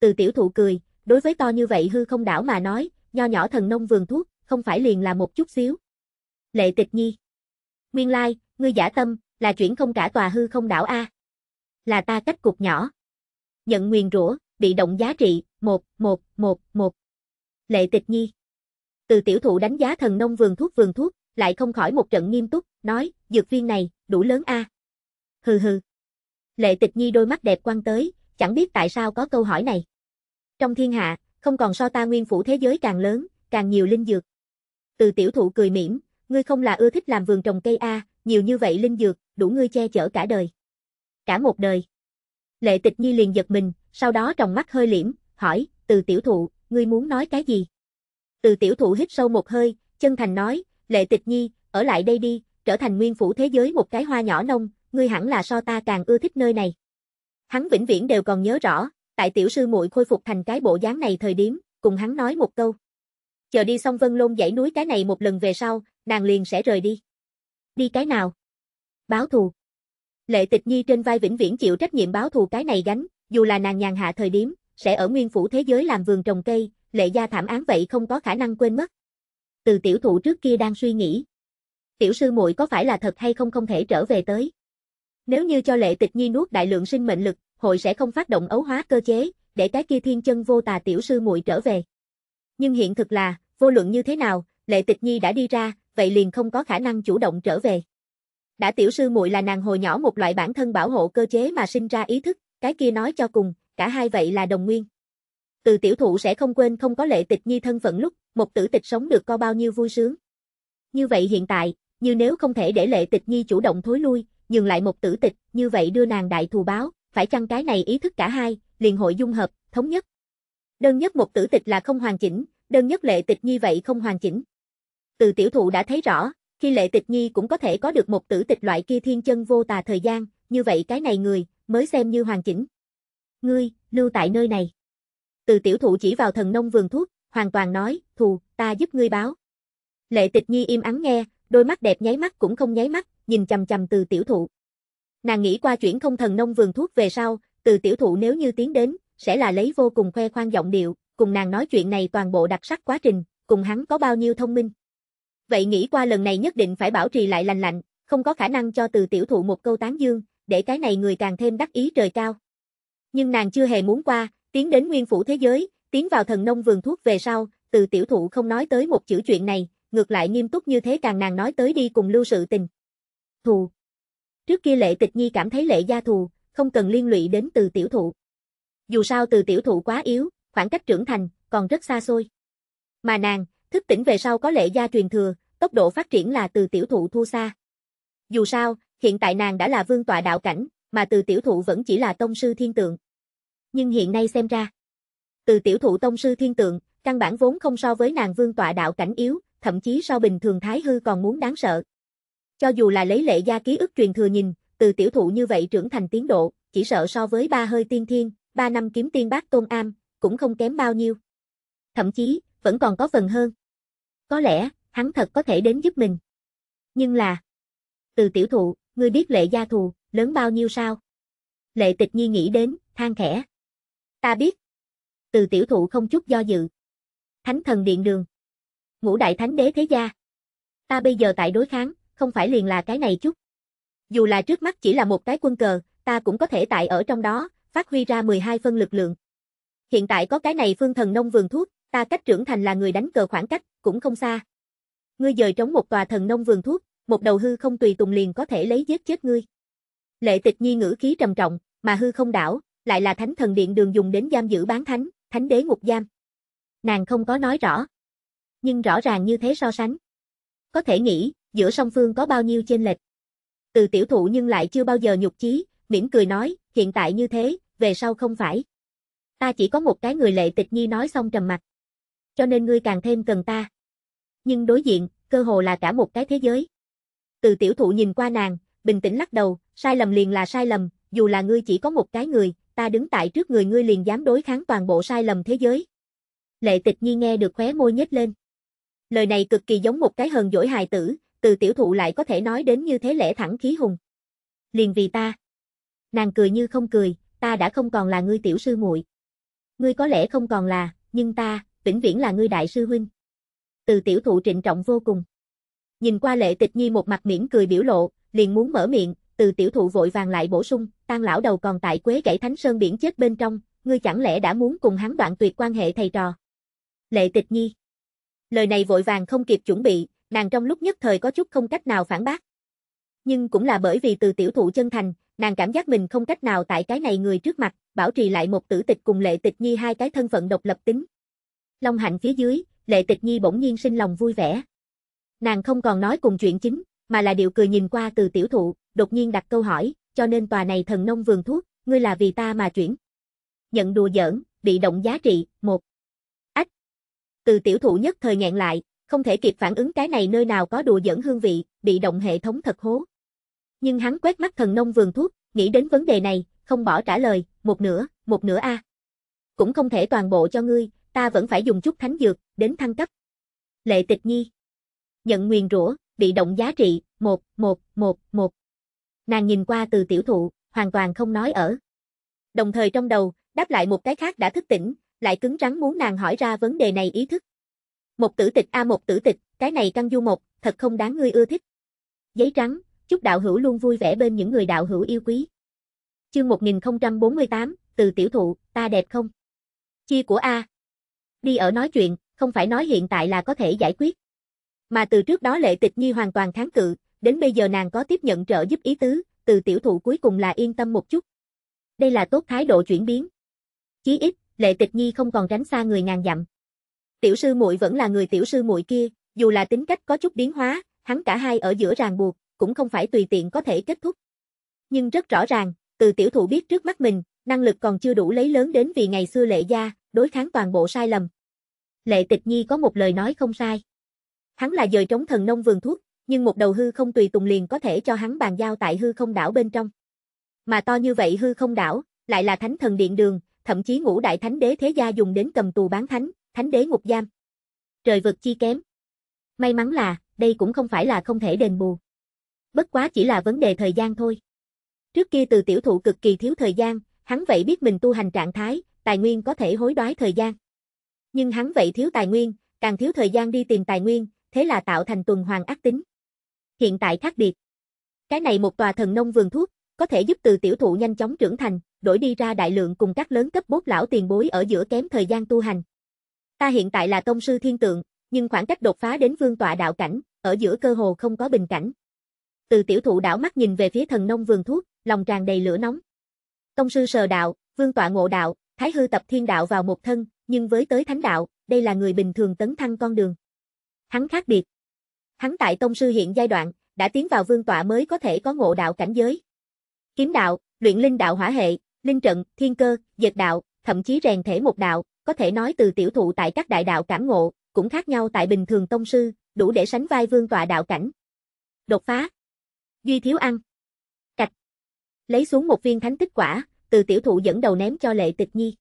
Từ tiểu thụ cười, đối với to như vậy hư không đảo mà nói, nho nhỏ thần nông vườn thuốc, không phải liền là một chút xíu. Lệ Tịch Nhi. Nguyên lai, like, ngươi giả tâm, là chuyển không cả tòa hư không đảo a. Là ta cách cục nhỏ. Nhận nguyền rủa, bị động giá trị, một một một một Lệ Tịch Nhi. Từ tiểu thụ đánh giá thần nông vườn thuốc vườn thuốc, lại không khỏi một trận nghiêm túc, nói, dược viên này, đủ lớn a. Hừ hừ. Lệ Tịch Nhi đôi mắt đẹp quan tới, chẳng biết tại sao có câu hỏi này. Trong thiên hạ, không còn so ta nguyên phủ thế giới càng lớn, càng nhiều linh dược. Từ tiểu thụ cười mỉm, ngươi không là ưa thích làm vườn trồng cây a, nhiều như vậy linh dược, đủ ngươi che chở cả đời. Cả một đời. Lệ Tịch Nhi liền giật mình, sau đó trong mắt hơi liễm, hỏi, từ tiểu thụ, ngươi muốn nói cái gì? Từ tiểu thụ hít sâu một hơi, chân thành nói, lệ tịch nhi, ở lại đây đi, trở thành nguyên phủ thế giới một cái hoa nhỏ nông, ngươi hẳn là so ta càng ưa thích nơi này. Hắn vĩnh viễn đều còn nhớ rõ, tại tiểu sư muội khôi phục thành cái bộ dáng này thời điểm, cùng hắn nói một câu. Chờ đi xong vân lôn dãy núi cái này một lần về sau, nàng liền sẽ rời đi. Đi cái nào? Báo thù. Lệ tịch nhi trên vai vĩnh viễn chịu trách nhiệm báo thù cái này gánh, dù là nàng nhàn hạ thời điểm, sẽ ở nguyên phủ thế giới làm vườn trồng cây, lệ gia thảm án vậy không có khả năng quên mất. Từ tiểu thụ trước kia đang suy nghĩ. Tiểu sư muội có phải là thật hay không không thể trở về tới. Nếu như cho lệ tịch nhi nuốt đại lượng sinh mệnh lực, hội sẽ không phát động ấu hóa cơ chế, để cái kia thiên chân vô tà tiểu sư muội trở về. Nhưng hiện thực là, vô luận như thế nào, lệ tịch nhi đã đi ra, vậy liền không có khả năng chủ động trở về. Đã tiểu sư muội là nàng hồi nhỏ một loại bản thân bảo hộ cơ chế mà sinh ra ý thức, cái kia nói cho cùng, cả hai vậy là đồng nguyên. Từ tiểu thụ sẽ không quên không có lệ tịch nhi thân phận lúc, một tử tịch sống được có bao nhiêu vui sướng. Như vậy hiện tại, như nếu không thể để lệ tịch nhi chủ động thối lui, nhường lại một tử tịch, như vậy đưa nàng đại thù báo, phải chăng cái này ý thức cả hai, liền hội dung hợp, thống nhất. Đơn nhất một tử tịch là không hoàn chỉnh, đơn nhất lệ tịch nhi vậy không hoàn chỉnh. Từ tiểu thụ đã thấy rõ, khi lệ tịch nhi cũng có thể có được một tử tịch loại kia thiên chân vô tà thời gian, như vậy cái này người, mới xem như hoàn chỉnh. Ngươi, lưu tại nơi này. Từ tiểu thụ chỉ vào thần nông vườn thuốc, hoàn toàn nói, thù, ta giúp ngươi báo. Lệ tịch nhi im ắng nghe, đôi mắt đẹp nháy mắt cũng không nháy mắt, nhìn chầm chầm từ tiểu thụ. Nàng nghĩ qua chuyển không thần nông vườn thuốc về sau, từ tiểu thụ nếu như tiến đến, sẽ là lấy vô cùng khoe khoang giọng điệu, cùng nàng nói chuyện này toàn bộ đặc sắc quá trình, cùng hắn có bao nhiêu thông minh. Vậy nghĩ qua lần này nhất định phải bảo trì lại lành lạnh, không có khả năng cho từ tiểu thụ một câu tán dương, để cái này người càng thêm đắc ý trời cao nhưng nàng chưa hề muốn qua, tiến đến nguyên phủ thế giới, tiến vào thần nông vườn thuốc về sau, từ tiểu thụ không nói tới một chữ chuyện này, ngược lại nghiêm túc như thế càng nàng nói tới đi cùng lưu sự tình. Thù. Trước kia lệ tịch nhi cảm thấy lệ gia thù, không cần liên lụy đến từ tiểu thụ. Dù sao từ tiểu thụ quá yếu, khoảng cách trưởng thành, còn rất xa xôi. Mà nàng, thức tỉnh về sau có lệ gia truyền thừa, tốc độ phát triển là từ tiểu thụ thua xa. Dù sao, hiện tại nàng đã là vương tọa đạo cảnh, mà từ tiểu thụ vẫn chỉ là tông sư thiên tượng nhưng hiện nay xem ra. Từ tiểu thụ tông sư thiên tượng, căn bản vốn không so với nàng vương tọa đạo cảnh yếu, thậm chí so bình thường thái hư còn muốn đáng sợ. Cho dù là lấy lệ gia ký ức truyền thừa nhìn, từ tiểu thụ như vậy trưởng thành tiến độ, chỉ sợ so với ba hơi tiên thiên, ba năm kiếm tiên bác tôn am, cũng không kém bao nhiêu. Thậm chí, vẫn còn có phần hơn. Có lẽ, hắn thật có thể đến giúp mình. Nhưng là, từ tiểu thụ, ngươi biết lệ gia thù, lớn bao nhiêu sao? Lệ tịch nhi nghĩ đến, than khẽ. Ta biết. Từ tiểu thụ không chút do dự. Thánh thần điện đường. Ngũ đại thánh đế thế gia. Ta bây giờ tại đối kháng, không phải liền là cái này chút. Dù là trước mắt chỉ là một cái quân cờ, ta cũng có thể tại ở trong đó, phát huy ra 12 phân lực lượng. Hiện tại có cái này phương thần nông vườn thuốc, ta cách trưởng thành là người đánh cờ khoảng cách, cũng không xa. Ngươi dời trống một tòa thần nông vườn thuốc, một đầu hư không tùy tùng liền có thể lấy giết chết ngươi. Lệ tịch nhi ngữ khí trầm trọng, mà hư không đảo, lại là thánh thần điện đường dùng đến giam giữ bán thánh, thánh đế ngục giam. Nàng không có nói rõ. Nhưng rõ ràng như thế so sánh. Có thể nghĩ, giữa song phương có bao nhiêu chênh lệch. Từ tiểu thụ nhưng lại chưa bao giờ nhục chí, mỉm cười nói, hiện tại như thế, về sau không phải. Ta chỉ có một cái người lệ tịch nhi nói xong trầm mặt. Cho nên ngươi càng thêm cần ta. Nhưng đối diện, cơ hồ là cả một cái thế giới. Từ tiểu thụ nhìn qua nàng, bình tĩnh lắc đầu, sai lầm liền là sai lầm, dù là ngươi chỉ có một cái người, ta đứng tại trước người ngươi liền dám đối kháng toàn bộ sai lầm thế giới. Lệ tịch nhi nghe được khóe môi nhếch lên. Lời này cực kỳ giống một cái hờn dỗi hài tử, từ tiểu thụ lại có thể nói đến như thế lẽ thẳng khí hùng. Liền vì ta. Nàng cười như không cười, ta đã không còn là ngươi tiểu sư muội. Ngươi có lẽ không còn là, nhưng ta, vĩnh viễn là ngươi đại sư huynh. Từ tiểu thụ trịnh trọng vô cùng. Nhìn qua lệ tịch nhi một mặt miễn cười biểu lộ, liền muốn mở miệng, từ tiểu thụ vội vàng lại bổ sung, tan lão đầu còn tại quế gãy thánh sơn biển chết bên trong, ngươi chẳng lẽ đã muốn cùng hắn đoạn tuyệt quan hệ thầy trò. Lệ tịch nhi. Lời này vội vàng không kịp chuẩn bị, nàng trong lúc nhất thời có chút không cách nào phản bác. Nhưng cũng là bởi vì từ tiểu thụ chân thành, nàng cảm giác mình không cách nào tại cái này người trước mặt, bảo trì lại một tử tịch cùng lệ tịch nhi hai cái thân phận độc lập tính. Long hạnh phía dưới, lệ tịch nhi bỗng nhiên sinh lòng vui vẻ. Nàng không còn nói cùng chuyện chính, mà là điệu cười nhìn qua từ tiểu thụ, đột nhiên đặt câu hỏi, cho nên tòa này thần nông vườn thuốc, ngươi là vì ta mà chuyển. Nhận đùa giỡn, bị động giá trị, một Ách. Từ tiểu thụ nhất thời ngẹn lại, không thể kịp phản ứng cái này nơi nào có đùa giỡn hương vị, bị động hệ thống thật hố. Nhưng hắn quét mắt thần nông vườn thuốc, nghĩ đến vấn đề này, không bỏ trả lời, một nửa, một nửa a. Cũng không thể toàn bộ cho ngươi, ta vẫn phải dùng chút thánh dược, đến thăng cấp. Lệ tịch nhi. Nhận nguyền rủa, bị động giá trị, một một một một nàng nhìn qua từ tiểu thụ, hoàn toàn không nói ở. Đồng thời trong đầu, đáp lại một cái khác đã thức tỉnh, lại cứng rắn muốn nàng hỏi ra vấn đề này ý thức. Một tử tịch a một tử tịch, cái này căng du một, thật không đáng ngươi ưa thích. Giấy trắng, chúc đạo hữu luôn vui vẻ bên những người đạo hữu yêu quý. Chương 1048, từ tiểu thụ, ta đẹp không? chi của A. Đi ở nói chuyện, không phải nói hiện tại là có thể giải quyết. Mà từ trước đó lệ tịch nhi hoàn toàn kháng cự, đến bây giờ nàng có tiếp nhận trợ giúp ý tứ, từ tiểu thụ cuối cùng là yên tâm một chút. Đây là tốt thái độ chuyển biến. Chí ít, Lệ Tịch Nhi không còn tránh xa người ngàn dặm. Tiểu sư muội vẫn là người tiểu sư muội kia, dù là tính cách có chút biến hóa, hắn cả hai ở giữa ràng buộc, cũng không phải tùy tiện có thể kết thúc. Nhưng rất rõ ràng, từ tiểu thụ biết trước mắt mình, năng lực còn chưa đủ lấy lớn đến vì ngày xưa Lệ gia đối kháng toàn bộ sai lầm. Lệ Tịch Nhi có một lời nói không sai. Hắn là dời trống thần nông vườn thuốc, nhưng một đầu hư không tùy tùng liền có thể cho hắn bàn giao tại hư không đảo bên trong. Mà to như vậy hư không đảo, lại là thánh thần điện đường, thậm chí ngũ đại thánh đế thế gia dùng đến cầm tù bán thánh, thánh đế ngục giam. Trời vực chi kém. May mắn là, đây cũng không phải là không thể đền bù. Bất quá chỉ là vấn đề thời gian thôi. Trước kia từ tiểu thụ cực kỳ thiếu thời gian, hắn vậy biết mình tu hành trạng thái, tài nguyên có thể hối đoái thời gian. Nhưng hắn vậy thiếu tài nguyên, càng thiếu thời gian đi tìm tài nguyên, thế là tạo thành tuần hoàn ác tính hiện tại khác biệt. Cái này một tòa thần nông vườn thuốc, có thể giúp từ tiểu thụ nhanh chóng trưởng thành, đổi đi ra đại lượng cùng các lớn cấp bốt lão tiền bối ở giữa kém thời gian tu hành. Ta hiện tại là tông sư thiên tượng, nhưng khoảng cách đột phá đến vương tọa đạo cảnh, ở giữa cơ hồ không có bình cảnh. Từ tiểu thụ đảo mắt nhìn về phía thần nông vườn thuốc, lòng tràn đầy lửa nóng. Tông sư sờ đạo, vương tọa ngộ đạo, thái hư tập thiên đạo vào một thân, nhưng với tới thánh đạo, đây là người bình thường tấn thăng con đường. Hắn khác biệt. Hắn tại tông sư hiện giai đoạn, đã tiến vào vương tọa mới có thể có ngộ đạo cảnh giới. Kiếm đạo, luyện linh đạo hỏa hệ, linh trận, thiên cơ, dệt đạo, thậm chí rèn thể một đạo, có thể nói từ tiểu thụ tại các đại đạo cảm ngộ, cũng khác nhau tại bình thường tông sư, đủ để sánh vai vương tọa đạo cảnh. Đột phá. Duy thiếu ăn. Cạch. Lấy xuống một viên thánh tích quả, từ tiểu thụ dẫn đầu ném cho lệ tịch nhi.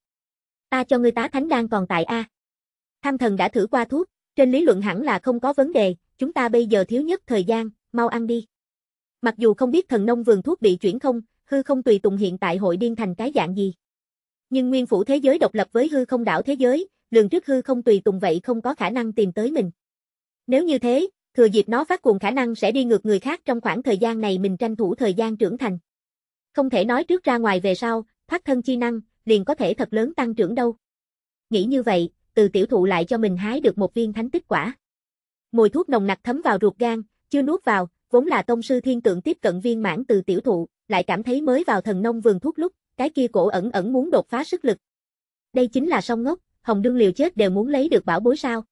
Ta cho ngươi tá thánh đang còn tại A. Tham thần đã thử qua thuốc, trên lý luận hẳn là không có vấn đề, chúng ta bây giờ thiếu nhất thời gian, mau ăn đi. Mặc dù không biết thần nông vườn thuốc bị chuyển không, hư không tùy tùng hiện tại hội điên thành cái dạng gì. Nhưng nguyên phủ thế giới độc lập với hư không đảo thế giới, lường trước hư không tùy tùng vậy không có khả năng tìm tới mình. Nếu như thế, thừa dịp nó phát cuồng khả năng sẽ đi ngược người khác trong khoảng thời gian này mình tranh thủ thời gian trưởng thành. Không thể nói trước ra ngoài về sau, thoát thân chi năng, liền có thể thật lớn tăng trưởng đâu. Nghĩ như vậy, từ tiểu thụ lại cho mình hái được một viên thánh tích quả mùi thuốc nồng nặc thấm vào ruột gan, chưa nuốt vào, vốn là tông sư thiên tượng tiếp cận viên mãn từ tiểu thụ, lại cảm thấy mới vào thần nông vườn thuốc lúc, cái kia cổ ẩn ẩn muốn đột phá sức lực. Đây chính là song ngốc, hồng đương liều chết đều muốn lấy được bảo bối sao.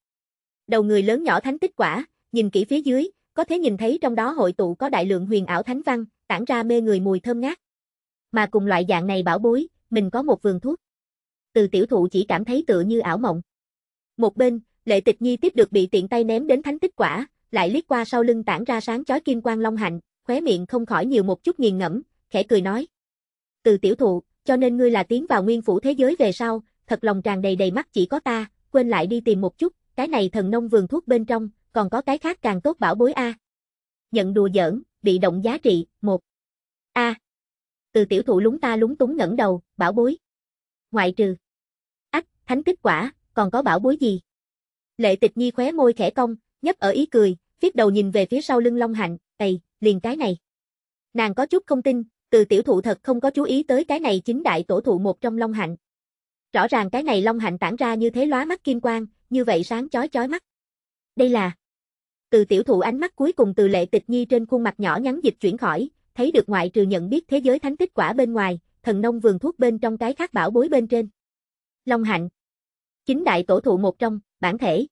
Đầu người lớn nhỏ thánh tích quả, nhìn kỹ phía dưới, có thể nhìn thấy trong đó hội tụ có đại lượng huyền ảo thánh văn, tản ra mê người mùi thơm ngát. Mà cùng loại dạng này bảo bối, mình có một vườn thuốc. Từ tiểu thụ chỉ cảm thấy tựa như ảo mộng. Một bên, Lệ Tịch Nhi tiếp được bị tiện tay ném đến thánh tích quả, lại liếc qua sau lưng tản ra sáng chói kim quang long hạnh, khóe miệng không khỏi nhiều một chút nghiền ngẫm, khẽ cười nói: "Từ tiểu thụ, cho nên ngươi là tiến vào nguyên phủ thế giới về sau, thật lòng tràn đầy đầy mắt chỉ có ta, quên lại đi tìm một chút, cái này thần nông vườn thuốc bên trong, còn có cái khác càng tốt bảo bối a." Nhận đùa giỡn, bị động giá trị, một A. Từ tiểu thụ lúng ta lúng túng ngẩng đầu, bảo bối. Ngoại trừ. Ách, thánh tích quả, còn có bảo bối gì? Lệ tịch nhi khóe môi khẽ cong, nhấp ở ý cười, viết đầu nhìn về phía sau lưng Long Hạnh, Ây, liền cái này. Nàng có chút không tin, từ tiểu thụ thật không có chú ý tới cái này chính đại tổ thụ một trong Long Hạnh. Rõ ràng cái này Long Hạnh tản ra như thế lóa mắt kim quang, như vậy sáng chói chói mắt. Đây là... Từ tiểu thụ ánh mắt cuối cùng từ lệ tịch nhi trên khuôn mặt nhỏ nhắn dịch chuyển khỏi, thấy được ngoại trừ nhận biết thế giới thánh tích quả bên ngoài, thần nông vườn thuốc bên trong cái khác bảo bối bên trên. Long Hạnh Chính đại tổ thụ một trong, bản thể.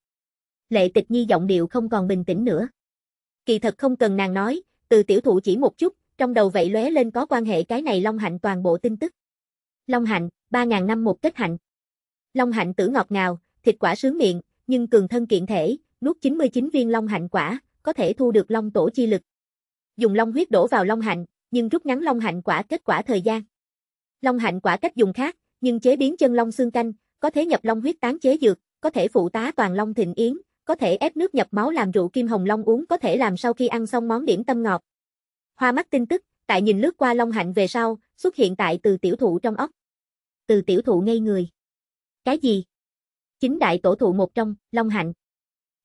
Lệ tịch nhi giọng điệu không còn bình tĩnh nữa. Kỳ thật không cần nàng nói, từ tiểu thụ chỉ một chút, trong đầu vậy lóe lên có quan hệ cái này Long Hạnh toàn bộ tin tức. Long Hạnh, 3.000 năm một kết hạnh. Long Hạnh tử ngọt ngào, thịt quả sướng miệng, nhưng cường thân kiện thể, nuốt 99 viên Long Hạnh quả, có thể thu được Long Tổ chi lực. Dùng Long huyết đổ vào Long Hạnh, nhưng rút ngắn Long Hạnh quả kết quả thời gian. Long Hạnh quả cách dùng khác, nhưng chế biến chân Long xương canh, có thể nhập Long huyết tán chế dược, có thể phụ tá toàn long thịnh yến, có thể ép nước nhập máu làm rượu kim hồng long uống có thể làm sau khi ăn xong món điểm tâm ngọt. Hoa mắt tin tức, tại nhìn lướt qua long hạnh về sau, xuất hiện tại từ tiểu thụ trong ốc. Từ tiểu thụ ngây người. Cái gì? Chính đại tổ thụ một trong, long hạnh.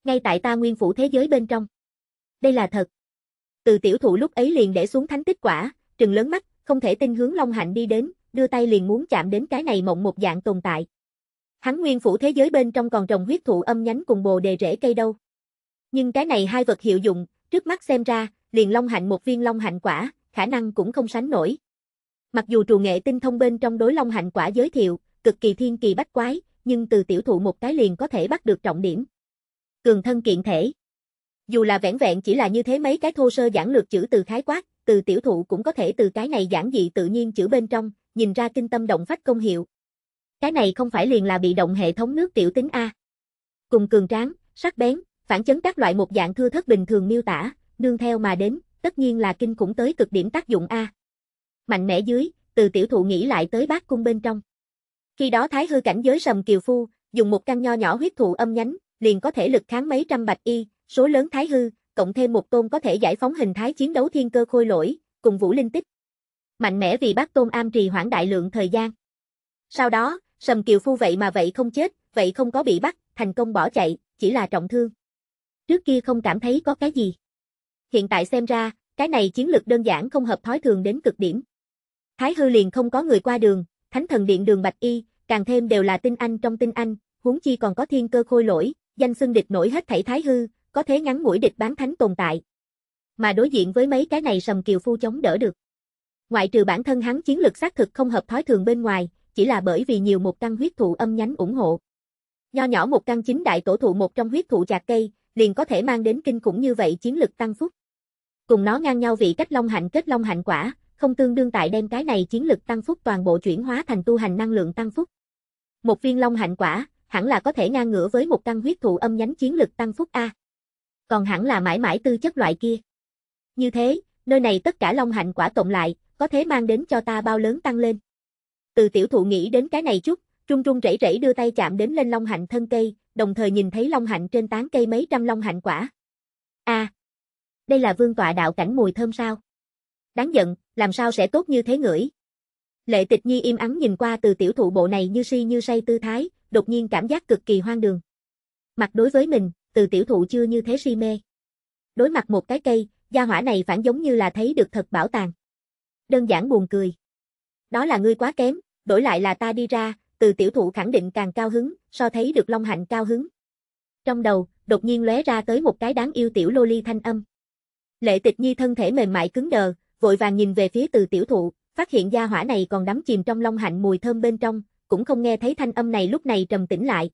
Ngay tại ta nguyên phủ thế giới bên trong. Đây là thật. Từ tiểu thụ lúc ấy liền để xuống thánh tích quả, trừng lớn mắt, không thể tin hướng long hạnh đi đến, đưa tay liền muốn chạm đến cái này mộng một dạng tồn tại. Hắn nguyên phủ thế giới bên trong còn trồng huyết thụ âm nhánh cùng bồ đề rễ cây đâu. Nhưng cái này hai vật hiệu dụng, trước mắt xem ra, liền long hạnh một viên long hạnh quả, khả năng cũng không sánh nổi. Mặc dù trù nghệ tinh thông bên trong đối long hạnh quả giới thiệu, cực kỳ thiên kỳ bách quái, nhưng từ tiểu thụ một cái liền có thể bắt được trọng điểm. Cường thân kiện thể. Dù là vẻn vẹn chỉ là như thế mấy cái thô sơ giản lược chữ từ khái quát, từ tiểu thụ cũng có thể từ cái này giản dị tự nhiên chữ bên trong, nhìn ra kinh tâm động phách công hiệu. Cái này không phải liền là bị động hệ thống nước tiểu tính A. Cùng cường tráng, sắc bén, phản chấn các loại một dạng thưa thất bình thường miêu tả, nương theo mà đến, tất nhiên là kinh khủng tới cực điểm tác dụng A. Mạnh mẽ dưới, từ tiểu thụ nghĩ lại tới bát cung bên trong. Khi đó thái hư cảnh giới sầm kiều phu, dùng một căn nho nhỏ huyết thụ âm nhánh, liền có thể lực kháng mấy trăm bạch y, số lớn thái hư, cộng thêm một tôn có thể giải phóng hình thái chiến đấu thiên cơ khôi lỗi, cùng vũ linh tích. Mạnh mẽ vì bát tôn am trì hoãn đại lượng thời gian. Sau đó, Sầm Kiều Phu vậy mà vậy không chết, vậy không có bị bắt, thành công bỏ chạy, chỉ là trọng thương. Trước kia không cảm thấy có cái gì. Hiện tại xem ra, cái này chiến lược đơn giản không hợp thói thường đến cực điểm. Thái hư liền không có người qua đường, thánh thần điện đường Bạch Y, càng thêm đều là tinh anh trong tinh anh, huống chi còn có thiên cơ khôi lỗi, danh xưng địch nổi hết thảy thái hư, có thế ngắn mũi địch bán thánh tồn tại. Mà đối diện với mấy cái này sầm kiều phu chống đỡ được. Ngoại trừ bản thân hắn chiến lược xác thực không hợp thói thường bên ngoài, chỉ là bởi vì nhiều một căn huyết thụ âm nhánh ủng hộ. Nho nhỏ một căn chính đại tổ thụ một trong huyết thụ chạc cây, liền có thể mang đến kinh cũng như vậy chiến lực tăng phúc. Cùng nó ngang nhau vị cách long hạnh kết long hạnh quả, không tương đương tại đem cái này chiến lực tăng phúc toàn bộ chuyển hóa thành tu hành năng lượng tăng phúc. Một viên long hạnh quả, hẳn là có thể ngang ngửa với một căn huyết thụ âm nhánh chiến lực tăng phúc a. Còn hẳn là mãi mãi tư chất loại kia. Như thế, nơi này tất cả long hạnh quả cộng lại, có thể mang đến cho ta bao lớn tăng lên. Từ tiểu thụ nghĩ đến cái này chút, trung trung rẩy rẩy đưa tay chạm đến lên long hạnh thân cây, đồng thời nhìn thấy long hạnh trên tán cây mấy trăm long hạnh quả. A, à, đây là vương tọa đạo cảnh mùi thơm sao? Đáng giận, làm sao sẽ tốt như thế ngửi? Lệ tịch nhi im ắng nhìn qua từ tiểu thụ bộ này như si như say tư thái, đột nhiên cảm giác cực kỳ hoang đường. Mặt đối với mình, từ tiểu thụ chưa như thế si mê. Đối mặt một cái cây, gia hỏa này phản giống như là thấy được thật bảo tàng. Đơn giản buồn cười. Đó là ngươi quá kém, đổi lại là ta đi ra, từ tiểu thụ khẳng định càng cao hứng, so thấy được Long Hạnh cao hứng. Trong đầu, đột nhiên lóe ra tới một cái đáng yêu tiểu loli thanh âm. Lệ tịch nhi thân thể mềm mại cứng đờ, vội vàng nhìn về phía từ tiểu thụ, phát hiện gia hỏa này còn đắm chìm trong Long Hạnh mùi thơm bên trong, cũng không nghe thấy thanh âm này lúc này trầm tĩnh lại.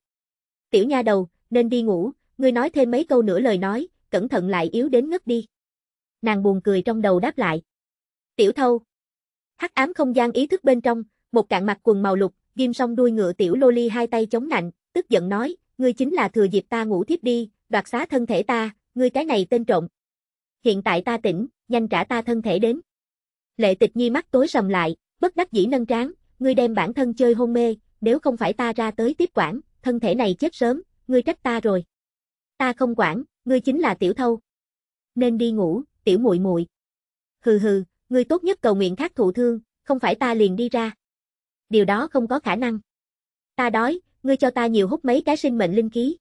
Tiểu nha đầu, nên đi ngủ, ngươi nói thêm mấy câu nữa lời nói, cẩn thận lại yếu đến ngất đi. Nàng buồn cười trong đầu đáp lại. Tiểu thâu. Hắc ám không gian ý thức bên trong, một cạn mặt quần màu lục, ghim song đuôi ngựa tiểu loli hai tay chống nạnh, tức giận nói, ngươi chính là thừa dịp ta ngủ thiếp đi, đoạt xá thân thể ta, ngươi cái này tên trộm. Hiện tại ta tỉnh, nhanh trả ta thân thể đến. Lệ tịch nhi mắt tối sầm lại, bất đắc dĩ nâng tráng, ngươi đem bản thân chơi hôn mê, nếu không phải ta ra tới tiếp quản, thân thể này chết sớm, ngươi trách ta rồi. Ta không quản, ngươi chính là tiểu thâu. Nên đi ngủ, tiểu muội muội. Hừ hừ, ngươi tốt nhất cầu nguyện khác thụ thương, không phải ta liền đi ra điều đó không có khả năng. Ta đói, ngươi cho ta nhiều hút mấy cái sinh mệnh linh khí.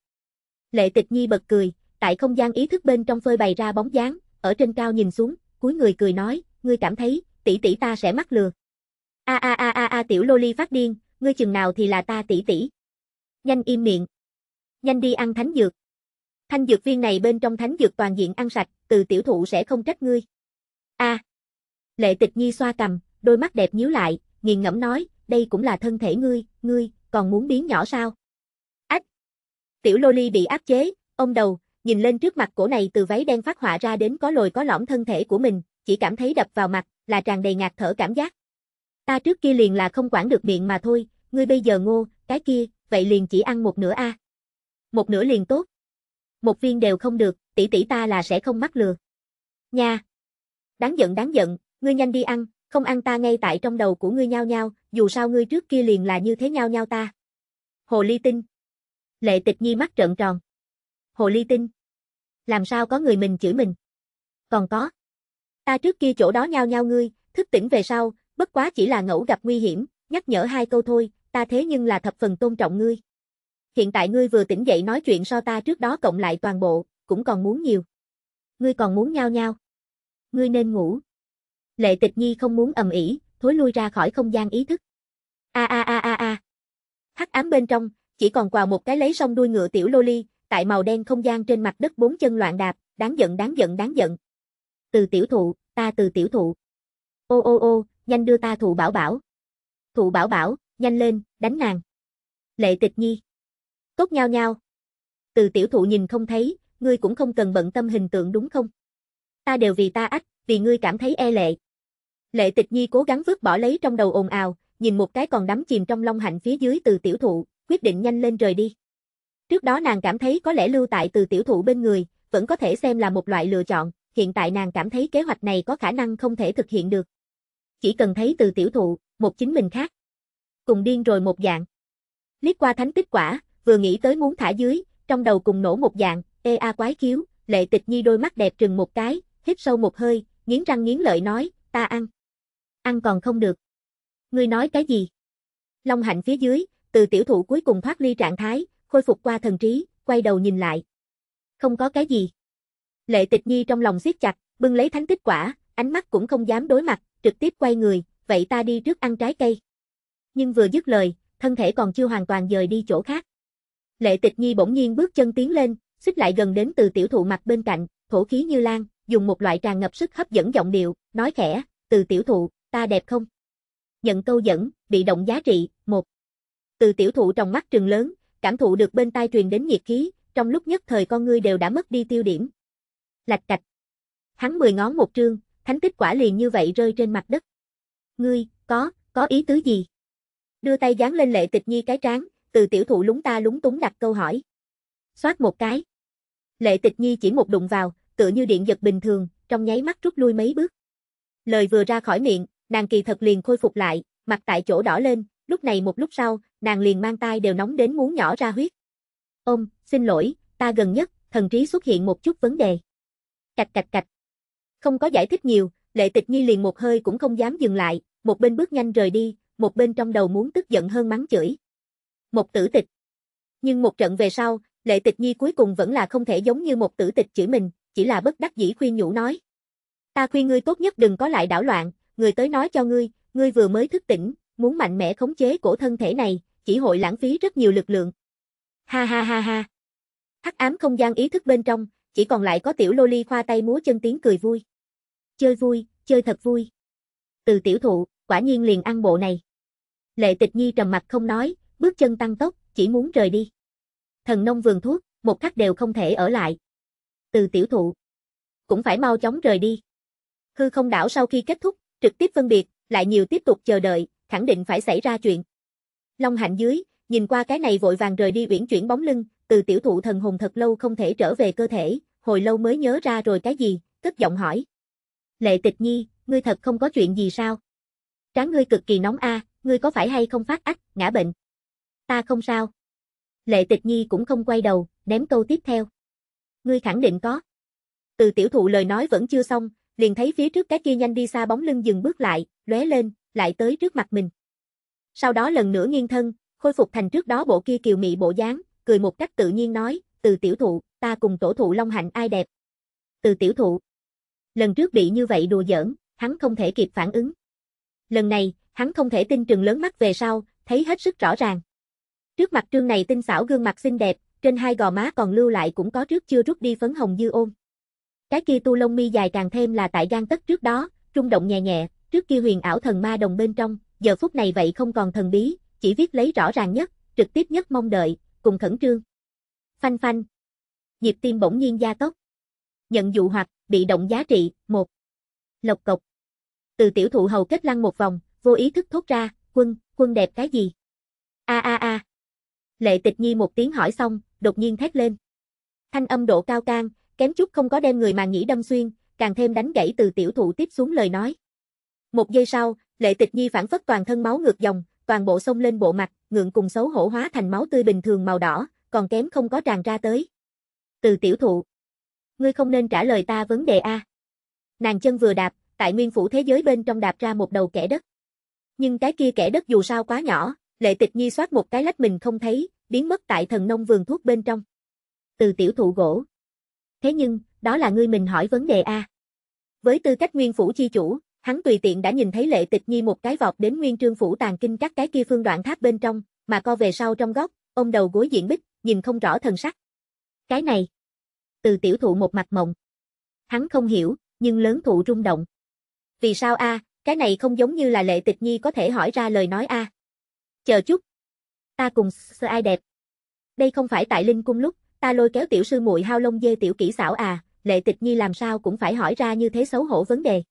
Lệ tịch nhi bật cười, tại không gian ý thức bên trong phơi bày ra bóng dáng, ở trên cao nhìn xuống, cuối người cười nói, ngươi cảm thấy, tỷ tỷ ta sẽ mắc lừa. A a a a a tiểu loli phát điên, ngươi chừng nào thì là ta tỷ tỷ. Nhanh im miệng. Nhanh đi ăn thánh dược. Thanh dược viên này bên trong thánh dược toàn diện ăn sạch, từ tiểu thụ sẽ không trách ngươi. A. Lệ tịch nhi xoa cầm, đôi mắt đẹp nhíu lại, nghiền ngẫm nói, đây cũng là thân thể ngươi, ngươi, còn muốn biến nhỏ sao? Ách! Tiểu Loli bị áp chế, ông đầu, nhìn lên trước mặt cổ này từ váy đen phát họa ra đến có lồi có lõm thân thể của mình, chỉ cảm thấy đập vào mặt, là tràn đầy ngạt thở cảm giác. Ta trước kia liền là không quản được miệng mà thôi, ngươi bây giờ ngô, cái kia, vậy liền chỉ ăn một nửa a. À. Một nửa liền tốt. Một viên đều không được, tỷ tỷ ta là sẽ không mắc lừa. Nha. Đáng giận đáng giận, ngươi nhanh đi ăn, không ăn ta ngay tại trong đầu của ngươi nhao nhao, dù sao ngươi trước kia liền là như thế nhau nhau ta. Hồ ly tinh. Lệ tịch nhi mắt trợn tròn. Hồ ly tinh. Làm sao có người mình chửi mình? Còn có. Ta trước kia chỗ đó nhau nhau ngươi, thức tỉnh về sau, bất quá chỉ là ngẫu gặp nguy hiểm, nhắc nhở hai câu thôi, ta thế nhưng là thập phần tôn trọng ngươi. Hiện tại ngươi vừa tỉnh dậy nói chuyện so ta trước đó cộng lại toàn bộ, cũng còn muốn nhiều. Ngươi còn muốn nhau nhau. Ngươi nên ngủ. Lệ tịch nhi không muốn ầm ĩ, thối lui ra khỏi không gian ý thức. A a a a a. Hắc ám bên trong, chỉ còn quà một cái lấy xong đuôi ngựa tiểu loli, tại màu đen không gian trên mặt đất bốn chân loạn đạp, đáng giận đáng giận đáng giận. Từ tiểu thụ, ta từ tiểu thụ. Ô ô ô, nhanh đưa ta thụ bảo bảo. Thụ bảo bảo, nhanh lên, đánh nàng. Lệ tịch nhi. Tốt nhau nhau. Từ tiểu thụ nhìn không thấy, ngươi cũng không cần bận tâm hình tượng đúng không? Ta đều vì ta ách, vì ngươi cảm thấy e lệ. Lệ tịch nhi cố gắng vứt bỏ lấy trong đầu ồn ào, nhìn một cái còn đắm chìm trong long hạnh phía dưới từ tiểu thụ, quyết định nhanh lên rời đi. Trước đó nàng cảm thấy có lẽ lưu tại từ tiểu thụ bên người, vẫn có thể xem là một loại lựa chọn, hiện tại nàng cảm thấy kế hoạch này có khả năng không thể thực hiện được. Chỉ cần thấy từ tiểu thụ, một chính mình khác. Cùng điên rồi một dạng. Liếc qua thánh tích quả, vừa nghĩ tới muốn thả dưới, trong đầu cùng nổ một dạng, ê a quái khiếu, lệ tịch nhi đôi mắt đẹp trừng một cái, hít sâu một hơi, nghiến răng nghiến lợi nói, ta ăn ăn còn không được. Ngươi nói cái gì? Long hạnh phía dưới, từ tiểu thụ cuối cùng thoát ly trạng thái, khôi phục qua thần trí, quay đầu nhìn lại. Không có cái gì. Lệ tịch nhi trong lòng siết chặt, bưng lấy thánh tích quả, ánh mắt cũng không dám đối mặt, trực tiếp quay người, vậy ta đi trước ăn trái cây. Nhưng vừa dứt lời, thân thể còn chưa hoàn toàn rời đi chỗ khác. Lệ tịch nhi bỗng nhiên bước chân tiến lên, xích lại gần đến từ tiểu thụ mặt bên cạnh, thổ khí như lan, dùng một loại tràn ngập sức hấp dẫn giọng điệu, nói khẽ, từ tiểu thụ, ta đẹp không? Nhận câu dẫn, bị động giá trị, 1. Từ tiểu thụ trong mắt trường lớn, cảm thụ được bên tai truyền đến nhiệt khí, trong lúc nhất thời con ngươi đều đã mất đi tiêu điểm. Lạch cạch. Hắn mười ngón một trương, thánh tích quả liền như vậy rơi trên mặt đất. Ngươi, có, có ý tứ gì? Đưa tay dán lên lệ tịch nhi cái trán, từ tiểu thụ lúng ta lúng túng đặt câu hỏi. Xoát một cái. Lệ tịch nhi chỉ một đụng vào, tựa như điện giật bình thường, trong nháy mắt rút lui mấy bước. Lời vừa ra khỏi miệng, nàng kỳ thật liền khôi phục lại, mặt tại chỗ đỏ lên, lúc này một lúc sau, nàng liền mang tay đều nóng đến muốn nhỏ ra huyết. Ông, xin lỗi, ta gần nhất, thần trí xuất hiện một chút vấn đề. Cạch cạch cạch. Không có giải thích nhiều, lệ tịch nhi liền một hơi cũng không dám dừng lại, một bên bước nhanh rời đi, một bên trong đầu muốn tức giận hơn mắng chửi. Một tử tịch. Nhưng một trận về sau, lệ tịch nhi cuối cùng vẫn là không thể giống như một tử tịch chửi mình, chỉ là bất đắc dĩ khuyên nhủ nói. Ta khuyên ngươi tốt nhất đừng có lại đảo loạn, người tới nói cho ngươi, ngươi vừa mới thức tỉnh, muốn mạnh mẽ khống chế cổ thân thể này, chỉ hội lãng phí rất nhiều lực lượng. Ha ha ha ha. Hắc ám không gian ý thức bên trong, chỉ còn lại có tiểu loli khoa tay múa chân tiếng cười vui. Chơi vui, chơi thật vui. Từ tiểu thụ, quả nhiên liền ăn bộ này. Lệ tịch nhi trầm mặt không nói, bước chân tăng tốc, chỉ muốn rời đi. Thần nông vườn thuốc, một khắc đều không thể ở lại. Từ tiểu thụ, cũng phải mau chóng rời đi. Hư không đảo sau khi kết thúc, trực tiếp phân biệt, lại nhiều tiếp tục chờ đợi, khẳng định phải xảy ra chuyện. Long hạnh dưới, nhìn qua cái này vội vàng rời đi uyển chuyển bóng lưng, từ tiểu thụ thần hồn thật lâu không thể trở về cơ thể, hồi lâu mới nhớ ra rồi cái gì, cất giọng hỏi. Lệ tịch nhi, ngươi thật không có chuyện gì sao? Tráng ngươi cực kỳ nóng a, ngươi có phải hay không phát ách, ngã bệnh? Ta không sao. Lệ tịch nhi cũng không quay đầu, ném câu tiếp theo. Ngươi khẳng định có. Từ tiểu thụ lời nói vẫn chưa xong, liền thấy phía trước cái kia nhanh đi xa bóng lưng dừng bước lại, lóe lên, lại tới trước mặt mình. Sau đó lần nữa nghiêng thân, khôi phục thành trước đó bộ kia kiều mị bộ dáng, cười một cách tự nhiên nói, từ tiểu thụ, ta cùng tổ thụ Long Hạnh ai đẹp. Từ tiểu thụ. Lần trước bị như vậy đùa giỡn, hắn không thể kịp phản ứng. Lần này, hắn không thể tin trừng lớn mắt về sau, thấy hết sức rõ ràng. Trước mặt trương này tinh xảo gương mặt xinh đẹp, trên hai gò má còn lưu lại cũng có trước chưa rút đi phấn hồng dư ôm. Cái kia tu lông mi dài càng thêm là tại gan tất trước đó, trung động nhẹ nhẹ, trước kia huyền ảo thần ma đồng bên trong, giờ phút này vậy không còn thần bí, chỉ viết lấy rõ ràng nhất, trực tiếp nhất mong đợi, cùng khẩn trương. Phanh phanh. Nhịp tim bỗng nhiên gia tốc. Nhận dụ hoặc, bị động giá trị, một Lộc cộc. Từ tiểu thụ hầu kết lăn một vòng, vô ý thức thốt ra, quân, quân đẹp cái gì? A a a. Lệ tịch nhi một tiếng hỏi xong, đột nhiên thét lên. Thanh âm độ cao can, kém chút không có đem người mà nghĩ đâm xuyên, càng thêm đánh gãy từ tiểu thụ tiếp xuống lời nói. Một giây sau, Lệ Tịch Nhi phản phất toàn thân máu ngược dòng, toàn bộ xông lên bộ mặt, ngượng cùng xấu hổ hóa thành máu tươi bình thường màu đỏ, còn kém không có tràn ra tới. Từ tiểu thụ, ngươi không nên trả lời ta vấn đề a. Nàng chân vừa đạp, tại nguyên phủ thế giới bên trong đạp ra một đầu kẻ đất. Nhưng cái kia kẻ đất dù sao quá nhỏ, Lệ Tịch Nhi xoát một cái lách mình không thấy, biến mất tại thần nông vườn thuốc bên trong. Từ tiểu thụ gỗ, thế nhưng, đó là ngươi mình hỏi vấn đề A. Với tư cách nguyên phủ chi chủ, hắn tùy tiện đã nhìn thấy lệ tịch nhi một cái vọt đến nguyên trương phủ tàn kinh các cái kia phương đoạn tháp bên trong, mà co về sau trong góc, ôm đầu gối diện bích, nhìn không rõ thần sắc. Cái này. Từ tiểu thụ một mặt mộng. Hắn không hiểu, nhưng lớn thụ rung động. Vì sao a, cái này không giống như là lệ tịch nhi có thể hỏi ra lời nói a. Chờ chút. Ta cùng sơ ai đẹp. Đây không phải tại Linh Cung lúc, Ta lôi kéo tiểu sư muội hao lông dê tiểu kỹ xảo à, lệ tịch nhi làm sao cũng phải hỏi ra như thế xấu hổ vấn đề.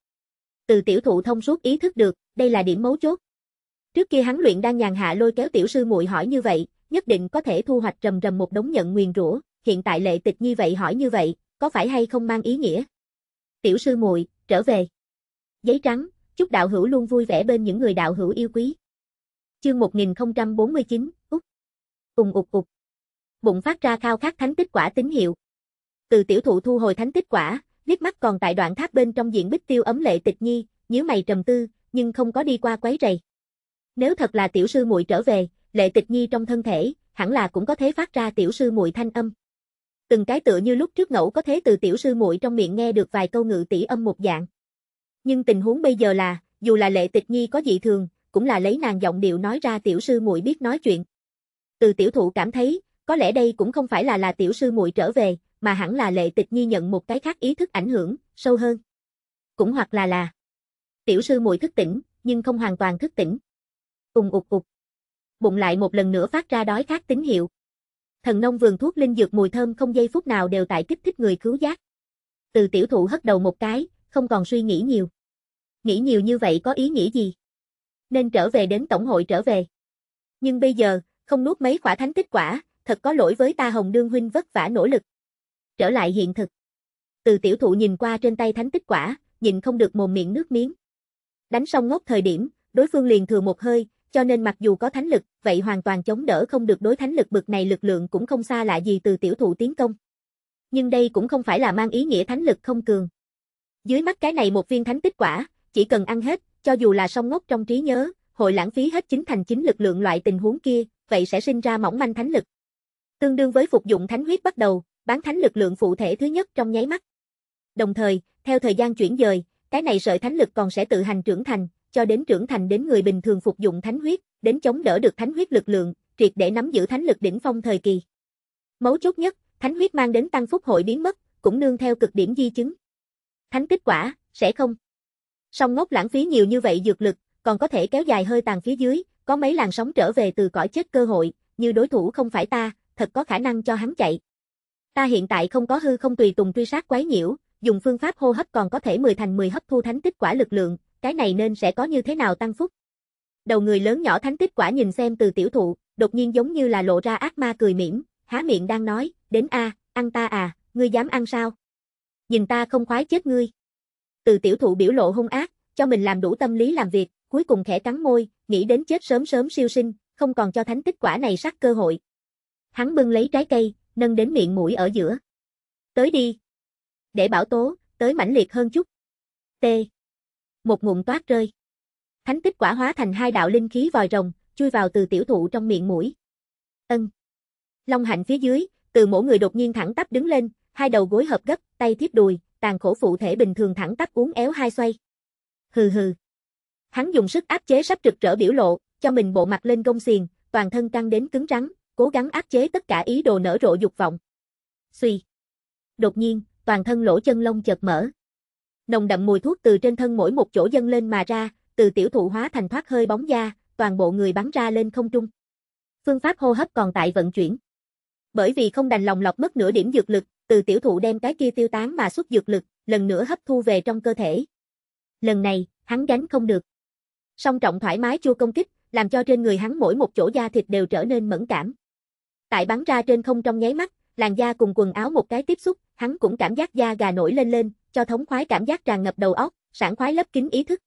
Từ tiểu thụ thông suốt ý thức được, đây là điểm mấu chốt. Trước kia hắn luyện đang nhàn hạ lôi kéo tiểu sư muội hỏi như vậy, nhất định có thể thu hoạch rầm rầm một đống nhận nguyền rủa, hiện tại lệ tịch nhi vậy hỏi như vậy, có phải hay không mang ý nghĩa? Tiểu sư muội trở về. Giấy trắng, chúc đạo hữu luôn vui vẻ bên những người đạo hữu yêu quý. Chương 1049, Úc. Cùng ục ục bụng phát ra khao khát thánh tích quả tín hiệu. Từ tiểu thụ thu hồi thánh tích quả, liếc mắt còn tại đoạn tháp bên trong diện bích tiêu ấm lệ tịch nhi, nhíu mày trầm tư, nhưng không có đi qua quấy rầy. Nếu thật là tiểu sư muội trở về, lệ tịch nhi trong thân thể, hẳn là cũng có thể phát ra tiểu sư muội thanh âm. Từng cái tựa như lúc trước ngẫu có thể từ tiểu sư muội trong miệng nghe được vài câu ngữ tỷ âm một dạng. Nhưng tình huống bây giờ là, dù là lệ tịch nhi có dị thường, cũng là lấy nàng giọng điệu nói ra tiểu sư muội biết nói chuyện. Từ tiểu thụ cảm thấy, có lẽ đây cũng không phải là là tiểu sư muội trở về, mà hẳn là lệ tịch nhi nhận một cái khác ý thức ảnh hưởng, sâu hơn. Cũng hoặc là là tiểu sư muội thức tỉnh, nhưng không hoàn toàn thức tỉnh. cùng ục ục. Bụng lại một lần nữa phát ra đói khát tín hiệu. Thần nông vườn thuốc linh dược mùi thơm không giây phút nào đều tại kích thích người cứu giác. Từ tiểu thụ hất đầu một cái, không còn suy nghĩ nhiều. Nghĩ nhiều như vậy có ý nghĩa gì? Nên trở về đến tổng hội trở về. Nhưng bây giờ, không nuốt mấy quả thánh tích quả, thật có lỗi với ta Hồng Đương Huynh vất vả nỗ lực. Trở lại hiện thực. Từ tiểu thụ nhìn qua trên tay thánh tích quả, nhìn không được mồm miệng nước miếng. Đánh xong ngốc thời điểm, đối phương liền thừa một hơi, cho nên mặc dù có thánh lực, vậy hoàn toàn chống đỡ không được đối thánh lực bực này lực lượng cũng không xa lạ gì từ tiểu thụ tiến công. Nhưng đây cũng không phải là mang ý nghĩa thánh lực không cường. Dưới mắt cái này một viên thánh tích quả, chỉ cần ăn hết, cho dù là song ngốc trong trí nhớ, hội lãng phí hết chính thành chính lực lượng loại tình huống kia, vậy sẽ sinh ra mỏng manh thánh lực tương đương với phục dụng thánh huyết bắt đầu, bán thánh lực lượng phụ thể thứ nhất trong nháy mắt. Đồng thời, theo thời gian chuyển dời, cái này sợi thánh lực còn sẽ tự hành trưởng thành, cho đến trưởng thành đến người bình thường phục dụng thánh huyết, đến chống đỡ được thánh huyết lực lượng, triệt để nắm giữ thánh lực đỉnh phong thời kỳ. Mấu chốt nhất, thánh huyết mang đến tăng phúc hội biến mất, cũng nương theo cực điểm di chứng. Thánh kết quả, sẽ không. Song ngốc lãng phí nhiều như vậy dược lực, còn có thể kéo dài hơi tàn phía dưới, có mấy làn sóng trở về từ cõi chết cơ hội, như đối thủ không phải ta, thật có khả năng cho hắn chạy. Ta hiện tại không có hư không tùy tùng truy sát quái nhiễu, dùng phương pháp hô hấp còn có thể 10 thành 10 hấp thu thánh tích quả lực lượng, cái này nên sẽ có như thế nào tăng phúc. Đầu người lớn nhỏ thánh tích quả nhìn xem từ tiểu thụ, đột nhiên giống như là lộ ra ác ma cười mỉm, há miệng đang nói, đến a, ăn ta à, ngươi dám ăn sao? Nhìn ta không khoái chết ngươi. Từ tiểu thụ biểu lộ hung ác, cho mình làm đủ tâm lý làm việc, cuối cùng khẽ cắn môi, nghĩ đến chết sớm sớm siêu sinh, không còn cho thánh tích quả này sắc cơ hội. Hắn bưng lấy trái cây, nâng đến miệng mũi ở giữa. Tới đi. Để bảo tố, tới mãnh liệt hơn chút. T. Một ngụm toát rơi. Thánh tích quả hóa thành hai đạo linh khí vòi rồng, chui vào từ tiểu thụ trong miệng mũi. Ân. Long hạnh phía dưới, từ mỗi người đột nhiên thẳng tắp đứng lên, hai đầu gối hợp gấp, tay tiếp đùi, tàn khổ phụ thể bình thường thẳng tắp uốn éo hai xoay. Hừ hừ. Hắn dùng sức áp chế sắp trực trở biểu lộ, cho mình bộ mặt lên gông xiềng, toàn thân căng đến cứng rắn, cố gắng áp chế tất cả ý đồ nở rộ dục vọng. Suy. Đột nhiên, toàn thân lỗ chân lông chợt mở. Nồng đậm mùi thuốc từ trên thân mỗi một chỗ dâng lên mà ra, từ tiểu thụ hóa thành thoát hơi bóng da, toàn bộ người bắn ra lên không trung. Phương pháp hô hấp còn tại vận chuyển. Bởi vì không đành lòng lọc mất nửa điểm dược lực, từ tiểu thụ đem cái kia tiêu tán mà xuất dược lực, lần nữa hấp thu về trong cơ thể. Lần này, hắn gánh không được. Song trọng thoải mái chua công kích, làm cho trên người hắn mỗi một chỗ da thịt đều trở nên mẫn cảm. Tại bắn ra trên không trong nháy mắt, làn da cùng quần áo một cái tiếp xúc, hắn cũng cảm giác da gà nổi lên lên, cho thống khoái cảm giác tràn ngập đầu óc, sảng khoái lấp kín ý thức.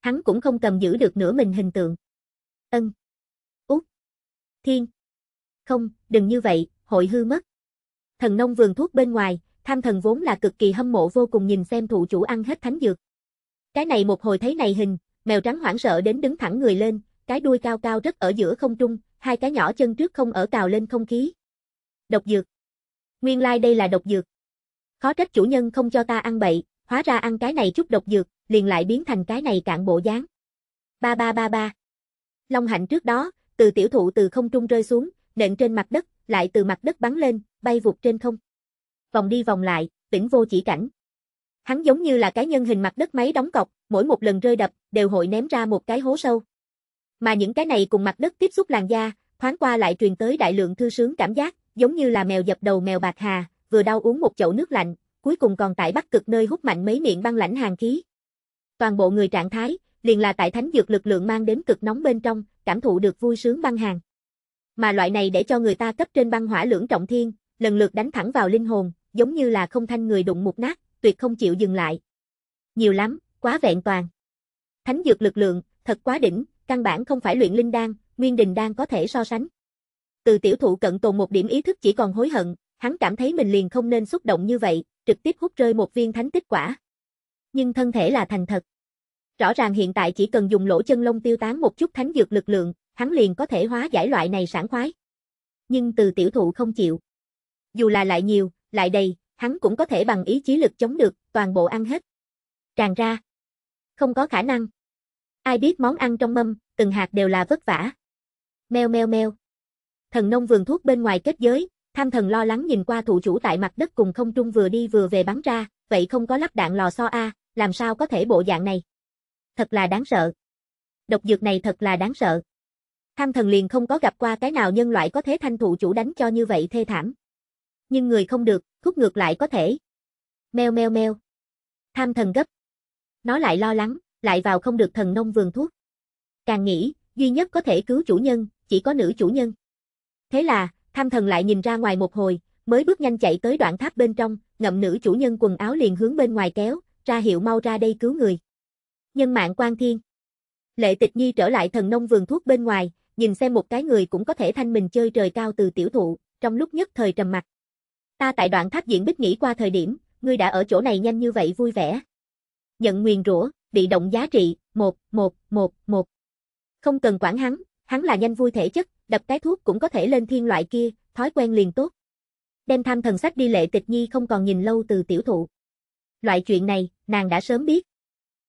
Hắn cũng không cầm giữ được nửa mình hình tượng. Ân. Út. Thiên. Không, đừng như vậy, hội hư mất. Thần nông vườn thuốc bên ngoài, tham thần vốn là cực kỳ hâm mộ vô cùng nhìn xem thụ chủ ăn hết thánh dược. Cái này một hồi thấy này hình, mèo trắng hoảng sợ đến đứng thẳng người lên, cái đuôi cao cao rất ở giữa không trung, hai cái nhỏ chân trước không ở cào lên không khí. Độc dược. Nguyên lai like đây là độc dược. Khó trách chủ nhân không cho ta ăn bậy, hóa ra ăn cái này chút độc dược, liền lại biến thành cái này cạn bộ dáng. Ba ba ba ba. Long hạnh trước đó, từ tiểu thụ từ không trung rơi xuống, nện trên mặt đất, lại từ mặt đất bắn lên, bay vụt trên không. Vòng đi vòng lại, tỉnh vô chỉ cảnh. Hắn giống như là cái nhân hình mặt đất máy đóng cọc, mỗi một lần rơi đập, đều hội ném ra một cái hố sâu mà những cái này cùng mặt đất tiếp xúc làn da, thoáng qua lại truyền tới đại lượng thư sướng cảm giác, giống như là mèo dập đầu mèo bạc hà, vừa đau uống một chậu nước lạnh, cuối cùng còn tại Bắc Cực nơi hút mạnh mấy miệng băng lãnh hàng khí. Toàn bộ người trạng thái, liền là tại thánh dược lực lượng mang đến cực nóng bên trong, cảm thụ được vui sướng băng hàng. Mà loại này để cho người ta cấp trên băng hỏa lưỡng trọng thiên, lần lượt đánh thẳng vào linh hồn, giống như là không thanh người đụng một nát, tuyệt không chịu dừng lại. Nhiều lắm, quá vẹn toàn. Thánh dược lực lượng, thật quá đỉnh, căn bản không phải luyện linh đan, nguyên đình đan có thể so sánh. Từ tiểu thụ cận tồn một điểm ý thức chỉ còn hối hận, hắn cảm thấy mình liền không nên xúc động như vậy, trực tiếp hút rơi một viên thánh tích quả. Nhưng thân thể là thành thật. Rõ ràng hiện tại chỉ cần dùng lỗ chân lông tiêu tán một chút thánh dược lực lượng, hắn liền có thể hóa giải loại này sảng khoái. Nhưng từ tiểu thụ không chịu. Dù là lại nhiều, lại đầy, hắn cũng có thể bằng ý chí lực chống được, toàn bộ ăn hết. Tràn ra. Không có khả năng. Ai biết món ăn trong mâm, từng hạt đều là vất vả. Meo meo meo. Thần nông vườn thuốc bên ngoài kết giới, tham thần lo lắng nhìn qua thủ chủ tại mặt đất cùng không trung vừa đi vừa về bắn ra, vậy không có lắp đạn lò xo A, làm sao có thể bộ dạng này. Thật là đáng sợ. Độc dược này thật là đáng sợ. Tham thần liền không có gặp qua cái nào nhân loại có thế thanh thủ chủ đánh cho như vậy thê thảm. Nhưng người không được, thuốc ngược lại có thể. Meo meo meo. Tham thần gấp. Nó lại lo lắng, lại vào không được thần nông vườn thuốc. Càng nghĩ, duy nhất có thể cứu chủ nhân, chỉ có nữ chủ nhân. Thế là, tham thần lại nhìn ra ngoài một hồi, mới bước nhanh chạy tới đoạn tháp bên trong, ngậm nữ chủ nhân quần áo liền hướng bên ngoài kéo, ra hiệu mau ra đây cứu người. Nhân mạng quan thiên. Lệ tịch nhi trở lại thần nông vườn thuốc bên ngoài, nhìn xem một cái người cũng có thể thanh mình chơi trời cao từ tiểu thụ, trong lúc nhất thời trầm mặt. Ta tại đoạn tháp diện bích nghĩ qua thời điểm, ngươi đã ở chỗ này nhanh như vậy vui vẻ. Nhận nguyền rủa bị động giá trị, 1, 1, 1, 1. Không cần quản hắn, hắn là nhanh vui thể chất, đập cái thuốc cũng có thể lên thiên loại kia, thói quen liền tốt. Đem tham thần sách đi lệ tịch nhi không còn nhìn lâu từ tiểu thụ. Loại chuyện này, nàng đã sớm biết.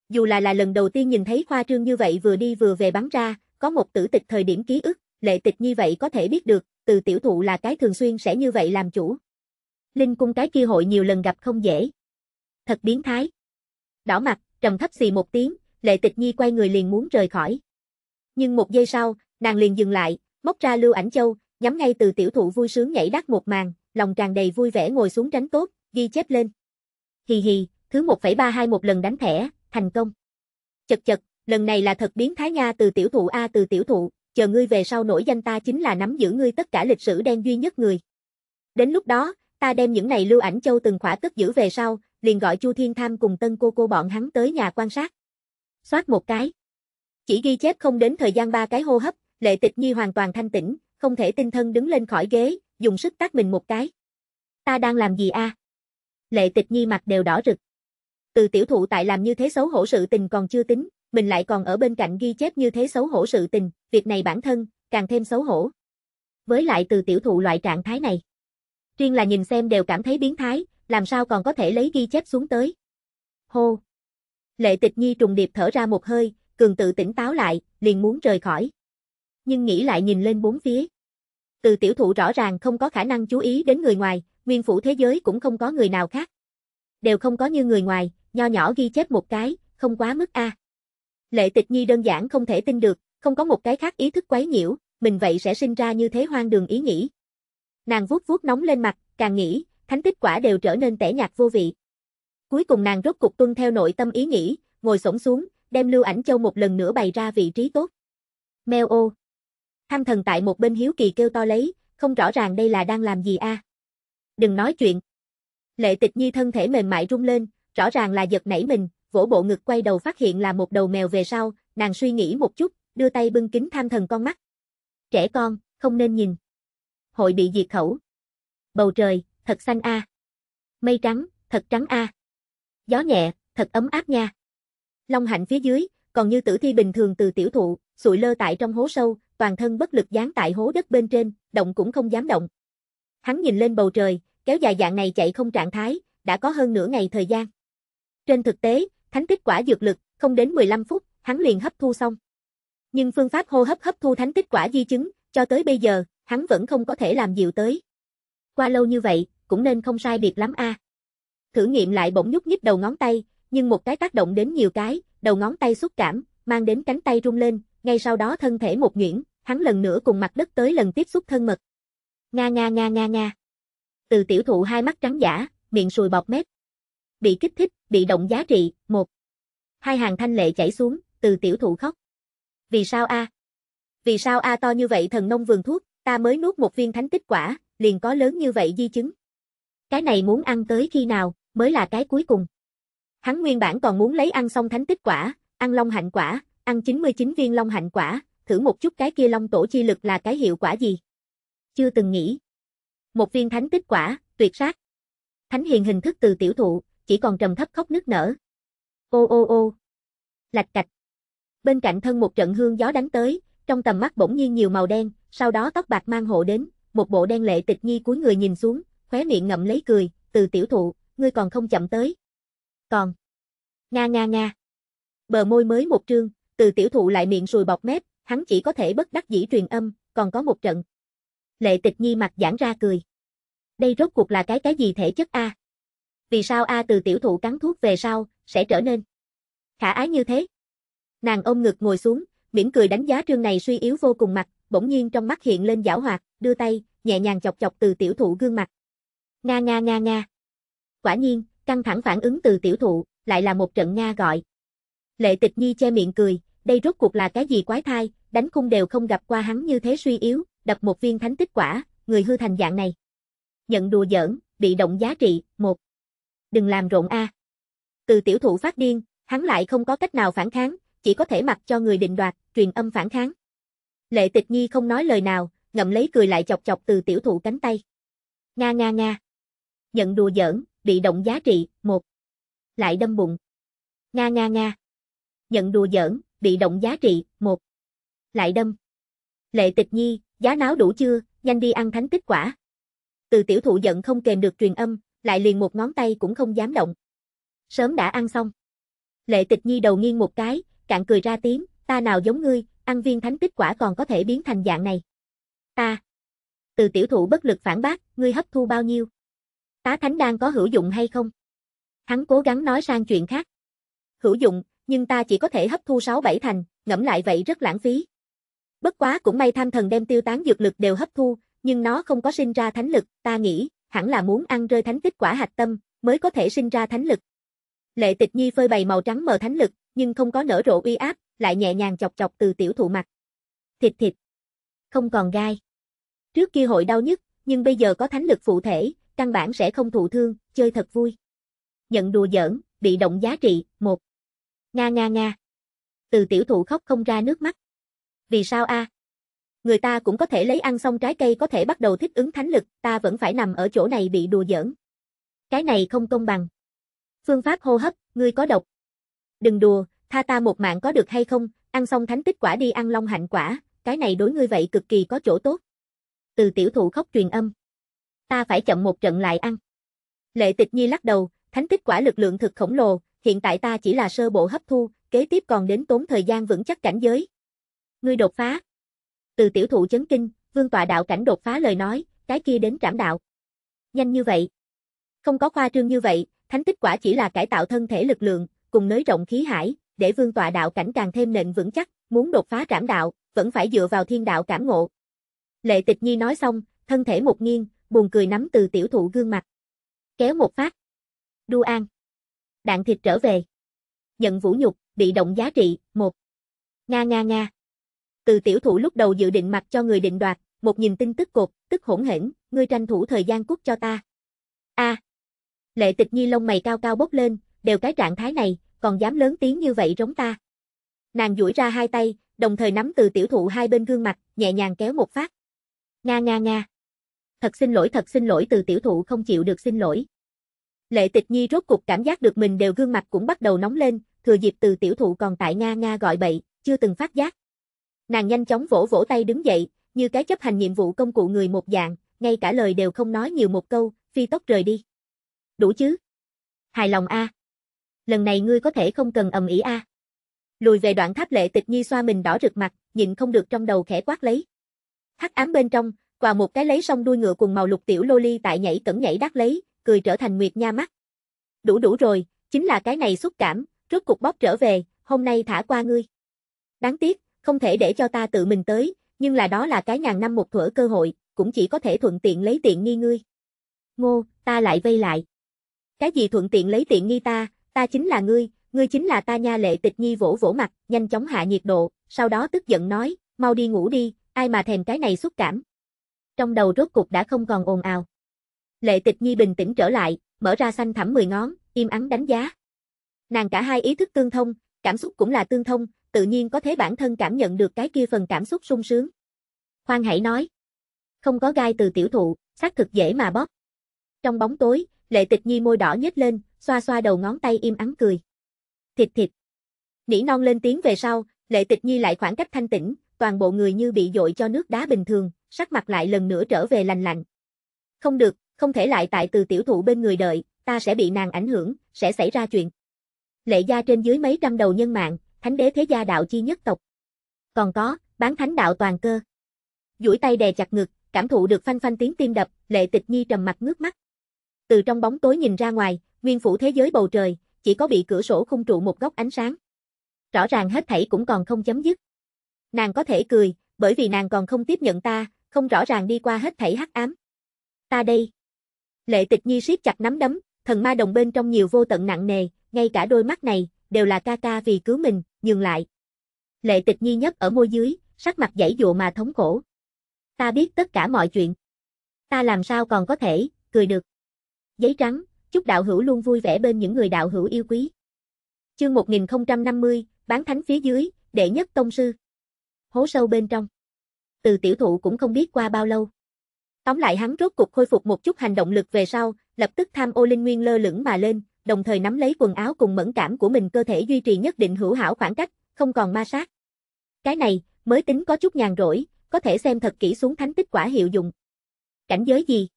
Dù là là lần đầu tiên nhìn thấy khoa trương như vậy vừa đi vừa về bắn ra, có một tử tịch thời điểm ký ức, lệ tịch như vậy có thể biết được, từ tiểu thụ là cái thường xuyên sẽ như vậy làm chủ. Linh cung cái kia hội nhiều lần gặp không dễ. Thật biến thái. Đỏ mặt, trầm thấp xì một tiếng, Lệ Tịch Nhi quay người liền muốn rời khỏi. Nhưng một giây sau, nàng liền dừng lại, móc ra lưu ảnh châu, nhắm ngay từ tiểu thụ vui sướng nhảy đắt một màn, lòng tràn đầy vui vẻ ngồi xuống tránh tốt, ghi chép lên. Hì hì, thứ 1,32 một lần đánh thẻ, thành công. Chật chật, lần này là thật biến thái nha từ tiểu thụ a từ tiểu thụ, chờ ngươi về sau nổi danh ta chính là nắm giữ ngươi tất cả lịch sử đen duy nhất người. Đến lúc đó, ta đem những này lưu ảnh châu từng khỏa cất giữ về sau, liền gọi Chu Thiên Tham cùng tân cô cô bọn hắn tới nhà quan sát. Xoát một cái. Chỉ ghi chép không đến thời gian ba cái hô hấp, Lệ Tịch Nhi hoàn toàn thanh tĩnh, không thể tinh thân đứng lên khỏi ghế, dùng sức tát mình một cái. Ta đang làm gì a? Lệ Tịch Nhi mặt đều đỏ rực. Từ tiểu thụ tại làm như thế xấu hổ sự tình còn chưa tính, mình lại còn ở bên cạnh ghi chép như thế xấu hổ sự tình, việc này bản thân, càng thêm xấu hổ. Với lại từ tiểu thụ loại trạng thái này. Riêng là nhìn xem đều cảm thấy biến thái, làm sao còn có thể lấy ghi chép xuống tới. Hô! Lệ tịch nhi trùng điệp thở ra một hơi, cường tự tỉnh táo lại, liền muốn rời khỏi. Nhưng nghĩ lại nhìn lên bốn phía. Từ tiểu thụ rõ ràng không có khả năng chú ý đến người ngoài, nguyên phủ thế giới cũng không có người nào khác. Đều không có như người ngoài, nho nhỏ ghi chép một cái, không quá mức a. Lệ tịch nhi đơn giản không thể tin được, không có một cái khác ý thức quấy nhiễu, mình vậy sẽ sinh ra như thế hoang đường ý nghĩ. Nàng vuốt vuốt nóng lên mặt, càng nghĩ, thánh tích quả đều trở nên tẻ nhạt vô vị. Cuối cùng nàng rốt cục tuân theo nội tâm ý nghĩ, ngồi xổm xuống, đem Lưu Ảnh Châu một lần nữa bày ra vị trí tốt. Meo ô. Tham thần tại một bên hiếu kỳ kêu to lấy, không rõ ràng đây là đang làm gì a. À. Đừng nói chuyện. Lệ Tịch Nhi thân thể mềm mại rung lên, rõ ràng là giật nảy mình, vỗ bộ ngực quay đầu phát hiện là một đầu mèo về sau, nàng suy nghĩ một chút, đưa tay bưng kính tham thần con mắt. Trẻ con, không nên nhìn. Hội bị diệt khẩu. Bầu trời, thật xanh a. Mây trắng, thật trắng a. Gió nhẹ, thật ấm áp nha. Long hạnh phía dưới, còn như tử thi bình thường từ tiểu thụ, sụi lơ tại trong hố sâu, toàn thân bất lực dán tại hố đất bên trên, động cũng không dám động. Hắn nhìn lên bầu trời, kéo dài dạng này chạy không trạng thái, đã có hơn nửa ngày thời gian. Trên thực tế, thánh tích quả dược lực, không đến 15 phút, hắn liền hấp thu xong. Nhưng phương pháp hô hấp hấp thu thánh tích quả di chứng, cho tới bây giờ, hắn vẫn không có thể làm dịu tới qua lâu như vậy, cũng nên không sai biệt lắm a. À. Thử nghiệm lại bỗng nhúc nhích đầu ngón tay, nhưng một cái tác động đến nhiều cái, đầu ngón tay xúc cảm, mang đến cánh tay rung lên, ngay sau đó thân thể một nhuyễn, hắn lần nữa cùng mặt đất tới lần tiếp xúc thân mật. Nga nga nga nga nga. Từ tiểu thụ hai mắt trắng giả, miệng sùi bọt mép. Bị kích thích, bị động giá trị, một. Hai hàng thanh lệ chảy xuống, từ tiểu thụ khóc. Vì sao a? À? Vì sao a à to như vậy thần nông vườn thuốc, ta mới nuốt một viên thánh tích quả, liền có lớn như vậy di chứng. Cái này muốn ăn tới khi nào, mới là cái cuối cùng. Hắn nguyên bản còn muốn lấy ăn xong thánh tích quả, ăn long hạnh quả, ăn 99 viên long hạnh quả, thử một chút cái kia long tổ chi lực là cái hiệu quả gì. Chưa từng nghĩ. Một viên thánh tích quả, tuyệt sát. Thánh hiền hình thức từ tiểu thụ, chỉ còn trầm thấp khóc nước nở. Ô ô ô. Lạch cạch. Bên cạnh thân một trận hương gió đánh tới, trong tầm mắt bỗng nhiên nhiều màu đen, sau đó tóc bạc mang hộ đến, một bộ đen lệ tịch nhi cúi người nhìn xuống, khóe miệng ngậm lấy cười, từ tiểu thụ, ngươi còn không chậm tới. Còn. Nga nga nga. Bờ môi mới một trương, từ tiểu thụ lại miệng sùi bọc mép, hắn chỉ có thể bất đắc dĩ truyền âm, còn có một trận. Lệ tịch nhi mặt giãn ra cười. Đây rốt cuộc là cái cái gì thể chất A? Vì sao A từ tiểu thụ cắn thuốc về sau, sẽ trở nên khả ái như thế? Nàng ôm ngực ngồi xuống, mỉm cười đánh giá trương này suy yếu vô cùng mặt, bỗng nhiên trong mắt hiện lên giảo hoạt, đưa tay, nhẹ nhàng chọc chọc từ tiểu thụ gương mặt. Nga nga nga nga. Quả nhiên, căng thẳng phản ứng từ tiểu thụ, lại là một trận nga gọi. Lệ tịch nhi che miệng cười, đây rốt cuộc là cái gì quái thai, đánh cung đều không gặp qua hắn như thế suy yếu, đập một viên thánh tích quả, người hư thành dạng này. Nhận đùa giỡn, bị động giá trị, một. Đừng làm rộn a. Từ tiểu thụ phát điên, hắn lại không có cách nào phản kháng, chỉ có thể mặc cho người định đoạt, truyền âm phản kháng. Lệ tịch nhi không nói lời nào, ngậm lấy cười lại chọc chọc từ tiểu thụ cánh tay. Nga nga nga. Nhận đùa giỡn, bị động giá trị, một. Lại đâm bụng. Nga nga nga. Nhận đùa giỡn, bị động giá trị, một. Lại đâm. Lệ tịch nhi, giá náo đủ chưa, nhanh đi ăn thánh kết quả. Từ tiểu thụ giận không kềm được truyền âm, lại liền một ngón tay cũng không dám động. Sớm đã ăn xong. Lệ tịch nhi đầu nghiêng một cái, cạn cười ra tiếng, ta nào giống ngươi, tăng viên thánh kết quả còn có thể biến thành dạng này. Ta. từ tiểu thụ bất lực phản bác, ngươi hấp thu bao nhiêu? Tá thánh đang có hữu dụng hay không? Hắn cố gắng nói sang chuyện khác. Hữu dụng, nhưng ta chỉ có thể hấp thu 6-7 thành, ngẫm lại vậy rất lãng phí. Bất quá cũng may tham thần đem tiêu tán dược lực đều hấp thu, nhưng nó không có sinh ra thánh lực, ta nghĩ, hẳn là muốn ăn rơi thánh kết quả hạch tâm, mới có thể sinh ra thánh lực. Lệ tịch nhi phơi bày màu trắng mờ thánh lực, nhưng không có nở rộ uy áp, lại nhẹ nhàng chọc chọc từ tiểu thụ mặt. Thịt thịt. Không còn gai. Trước kia hội đau nhất, nhưng bây giờ có thánh lực phụ thể, căn bản sẽ không thụ thương, chơi thật vui. Nhận đùa giỡn, bị động giá trị, một Nga nga nga. Từ tiểu thụ khóc không ra nước mắt. Vì sao a? Người ta cũng có thể lấy ăn xong trái cây có thể bắt đầu thích ứng thánh lực, ta vẫn phải nằm ở chỗ này bị đùa giỡn. Cái này không công bằng. Phương pháp hô hấp, ngươi có độc. Đừng đùa, tha ta một mạng có được hay không, ăn xong thánh tích quả đi ăn long hạnh quả, cái này đối ngươi vậy cực kỳ có chỗ tốt. Từ tiểu thụ khóc truyền âm. Ta phải chậm một trận lại ăn. Lệ tịch nhi lắc đầu, thánh tích quả lực lượng thực khổng lồ, hiện tại ta chỉ là sơ bộ hấp thu, kế tiếp còn đến tốn thời gian vững chắc cảnh giới. Ngươi đột phá. Từ tiểu thụ chấn kinh, vương tọa đạo cảnh đột phá lời nói, cái kia đến trảm đạo. Nhanh như vậy. Không có khoa trương như vậy, thánh tích quả chỉ là cải tạo thân thể lực lượng, cùng nới rộng khí hải, để vương tọa đạo cảnh càng thêm nền vững chắc, muốn đột phá trảm đạo, vẫn phải dựa vào thiên đạo cảm ngộ. Lệ tịch nhi nói xong, thân thể một nghiêng, buồn cười nắm từ tiểu thụ gương mặt. Kéo một phát. Đu an. Đạn thịt trở về. Nhận vũ nhục, bị động giá trị, một. Nga nga nga. Từ tiểu thụ lúc đầu dự định mặc cho người định đoạt, một nhìn tin tức cột, tức hỗn hển, ngươi tranh thủ thời gian cút cho ta. A. À. Lệ tịch nhi lông mày cao cao bốc lên, đều cái trạng thái này, còn dám lớn tiếng như vậy rống ta. Nàng duỗi ra hai tay, đồng thời nắm từ tiểu thụ hai bên gương mặt, nhẹ nhàng kéo một phát. Nga nga nga. Thật xin lỗi thật xin lỗi từ tiểu thụ không chịu được xin lỗi. Lệ tịch nhi rốt cục cảm giác được mình đều gương mặt cũng bắt đầu nóng lên, thừa dịp từ tiểu thụ còn tại Nga Nga gọi bậy, chưa từng phát giác. Nàng nhanh chóng vỗ vỗ tay đứng dậy, như cái chấp hành nhiệm vụ công cụ người một dạng, ngay cả lời đều không nói nhiều một câu, phi tốc rời đi. Đủ chứ? Hài lòng a à lần này ngươi có thể không cần ầm ĩ a. À. Lùi về đoạn tháp lệ tịch nhi xoa mình đỏ rực mặt, nhịn không được trong đầu khẽ quát lấy. Hắc ám bên trong, quà một cái lấy xong đuôi ngựa cùng màu lục tiểu loli tại nhảy cẩn nhảy đắc lấy, cười trở thành nguyệt nha mắt. Đủ đủ rồi, chính là cái này xúc cảm, rốt cục bóp trở về, hôm nay thả qua ngươi. Đáng tiếc, không thể để cho ta tự mình tới, nhưng là đó là cái ngàn năm một thuở cơ hội, cũng chỉ có thể thuận tiện lấy tiện nghi ngươi. Ngô, ta lại vây lại. Cái gì thuận tiện lấy tiện nghi ta, ta chính là ngươi, ngươi chính là ta nha lệ tịch nhi vỗ vỗ mặt, nhanh chóng hạ nhiệt độ, sau đó tức giận nói, mau đi ngủ đi, ai mà thèm cái này xúc cảm. Trong đầu rốt cục đã không còn ồn ào. Lệ tịch nhi bình tĩnh trở lại, mở ra xanh thẳm mười ngón, im ắng đánh giá. Nàng cả hai ý thức tương thông, cảm xúc cũng là tương thông, tự nhiên có thể bản thân cảm nhận được cái kia phần cảm xúc sung sướng. Khoan hãy nói. Không có gai từ tiểu thụ, xác thực dễ mà bóp. Trong bóng tối, lệ tịch nhi môi đỏ nhếch lên, xoa xoa đầu ngón tay im ắng cười. Thịt thịt. Nỉ non lên tiếng về sau, lệ tịch nhi lại khoảng cách thanh tĩnh, toàn bộ người như bị dội cho nước đá bình thường, sắc mặt lại lần nữa trở về lành lạnh. Không được, không thể lại tại từ tiểu thụ bên người đợi, ta sẽ bị nàng ảnh hưởng, sẽ xảy ra chuyện. Lệ gia trên dưới mấy trăm đầu nhân mạng, thánh đế thế gia đạo chi nhất tộc. Còn có, bán thánh đạo toàn cơ. duỗi tay đè chặt ngực, cảm thụ được phanh phanh tiếng tim đập, lệ tịch nhi trầm mặt ngước mắt. Từ trong bóng tối nhìn ra ngoài, nguyên phủ thế giới bầu trời, chỉ có bị cửa sổ khung trụ một góc ánh sáng. Rõ ràng hết thảy cũng còn không chấm dứt. Nàng có thể cười, bởi vì nàng còn không tiếp nhận ta, không rõ ràng đi qua hết thảy hắc ám. Ta đây. Lệ Tịch Nhi siết chặt nắm đấm, thần ma đồng bên trong nhiều vô tận nặng nề, ngay cả đôi mắt này đều là ca ca vì cứu mình, nhường lại. Lệ Tịch Nhi nhấp ở môi dưới, sắc mặt dãy dụa mà thống khổ. Ta biết tất cả mọi chuyện. Ta làm sao còn có thể cười được. Giấy trắng, chúc đạo hữu luôn vui vẻ bên những người đạo hữu yêu quý. Chương 1050, bán thánh phía dưới, đệ nhất tông sư. Hố sâu bên trong. Từ tiểu thụ cũng không biết qua bao lâu. Tóm lại hắn rốt cục khôi phục một chút hành động lực về sau, lập tức tham ô linh nguyên lơ lửng mà lên, đồng thời nắm lấy quần áo cùng mẫn cảm của mình cơ thể duy trì nhất định hữu hảo khoảng cách, không còn ma sát. Cái này, mới tính có chút nhàn rỗi, có thể xem thật kỹ xuống thánh tích quả hiệu dụng. Cảnh giới gì?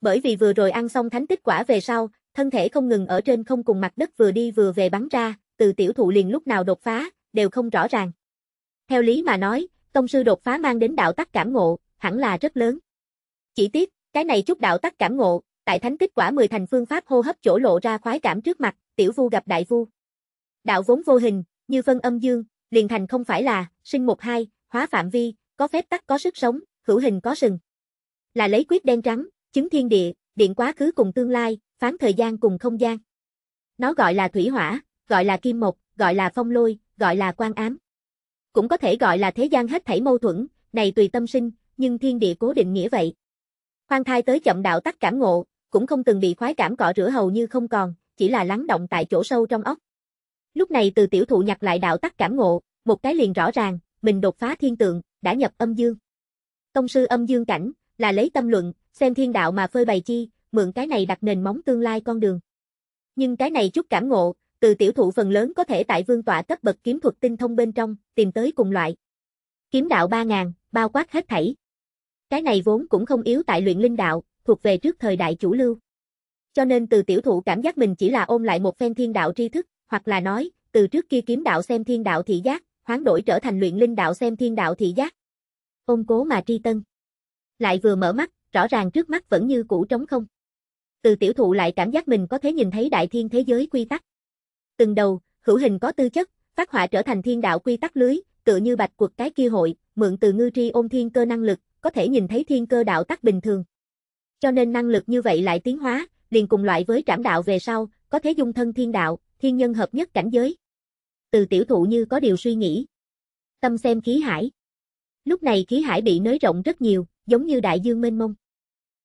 bởi vì vừa rồi ăn xong thánh tích quả về sau, thân thể không ngừng ở trên không cùng mặt đất vừa đi vừa về bắn ra, từ tiểu thụ liền lúc nào đột phá, đều không rõ ràng. Theo lý mà nói, tông sư đột phá mang đến đạo tắc cảm ngộ, hẳn là rất lớn. Chỉ tiếc, cái này chút đạo tắc cảm ngộ, tại thánh tích quả 10 thành phương pháp hô hấp chỗ lộ ra khoái cảm trước mặt, tiểu vu gặp đại vu. Đạo vốn vô hình, như phân âm dương, liền thành không phải là, sinh một hai, hóa phạm vi, có phép tắc có sức sống, hữu hình có sừng. Là lấy quyết đen trắng, chứng thiên địa, điện quá khứ cùng tương lai, phán thời gian cùng không gian. Nó gọi là thủy hỏa, gọi là kim mộc, gọi là phong lôi, gọi là quan ám. Cũng có thể gọi là thế gian hết thảy mâu thuẫn, này tùy tâm sinh, nhưng thiên địa cố định nghĩa vậy. Khoan thai tới chậm đạo tắc cảm ngộ, cũng không từng bị khoái cảm cọ rửa hầu như không còn, chỉ là lắng động tại chỗ sâu trong ốc Lúc này từ tiểu thụ nhặt lại đạo tắc cảm ngộ, một cái liền rõ ràng, mình đột phá thiên tượng, đã nhập âm dương. công sư âm dương cảnh, là lấy tâm luận, xem thiên đạo mà phơi bày chi, mượn cái này đặt nền móng tương lai con đường. Nhưng cái này chút cảm ngộ, từ tiểu thụ phần lớn có thể tại vương tọa cấp bậc kiếm thuật tinh thông bên trong, tìm tới cùng loại. Kiếm đạo 3000, bao quát hết thảy. Cái này vốn cũng không yếu tại luyện linh đạo, thuộc về trước thời đại chủ lưu. Cho nên từ tiểu thụ cảm giác mình chỉ là ôm lại một phen thiên đạo tri thức, hoặc là nói, từ trước kia kiếm đạo xem thiên đạo thị giác, hoán đổi trở thành luyện linh đạo xem thiên đạo thị giác. Ôm cố mà tri tân. Lại vừa mở mắt, rõ ràng trước mắt vẫn như cũ trống không. Từ tiểu thụ lại cảm giác mình có thể nhìn thấy đại thiên thế giới quy tắc. Từng đầu, hữu hình có tư chất, phát họa trở thành thiên đạo quy tắc lưới, tựa như bạch quật cái kia hội, mượn từ ngư tri ôn thiên cơ năng lực, có thể nhìn thấy thiên cơ đạo tắc bình thường. Cho nên năng lực như vậy lại tiến hóa, liền cùng loại với trảm đạo về sau, có thể dung thân thiên đạo, thiên nhân hợp nhất cảnh giới. Từ tiểu thụ như có điều suy nghĩ. Tâm xem khí hải. Lúc này khí hải bị nới rộng rất nhiều, giống như đại dương mênh mông.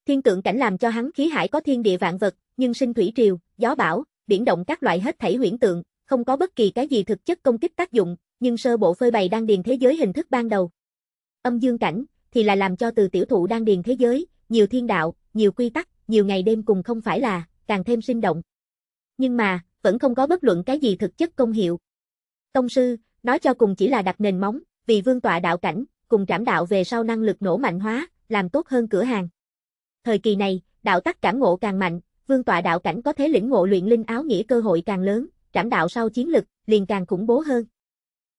Thiên tượng cảnh làm cho hắn khí hải có thiên địa vạn vật, nhưng sinh thủy triều, gió bão, biển động các loại hết thảy huyễn tượng, không có bất kỳ cái gì thực chất công kích tác dụng, nhưng sơ bộ phơi bày đang điền thế giới hình thức ban đầu. Âm dương cảnh thì là làm cho từ tiểu thụ đang điền thế giới, nhiều thiên đạo, nhiều quy tắc, nhiều ngày đêm cùng không phải là, càng thêm sinh động. Nhưng mà, vẫn không có bất luận cái gì thực chất công hiệu. Tông sư, nói cho cùng chỉ là đặt nền móng, vì vương tọa đạo cảnh, cùng trảm đạo về sau năng lực nổ mạnh hóa, làm tốt hơn cửa hàng. Thời kỳ này, đạo tắc cảm ngộ càng mạnh, vương tọa đạo cảnh có thế lĩnh ngộ luyện linh áo nghĩa cơ hội càng lớn, trảm đạo sau chiến lực, liền càng khủng bố hơn.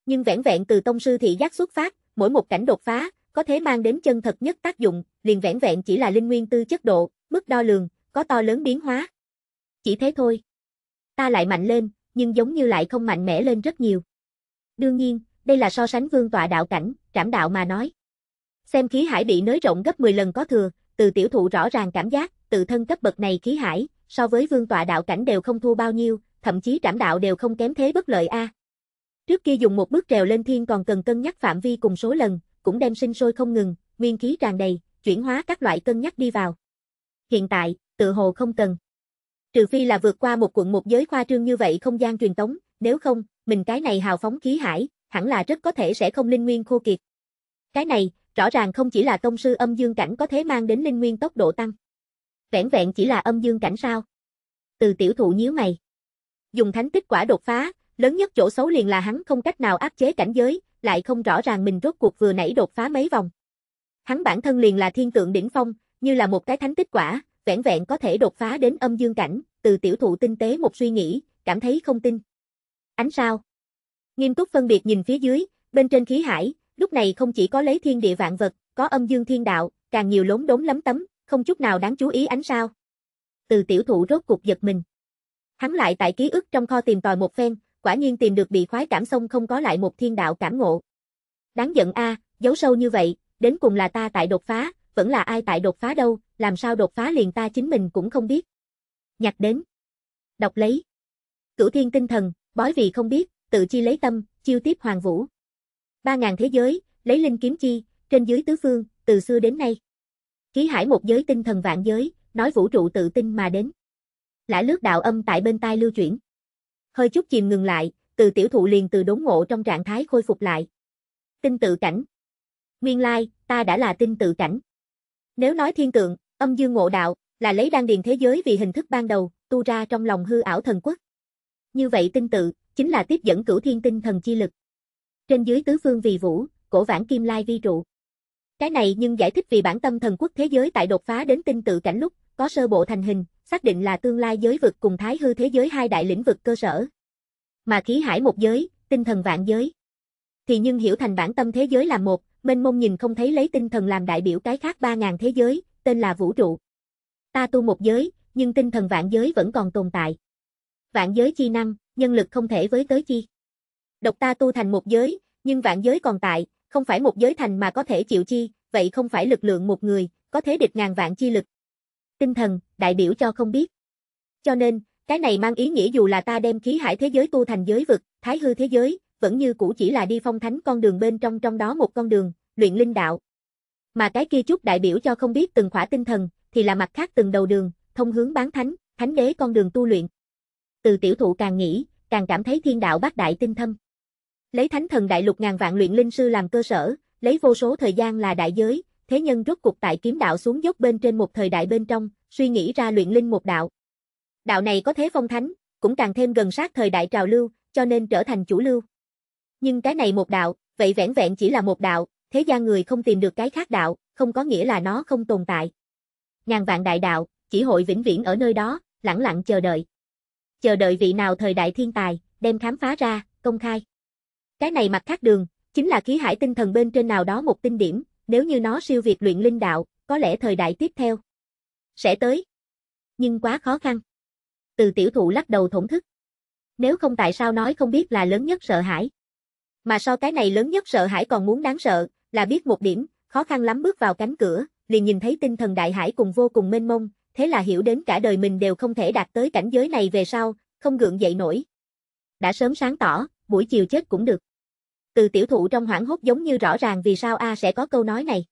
Nhưng vẹn vẹn từ tông sư thị giác xuất phát, mỗi một cảnh đột phá, có thể mang đến chân thật nhất tác dụng, liền vẹn vẹn chỉ là linh nguyên tư chất độ, mức đo lường, có to lớn biến hóa. Chỉ thế thôi. Ta lại mạnh lên, nhưng giống như lại không mạnh mẽ lên rất nhiều. Đương nhiên, đây là so sánh vương tọa đạo cảnh, trảm đạo mà nói. Xem khí hải bị nới rộng gấp 10 lần có thừa, từ tiểu thụ rõ ràng cảm giác, tự thân cấp bậc này khí hải, so với vương tọa đạo cảnh đều không thua bao nhiêu, thậm chí trảm đạo đều không kém thế bất lợi a. Trước kia dùng một bước trèo lên thiên còn cần cân nhắc phạm vi cùng số lần, cũng đem sinh sôi không ngừng, nguyên khí tràn đầy, chuyển hóa các loại cân nhắc đi vào. Hiện tại, tự hồ không cần. Trừ phi là vượt qua một quận một giới khoa trương như vậy không gian truyền tống, nếu không, mình cái này hào phóng khí hải, hẳn là rất có thể sẽ không linh nguyên khô kiệt. Cái này, Rõ ràng không chỉ là tông sư âm dương cảnh có thế mang đến linh nguyên tốc độ tăng. Vẻn vẹn chỉ là âm dương cảnh sao? Từ tiểu thụ nhíu mày. Dùng thánh tích quả đột phá, lớn nhất chỗ xấu liền là hắn không cách nào áp chế cảnh giới, lại không rõ ràng mình rốt cuộc vừa nãy đột phá mấy vòng. Hắn bản thân liền là thiên tượng đỉnh phong, như là một cái thánh tích quả, vẻn vẹn có thể đột phá đến âm dương cảnh, từ tiểu thụ tinh tế một suy nghĩ, cảm thấy không tin. Ánh sao? Nghiêm túc phân biệt nhìn phía dưới, bên trên khí hải, lúc này không chỉ có lấy thiên địa vạn vật, có âm dương thiên đạo, càng nhiều lốn đốn lấm tấm, không chút nào đáng chú ý ánh sao. Từ tiểu thụ rốt cục giật mình. Hắn lại tại ký ức trong kho tìm tòi một phen, quả nhiên tìm được bị khoái cảm xong không có lại một thiên đạo cảm ngộ. Đáng giận a, giấu sâu như vậy, đến cùng là ta tại đột phá, vẫn là ai tại đột phá đâu, làm sao đột phá liền ta chính mình cũng không biết. Nhặt đến. Đọc lấy. Cửu thiên tinh thần, bói vì không biết, tự chi lấy tâm, chiêu tiếp hoàng vũ ba ngàn thế giới, lấy linh kiếm chi, trên dưới tứ phương, từ xưa đến nay. Khí hải một giới tinh thần vạn giới, nói vũ trụ tự tin mà đến. Lã lướt đạo âm tại bên tai lưu chuyển. Hơi chút chìm ngừng lại, từ tiểu thụ liền từ đốn ngộ trong trạng thái khôi phục lại. Tinh tự cảnh. Nguyên lai, ta đã là tinh tự cảnh. Nếu nói thiên tượng, âm dương ngộ đạo, là lấy đan điền thế giới vì hình thức ban đầu, tu ra trong lòng hư ảo thần quốc. Như vậy tinh tự, chính là tiếp dẫn cửu thiên tinh thần chi lực. Trên dưới tứ phương vì vũ, cổ vãn kim lai vi trụ. Cái này nhưng giải thích vì bản tâm thần quốc thế giới tại đột phá đến tinh tự cảnh lúc, có sơ bộ thành hình, xác định là tương lai giới vực cùng thái hư thế giới hai đại lĩnh vực cơ sở. Mà khí hải một giới, tinh thần vạn giới. Thì nhưng hiểu thành bản tâm thế giới là một, mênh mông nhìn không thấy lấy tinh thần làm đại biểu cái khác ba ngàn thế giới, tên là vũ trụ. Ta tu một giới, nhưng tinh thần vạn giới vẫn còn tồn tại. Vạn giới chi năng, nhân lực không thể với tới chi. Độc ta tu thành một giới, nhưng vạn giới còn tại, không phải một giới thành mà có thể chịu chi, vậy không phải lực lượng một người, có thế địch ngàn vạn chi lực. Tinh thần, đại biểu cho không biết. Cho nên, cái này mang ý nghĩa dù là ta đem khí hải thế giới tu thành giới vực, thái hư thế giới, vẫn như cũ chỉ là đi phong thánh con đường bên trong trong đó một con đường, luyện linh đạo. Mà cái kia chút đại biểu cho không biết từng khỏa tinh thần, thì là mặt khác từng đầu đường, thông hướng bán thánh, thánh đế con đường tu luyện. Từ tiểu thụ càng nghĩ, càng cảm thấy thiên đạo bác đại tinh thâm lấy thánh thần đại lục ngàn vạn luyện linh sư làm cơ sở, lấy vô số thời gian là đại giới, thế nhân rốt cuộc tại kiếm đạo xuống dốc bên trên một thời đại bên trong, suy nghĩ ra luyện linh một đạo. Đạo này có thế phong thánh, cũng càng thêm gần sát thời đại trào lưu, cho nên trở thành chủ lưu. Nhưng cái này một đạo, vậy vẻn vẹn chỉ là một đạo, thế gian người không tìm được cái khác đạo, không có nghĩa là nó không tồn tại. Ngàn vạn đại đạo, chỉ hội vĩnh viễn ở nơi đó, lặng lặng chờ đợi. Chờ đợi vị nào thời đại thiên tài, đem khám phá ra, công khai. Cái này mặt khác đường, chính là khí hải tinh thần bên trên nào đó một tinh điểm, nếu như nó siêu việt luyện linh đạo, có lẽ thời đại tiếp theo sẽ tới. Nhưng quá khó khăn. Từ tiểu thụ lắc đầu thổn thức. Nếu không tại sao nói không biết là lớn nhất sợ hãi. Mà so cái này lớn nhất sợ hãi còn muốn đáng sợ, là biết một điểm, khó khăn lắm bước vào cánh cửa, liền nhìn thấy tinh thần đại hải cùng vô cùng mênh mông, thế là hiểu đến cả đời mình đều không thể đạt tới cảnh giới này về sau, không gượng dậy nổi. Đã sớm sáng tỏ, buổi chiều chết cũng được từ tiểu thụ trong hoảng hốt giống như rõ ràng vì sao A sẽ có câu nói này.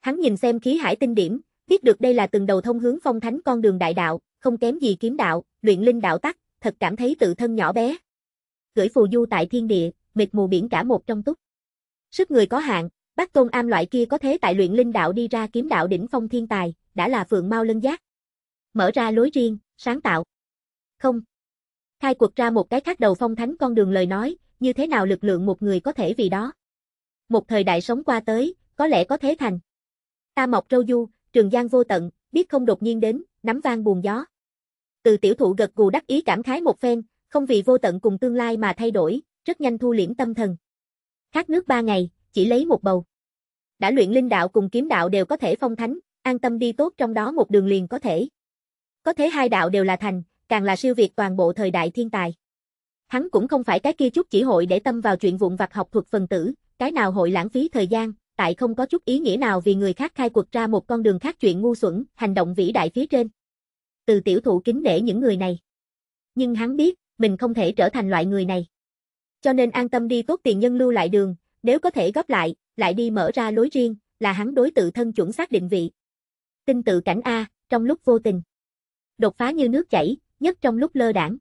Hắn nhìn xem khí hải tinh điểm, biết được đây là từng đầu thông hướng phong thánh con đường đại đạo, không kém gì kiếm đạo, luyện linh đạo tắc, thật cảm thấy tự thân nhỏ bé. Gửi phù du tại thiên địa, mệt mù biển cả một trong túc. Sức người có hạn, bác tôn am loại kia có thế tại luyện linh đạo đi ra kiếm đạo đỉnh phong thiên tài, đã là phượng mau lân giác. Mở ra lối riêng, sáng tạo. Không. Khai quật ra một cái khác đầu phong thánh con đường lời nói, như thế nào lực lượng một người có thể vì đó. Một thời đại sống qua tới, có lẽ có thế thành. Ta mọc râu du, trường giang vô tận, biết không đột nhiên đến, nắm vang buồn gió. Từ tiểu thụ gật gù đắc ý cảm khái một phen, không vì vô tận cùng tương lai mà thay đổi, rất nhanh thu liễm tâm thần. Khát nước ba ngày, chỉ lấy một bầu. Đã luyện linh đạo cùng kiếm đạo đều có thể phong thánh, an tâm đi tốt trong đó một đường liền có thể. Có thể hai đạo đều là thành, càng là siêu việt toàn bộ thời đại thiên tài. Hắn cũng không phải cái kia chút chỉ hội để tâm vào chuyện vụn vặt học thuật phần tử, cái nào hội lãng phí thời gian, tại không có chút ý nghĩa nào vì người khác khai quật ra một con đường khác chuyện ngu xuẩn, hành động vĩ đại phía trên. Từ tiểu thụ kính để những người này. Nhưng hắn biết, mình không thể trở thành loại người này. Cho nên an tâm đi tốt tiền nhân lưu lại đường, nếu có thể góp lại, lại đi mở ra lối riêng, là hắn đối tự thân chuẩn xác định vị. Tin tự cảnh A, trong lúc vô tình. Đột phá như nước chảy, nhất trong lúc lơ đảng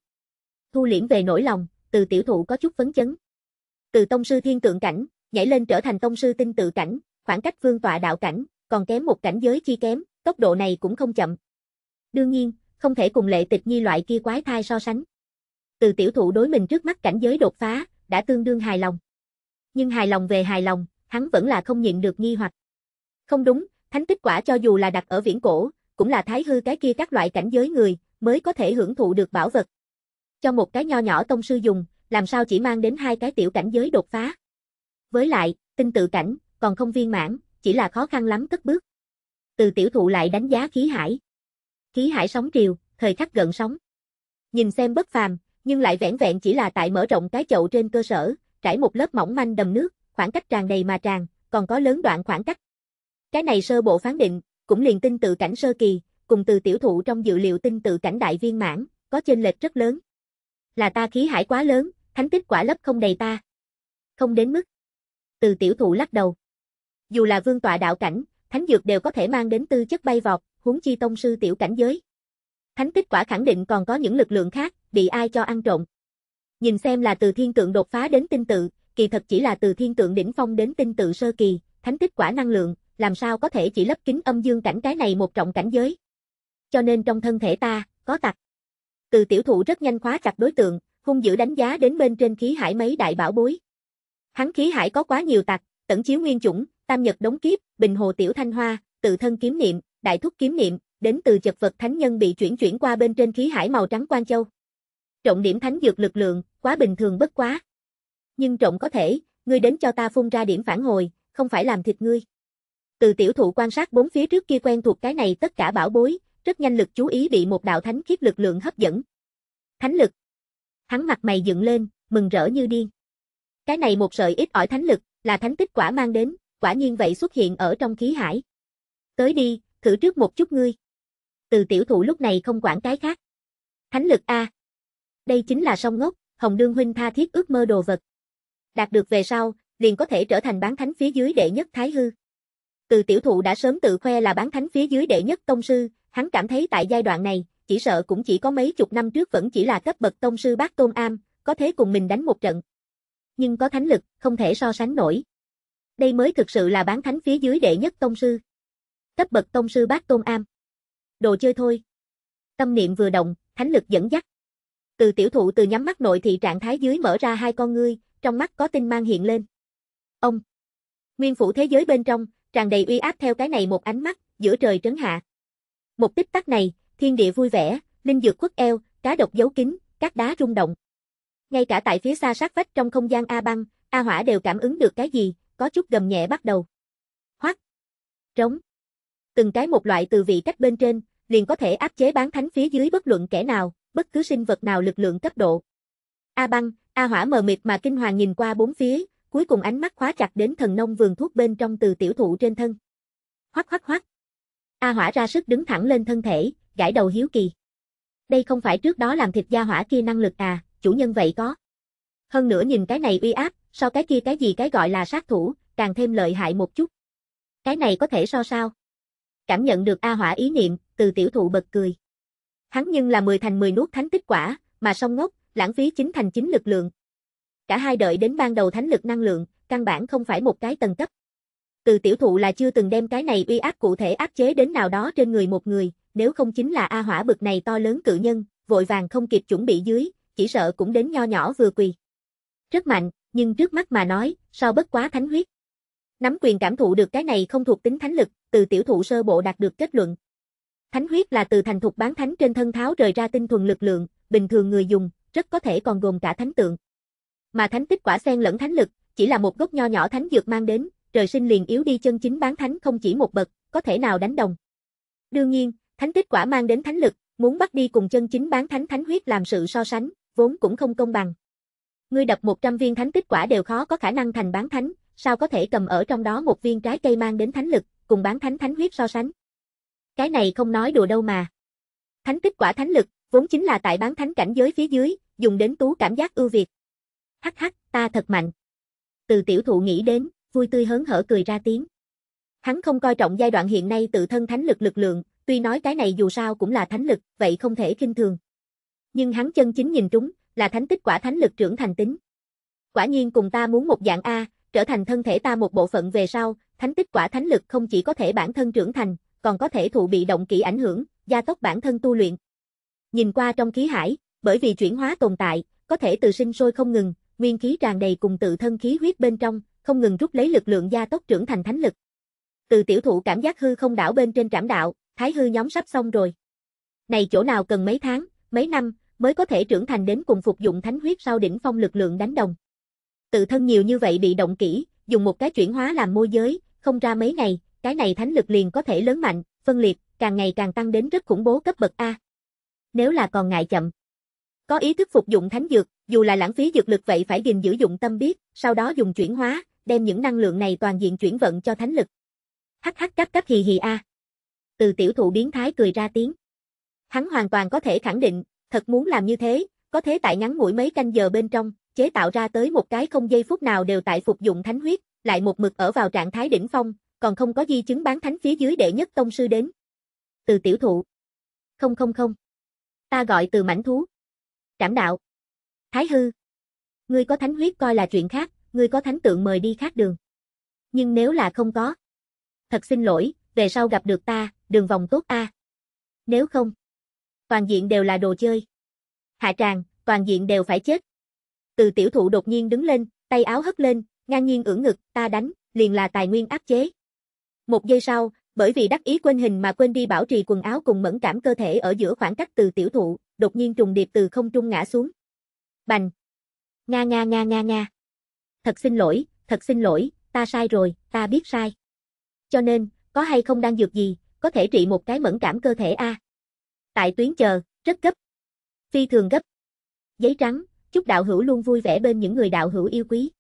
thu liễm về nỗi lòng, từ tiểu thụ có chút phấn chấn. Từ tông sư thiên tượng cảnh, nhảy lên trở thành tông sư tinh tự cảnh, khoảng cách vương tọa đạo cảnh, còn kém một cảnh giới chi kém, tốc độ này cũng không chậm. Đương nhiên, không thể cùng lệ tịch nhi loại kia quái thai so sánh. Từ tiểu thụ đối mình trước mắt cảnh giới đột phá, đã tương đương hài lòng. Nhưng hài lòng về hài lòng, hắn vẫn là không nhịn được nghi hoặc. Không đúng, thánh tích quả cho dù là đặt ở viễn cổ, cũng là thái hư cái kia các loại cảnh giới người, mới có thể hưởng thụ được bảo vật, cho một cái nho nhỏ tông sư dùng, làm sao chỉ mang đến hai cái tiểu cảnh giới đột phá. Với lại, tinh tự cảnh, còn không viên mãn, chỉ là khó khăn lắm cất bước. Từ tiểu thụ lại đánh giá khí hải. Khí hải sóng triều, thời khắc gần sóng. Nhìn xem bất phàm, nhưng lại vẻn vẹn chỉ là tại mở rộng cái chậu trên cơ sở, trải một lớp mỏng manh đầm nước, khoảng cách tràn đầy mà tràn, còn có lớn đoạn khoảng cách. Cái này sơ bộ phán định, cũng liền tinh tự cảnh sơ kỳ, cùng từ tiểu thụ trong dự liệu tinh tự cảnh đại viên mãn, có chênh lệch rất lớn là ta khí hải quá lớn, thánh tích quả lấp không đầy ta. Không đến mức. Từ tiểu thụ lắc đầu. Dù là vương tọa đạo cảnh, thánh dược đều có thể mang đến tư chất bay vọt, huống chi tông sư tiểu cảnh giới. Thánh tích quả khẳng định còn có những lực lượng khác, bị ai cho ăn trộn. Nhìn xem là từ thiên tượng đột phá đến tinh tự, kỳ thật chỉ là từ thiên tượng đỉnh phong đến tinh tự sơ kỳ, thánh tích quả năng lượng, làm sao có thể chỉ lấp kính âm dương cảnh cái này một trọng cảnh giới. Cho nên trong thân thể ta, có tặc. Từ tiểu thụ rất nhanh khóa chặt đối tượng, hung dữ đánh giá đến bên trên khí hải mấy đại bảo bối. Hắn khí hải có quá nhiều tặc, tẩn chiếu nguyên chủng, tam nhật đống kiếp, bình hồ tiểu thanh hoa, tự thân kiếm niệm, đại thúc kiếm niệm, đến từ chật vật thánh nhân bị chuyển chuyển qua bên trên khí hải màu trắng quan châu. Trọng điểm thánh dược lực lượng, quá bình thường bất quá. Nhưng trọng có thể, ngươi đến cho ta phun ra điểm phản hồi, không phải làm thịt ngươi. Từ tiểu thụ quan sát bốn phía trước kia quen thuộc cái này tất cả bảo bối, rất nhanh lực chú ý bị một đạo thánh khiết lực lượng hấp dẫn. Thánh lực. Hắn mặt mày dựng lên, mừng rỡ như điên. Cái này một sợi ít ỏi thánh lực, là thánh tích quả mang đến, quả nhiên vậy xuất hiện ở trong khí hải. Tới đi, thử trước một chút ngươi. Từ tiểu thụ lúc này không quản cái khác. Thánh lực A. Đây chính là song ngốc, Hồng Đương Huynh tha thiết ước mơ đồ vật. Đạt được về sau, liền có thể trở thành bán thánh phía dưới đệ nhất thái hư. Từ tiểu thụ đã sớm tự khoe là bán thánh phía dưới đệ nhất tông sư, hắn cảm thấy tại giai đoạn này, chỉ sợ cũng chỉ có mấy chục năm trước vẫn chỉ là cấp bậc tông sư bác tôn am, có thế cùng mình đánh một trận. Nhưng có thánh lực, không thể so sánh nổi. Đây mới thực sự là bán thánh phía dưới đệ nhất tông sư. Cấp bậc tông sư bác tôn am. Đồ chơi thôi. Tâm niệm vừa động, thánh lực dẫn dắt. Từ tiểu thụ từ nhắm mắt nội thị trạng thái dưới mở ra hai con ngươi, trong mắt có tinh mang hiện lên. Ông. Nguyên phủ thế giới bên trong, tràn đầy uy áp theo cái này một ánh mắt, giữa trời trấn hạ. Một tích tắc này, thiên địa vui vẻ, linh dược quất eo, cá độc giấu kín, các đá rung động. Ngay cả tại phía xa sát vách trong không gian A băng, A hỏa đều cảm ứng được cái gì, có chút gầm nhẹ bắt đầu. Hoắc, trống. Từng cái một loại từ vị cách bên trên, liền có thể áp chế bán thánh phía dưới bất luận kẻ nào, bất cứ sinh vật nào lực lượng cấp độ. A băng, A hỏa mờ mịt mà kinh hoàng nhìn qua bốn phía, cuối cùng ánh mắt khóa chặt đến thần nông vườn thuốc bên trong từ tiểu thụ trên thân. Hoắc hoắc hoắc. A Hỏa ra sức đứng thẳng lên thân thể, gãi đầu hiếu kỳ. Đây không phải trước đó làm thịt gia hỏa kia năng lực à, chủ nhân vậy có. Hơn nữa nhìn cái này uy áp, so cái kia cái gì cái gọi là sát thủ, càng thêm lợi hại một chút. Cái này có thể so sao? Cảm nhận được A Hỏa ý niệm, từ tiểu thụ bật cười. Hắn nhưng là 10 thành 10 nuốt thánh tích quả, mà song ngốc, lãng phí chính thành chính lực lượng. Cả hai đợi đến ban đầu thánh lực năng lượng, căn bản không phải một cái tầng cấp từ tiểu thụ là chưa từng đem cái này uy áp cụ thể áp chế đến nào đó trên người một người, nếu không chính là A hỏa bực này to lớn cự nhân, vội vàng không kịp chuẩn bị dưới, chỉ sợ cũng đến nho nhỏ vừa quỳ. Rất mạnh, nhưng trước mắt mà nói, sao bất quá thánh huyết. Nắm quyền cảm thụ được cái này không thuộc tính thánh lực, từ tiểu thụ sơ bộ đạt được kết luận. Thánh huyết là từ thành thục bán thánh trên thân tháo rời ra tinh thuần lực lượng, bình thường người dùng, rất có thể còn gồm cả thánh tượng. Mà thánh tích quả xen lẫn thánh lực, chỉ là một gốc nho nhỏ thánh dược mang đến, trời sinh liền yếu đi chân chính bán thánh không chỉ một bậc, có thể nào đánh đồng. Đương nhiên, thánh kết quả mang đến thánh lực, muốn bắt đi cùng chân chính bán thánh thánh huyết làm sự so sánh, vốn cũng không công bằng. Ngươi đập 100 viên thánh kết quả đều khó có khả năng thành bán thánh, sao có thể cầm ở trong đó một viên trái cây mang đến thánh lực, cùng bán thánh thánh huyết so sánh. Cái này không nói đùa đâu mà. Thánh kết quả thánh lực, vốn chính là tại bán thánh cảnh giới phía dưới, dùng đến tú cảm giác ưu việt. Hắc hắc, ta thật mạnh. Từ tiểu thụ nghĩ đến vui tươi hớn hở cười ra tiếng. Hắn không coi trọng giai đoạn hiện nay tự thân thánh lực lực lượng, tuy nói cái này dù sao cũng là thánh lực, vậy không thể kinh thường. Nhưng hắn chân chính nhìn trúng, là thánh tích quả thánh lực trưởng thành tính. Quả nhiên cùng ta muốn một dạng A, trở thành thân thể ta một bộ phận về sau, thánh tích quả thánh lực không chỉ có thể bản thân trưởng thành, còn có thể thụ bị động kỹ ảnh hưởng, gia tốc bản thân tu luyện. Nhìn qua trong khí hải, bởi vì chuyển hóa tồn tại, có thể từ sinh sôi không ngừng, nguyên khí tràn đầy cùng tự thân khí huyết bên trong, không ngừng rút lấy lực lượng gia tốc trưởng thành thánh lực. Từ tiểu thụ cảm giác hư không đảo bên trên trảm đạo, thái hư nhóm sắp xong rồi. Này chỗ nào cần mấy tháng, mấy năm, mới có thể trưởng thành đến cùng phục dụng thánh huyết sau đỉnh phong lực lượng đánh đồng. Tự thân nhiều như vậy bị động kỹ, dùng một cái chuyển hóa làm môi giới, không ra mấy ngày, cái này thánh lực liền có thể lớn mạnh, phân liệt, càng ngày càng tăng đến rất khủng bố cấp bậc A. Nếu là còn ngại chậm. Có ý thức phục dụng thánh dược, dù là lãng phí dược lực vậy phải gìn giữ dụng tâm biết, sau đó dùng chuyển hóa, đem những năng lượng này toàn diện chuyển vận cho thánh lực. Hắc hắc cắp cắp hì hì a. Từ tiểu thụ biến thái cười ra tiếng. Hắn hoàn toàn có thể khẳng định, thật muốn làm như thế, có thế tại ngắn ngủi mấy canh giờ bên trong, chế tạo ra tới một cái không giây phút nào đều tại phục dụng thánh huyết, lại một mực ở vào trạng thái đỉnh phong, còn không có di chứng bán thánh phía dưới đệ nhất tông sư đến. Từ tiểu thụ. Không không không. Ta gọi từ mảnh thú. Trảm đạo. Thái hư. Ngươi có thánh huyết coi là chuyện khác, ngươi có thánh tượng mời đi khác đường. Nhưng nếu là không có, thật xin lỗi, về sau gặp được ta, đường vòng tốt a. Nếu không, toàn diện đều là đồ chơi. Hạ tràng, toàn diện đều phải chết. Từ tiểu thụ đột nhiên đứng lên, tay áo hất lên, ngang nhiên ưỡn ngực, ta đánh, liền là tài nguyên áp chế. Một giây sau, bởi vì đắc ý quên hình mà quên đi bảo trì quần áo cùng mẫn cảm cơ thể ở giữa khoảng cách từ tiểu thụ, đột nhiên trùng điệp từ không trung ngã xuống. Bành. Nga nga nga nga nga thật xin lỗi, thật xin lỗi, ta sai rồi, ta biết sai. Cho nên, có hay không đang dược gì, có thể trị một cái mẫn cảm cơ thể a. Tại tuyến chờ, rất gấp. Phi thường gấp. Giấy trắng, chúc đạo hữu luôn vui vẻ bên những người đạo hữu yêu quý.